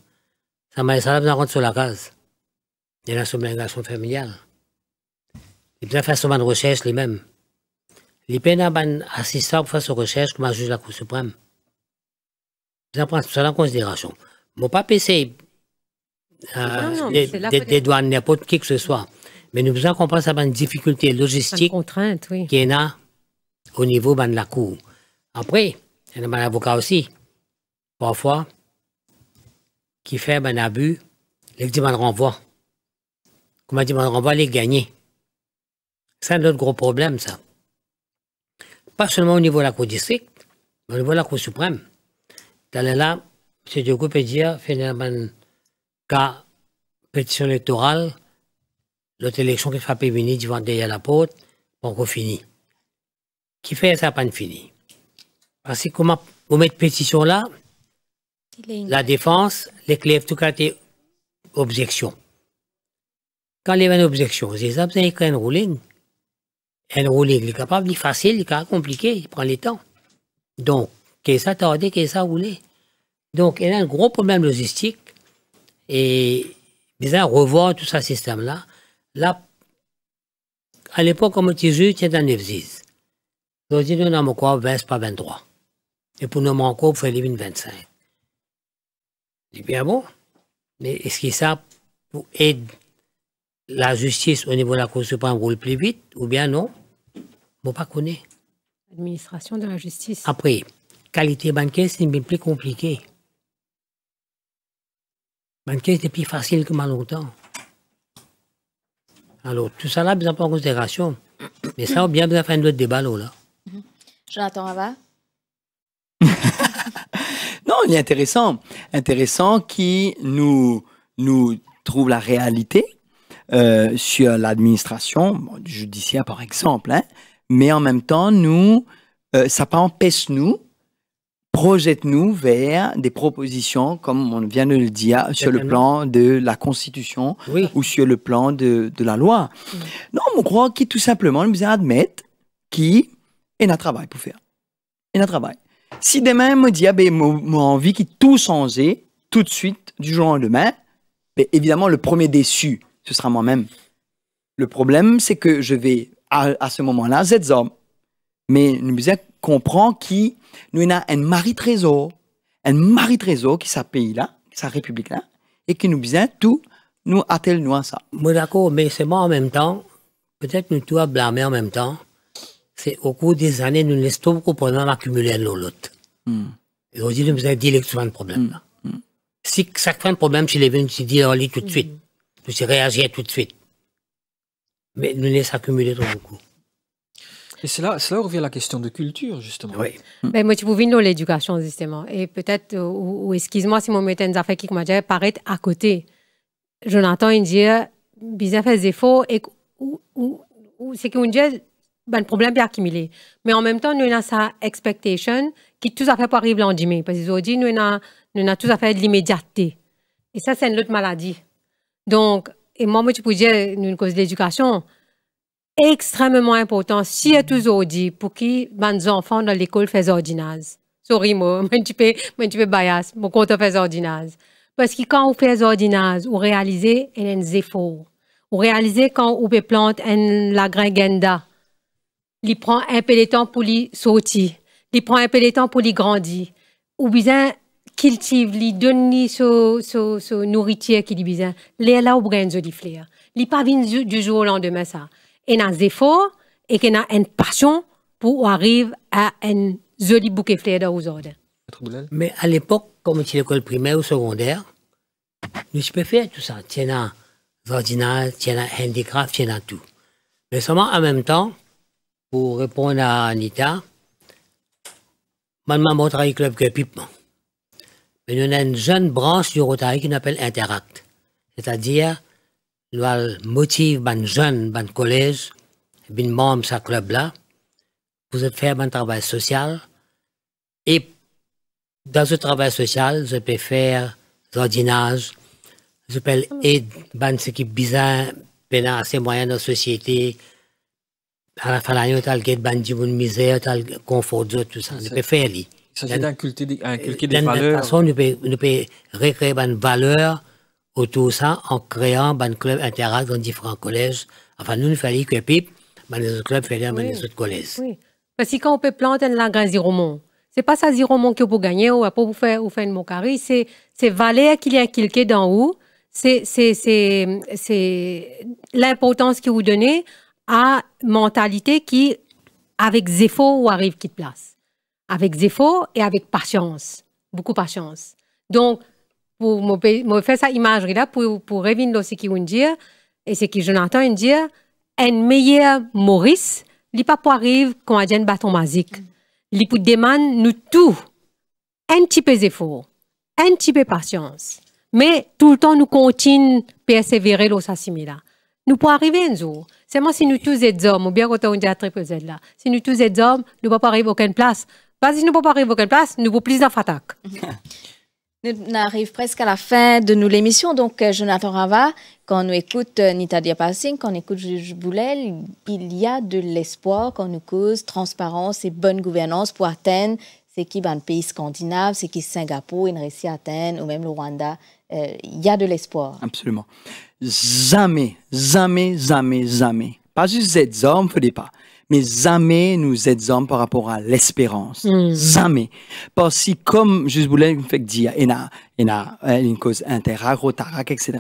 Ça m'a ça rentrer sur la case. Il y a la familiale. il va faire souvent de recherche les mêmes. Les peines sont d'assistants pour face aux recherches comme un juge la Cour suprême. en prenez tout ça en considération. Mon pas PC euh, des, douanes, n'importe qui que ce soit. Mais nous compris que ça une difficulté logistique qu'il y a au niveau ben, de la Cour. Après, il y a un avocat aussi, parfois, qui fait ben, un abus, les demandes renvoi. Comment ben, renvoie, va les gagner. C'est un autre gros problème, ça pas seulement au niveau de la Cour district, mais au niveau de la Cour suprême. D'aller là, M. Diogo peut dire finalement qu'à pétition électorale, l'autre élection qui frappe venir devant à la porte, encore fini. Qui fait ça, pas fini. Parce que comment vous mettez pétition là, la défense, les clés, tout cas, objection. Quand il y a une objection, ils vous avez une ruling. Elle elle est capable, il est facile, il est compliqué, il prend le temps. Donc, qu'est-ce ça tarder, qu'est-ce ça Donc, il y a un gros problème logistique et déjà, revoir tout ce système-là. Là, à l'époque, comme tu dis, c'est dans l'exis. Donc, nous avons encore 20 par 23. Et pour nous, encore, il faut 25. dis, bien bon. Mais est-ce que ça aider la justice au niveau de la Cour suprême roule plus vite ou bien non Bon, pas connaître. Administration de la justice. Après, qualité bancaire, c'est plus compliqué. Bancaire, c'est plus facile que mal longtemps. Alors, tout ça là, besoin pas en considération. Mais ça, on bien besoin de faire un autre débat là. Mm Jonathan Non, il est intéressant. Intéressant qui nous, nous trouve la réalité euh, sur l'administration judiciaire, par exemple. Hein. mais en même temps, nous, euh, ça pas empêche nous, projette-nous vers des propositions, comme on vient de le dire, sur le plan de la Constitution ou sur le plan de, de la loi. Mm. Non, on croit qu'il tout simplement, nous admettre qu'il y a un travail pour faire. Il y un travail. Si demain, me dit, ah, ben, moi, envie qu'il tout changer, tout de suite, du jour au lendemain, ben, évidemment, le premier déçu, ce sera moi-même. Le problème, c'est que je vais à, ce moment-là, être homme, mais nous bien comprend qui nous a un mari trésor, un mari trésor qui sa pays là, sa république là, et qui nous besoin tout nous a t ça. Moi d'accord, mais c'est moi en même temps, peut-être nous tout à blâmer en même temps. C'est au cours des années, nous laissons de comprendre accumuler l'un l'autre. Mm. Et aujourd'hui, nous avons dit que problème. Hmm. Hmm. Si chaque fois de problème, si les venu, tu dis, on oh, lit tout de hmm. suite nous c'est réagir tout de suite. Mais nous laisse accumuler trop beaucoup. Et cela, cela revient à la question de culture, justement. Oui. Hmm. Mais moi, tu pouvais nous l'éducation, justement. Et peut-être, euh, ou, excuse-moi si mon métier une affaire qui m'a dit, paraît à côté. Jonathan, il dit, bizarre fait faux, et ou, ou, c'est qu'on dit, ben, le problème est accumulé. Mais en même temps, nous, on a sa expectation qui tout à fait pas arrive l'endemain. Parce qu'ils ont dit, nous, on nous, tout à fait de l'immédiateté. Et ça, c'est une autre maladie. Donc, et moi, moi, je peux dire, une cause d'éducation extrêmement importante Si y a toujours dit, pour qui les ben, enfants dans l'école font ordinance. Sorry, moi, moi tu peux, mais tu peux bias, mon compte fait ordinance. Parce que quand vous faites ordinance, vous réalisez un effort. Vous réalisez quand vous plantez une un lagringenda. Il prend un peu de temps pour lui sortir. Il prend un peu de temps pour lui grandir. Ou bien, kiltiv donnent ils so, so, so qui ont bizarre, les là au brain ne pas venir du jour au lendemain ça. Et n'a effort et qu'il a une passion pour arriver à un joli bouquet flair dans vos ordres. Mais à l'époque, comme tu l'école primaire ou secondaire, nous peux faire tout ça. Tiens un ordinal, tiens un handicraft, tiens tout. Mais seulement en même temps, pour répondre à Anita, maman montre avec club que pipement mais on a une jeune branche du Rotary qui appelle Interact. C'est-à-dire, nous motive les jeunes, les collèges, les membres de ce club-là, pour faire un travail social. Et dans ce travail social, je peux faire l'ordinage, je peux aider ce qui bizarre, pendant assez moyen de la société, à la fin de l'année, on de le misère, le tout ça. Je peux faire. Il s'agit d'inculquer des, De valeurs. façon, nous peut recréer une valeur autour de ça en créant un club interact dans différents collèges. Enfin, nous, ne fallait que PIP, dans les autres clubs, fallait dans les autres collèges. Oui. Parce que quand on peut planter un langue à ce n'est pas ça Ziromont que vous gagner ou pour vous faire, ou faire une mocari, c'est, c'est valeur qu'il y a quelqu'un d'en haut, c'est, l'importance que vous donnez à mentalité qui, avec Zéphore, arrive qui te place avec défaut et avec patience, beaucoup patience. Donc, pour me faire cette image-là, pour, pour revenir à ce qu'ils vont dire, et ce que Jonathan dire, un meilleur Maurice, il pas pour arriver quand il y a un bâton magique. Mm. Il peut demander nous tout, un petit peu d'effort, un petit peu de patience. Mais tout le temps, nous continuons à persévérer dans ce là Nous pouvons arriver un jour. Seulement si nous tous sommes hommes, ou bien quand on dit à triple là, si nous tous sommes hommes, nous ne pouvons pas arriver à aucune place. Vas-y, nous ne pouvons pas arriver à quelle place, nous pouvons plus attaque. Nous arrivons presque à la fin de nous l'émission. Donc, euh, Jonathan Rava, quand on écoute euh, Nita passing quand on écoute Juge Boulel, il y a de l'espoir qu'on nous cause transparence et bonne gouvernance pour Athènes, c'est qui dans le pays scandinave, c'est qui Singapour, une récit à ou même le Rwanda. Euh, il y a de l'espoir. Absolument. Jamais, jamais, jamais, jamais. Pas juste des hommes, ne pas mais jamais nous hommes par rapport à l'espérance. Mm. Jamais. Parce que comme je voulais dire, fait dire, a, il y a euh, une cause interagro, tarak, etc.,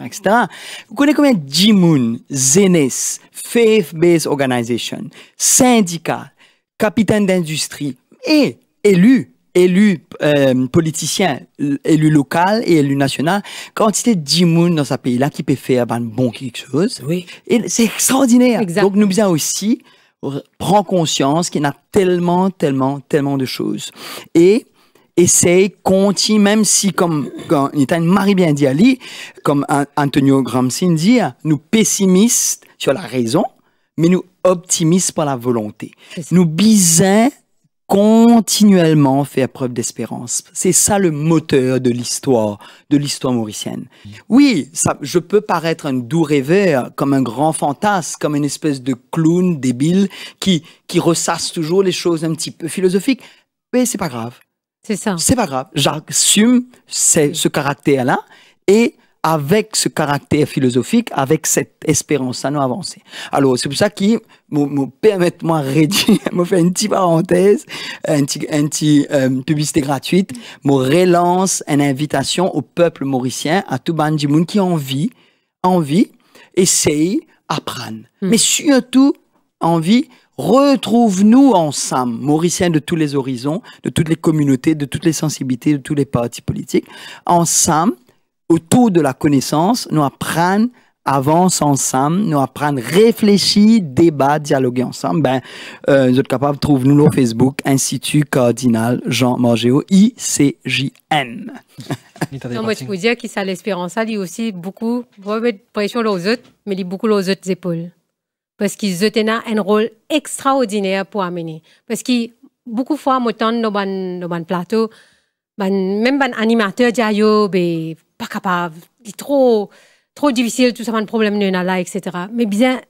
Vous connaissez combien Jimoun, Zenes, Faith-Based Organization, syndicats, capitaine d'industrie et élus élus euh, politicien politiciens, élus local et élus national, quantité d'immunes dans ce pays-là qui peut faire un ben, bon quelque chose. Oui. c'est extraordinaire. Donc nous bien aussi prend conscience qu'il y en a tellement, tellement, tellement de choses. Et essaye, continue, même si, comme, comme Marie bien dit Ali, comme Antonio Gramsci dit, nous pessimistes sur la raison, mais nous optimistes par la volonté. Nous bisaient continuellement faire preuve d'espérance. C'est ça le moteur de l'histoire, de l'histoire mauricienne. Oui, ça, je peux paraître un doux rêveur, comme un grand fantasme, comme une espèce de clown débile qui, qui ressasse toujours les choses un petit peu philosophiques, mais c'est pas grave. C'est ça. C'est pas grave. J'assume ce caractère-là et avec ce caractère philosophique, avec cette espérance, à nous avancer. Alors, c'est pour ça qui me permettez-moi réduire, me faire une petite parenthèse, une petite, euh, publicité gratuite, me relance une invitation au peuple mauricien, à tout le monde qui vie, envie, envie, essaye, apprenne, hmm. Mais surtout, envie, retrouve-nous ensemble, mauriciens de tous les horizons, de toutes les communautés, de toutes les sensibilités, de tous les partis politiques, ensemble, autour de la connaissance, nous apprendre avance ensemble, nous apprendre, réfléchir, débattre, dialoguer ensemble. Ben, euh, nous sommes capables de trouver nous sur Facebook Institut Cardinal Jean Margéo, ICJN. non, moi, je vous dire que ça l'espérance, il aussi beaucoup de pression aux autres, mais il y beaucoup aux autres épaules. Parce qu'ils ont un rôle extraordinaire pour amener. Parce que beaucoup de fois, moi, dans nos plateaux, plateau, ben, même un ben animateur jayo ben pas capable c'est trop trop difficile tout ça un problème là etc mais bien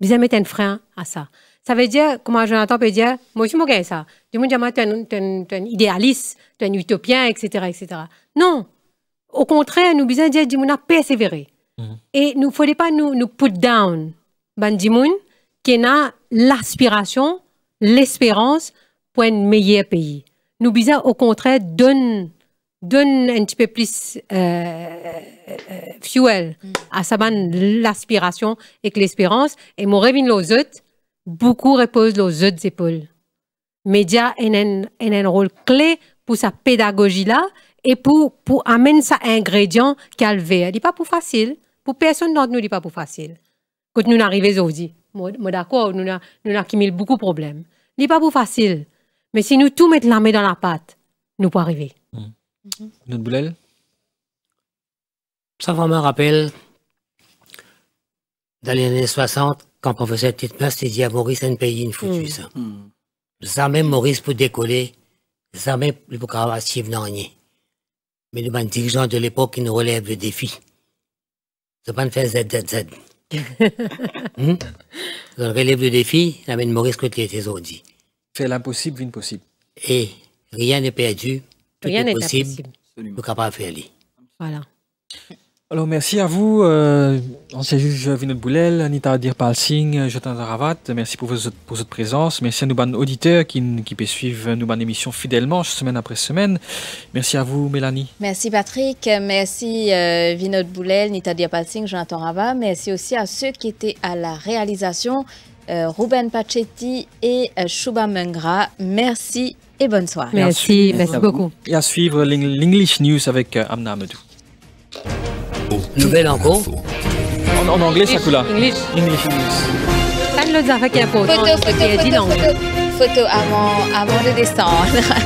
bien mettre un frein à ça ça veut dire comment Jonathan peut dire moi je suis ça du monde tu es un idéaliste tu es un utopien etc etc non au contraire nous besoin dire du monde persévérer mm -hmm. et nous fallait pas nous nous put down ben du qui a l'aspiration l'espérance pour un meilleur pays nous Nubisa, au contraire, donne, donne un petit peu plus euh, euh fuel mm. à l'aspiration et l'espérance. Et mon reviens aux autres, beaucoup repose aux autres épaules. Média a un, un rôle clé pour sa pédagogie-là et pour, pour amener ça ingrédient qu'elle veut. Ce n'est pas pour facile. Pour personne d'entre nous, ce n'est pas pour facile. Quand nous arrivons aujourd'hui, d'accord, nous avons beaucoup de problèmes. Ce n'est pas pour facile. Mais si nous tout mettons l'armée dans la pâte, nous pas arriver. Mm-hmm. Notre boulel Ça me rappelle dans les années 60, quand on faisait petite place, il dit à Maurice pays, une foutue, mm. ça. Ça mm. même Maurice pour décoller, ça même pour rien. Mais le ben, dirigeant de l'époque, qui nous relève le défi. C'est pas fait faire ZZZ. hmm? relève le défi, amène Maurice côté les autres l'impossible, vine possible. Et rien n'est perdu. Tout rien n'est possible. Nous capable faire Voilà. Alors, merci à vous, euh, ancien juge Vinod Boulel, Nita Dirpal Singh, Ravat. Merci pour, votre présence. Merci à nos bonnes auditeurs qui, qui suivent nos bonnes émissions fidèlement, semaine après semaine. Merci à vous, Mélanie. Merci, Patrick. Merci, euh, Vinod Boulel, Nita Dirpal Singh, Jonathan Ravat. Merci aussi à ceux qui étaient à la réalisation. Euh, Ruben Pacetti et euh, Shuba Mengra. Merci et bonne soirée. Merci, merci, beaucoup. Et à suivre l'English News avec euh, Amna Nouvelle En, anglais, Sakula. English. English News. Photo, photo, photo, photo, avant, avant de descendre.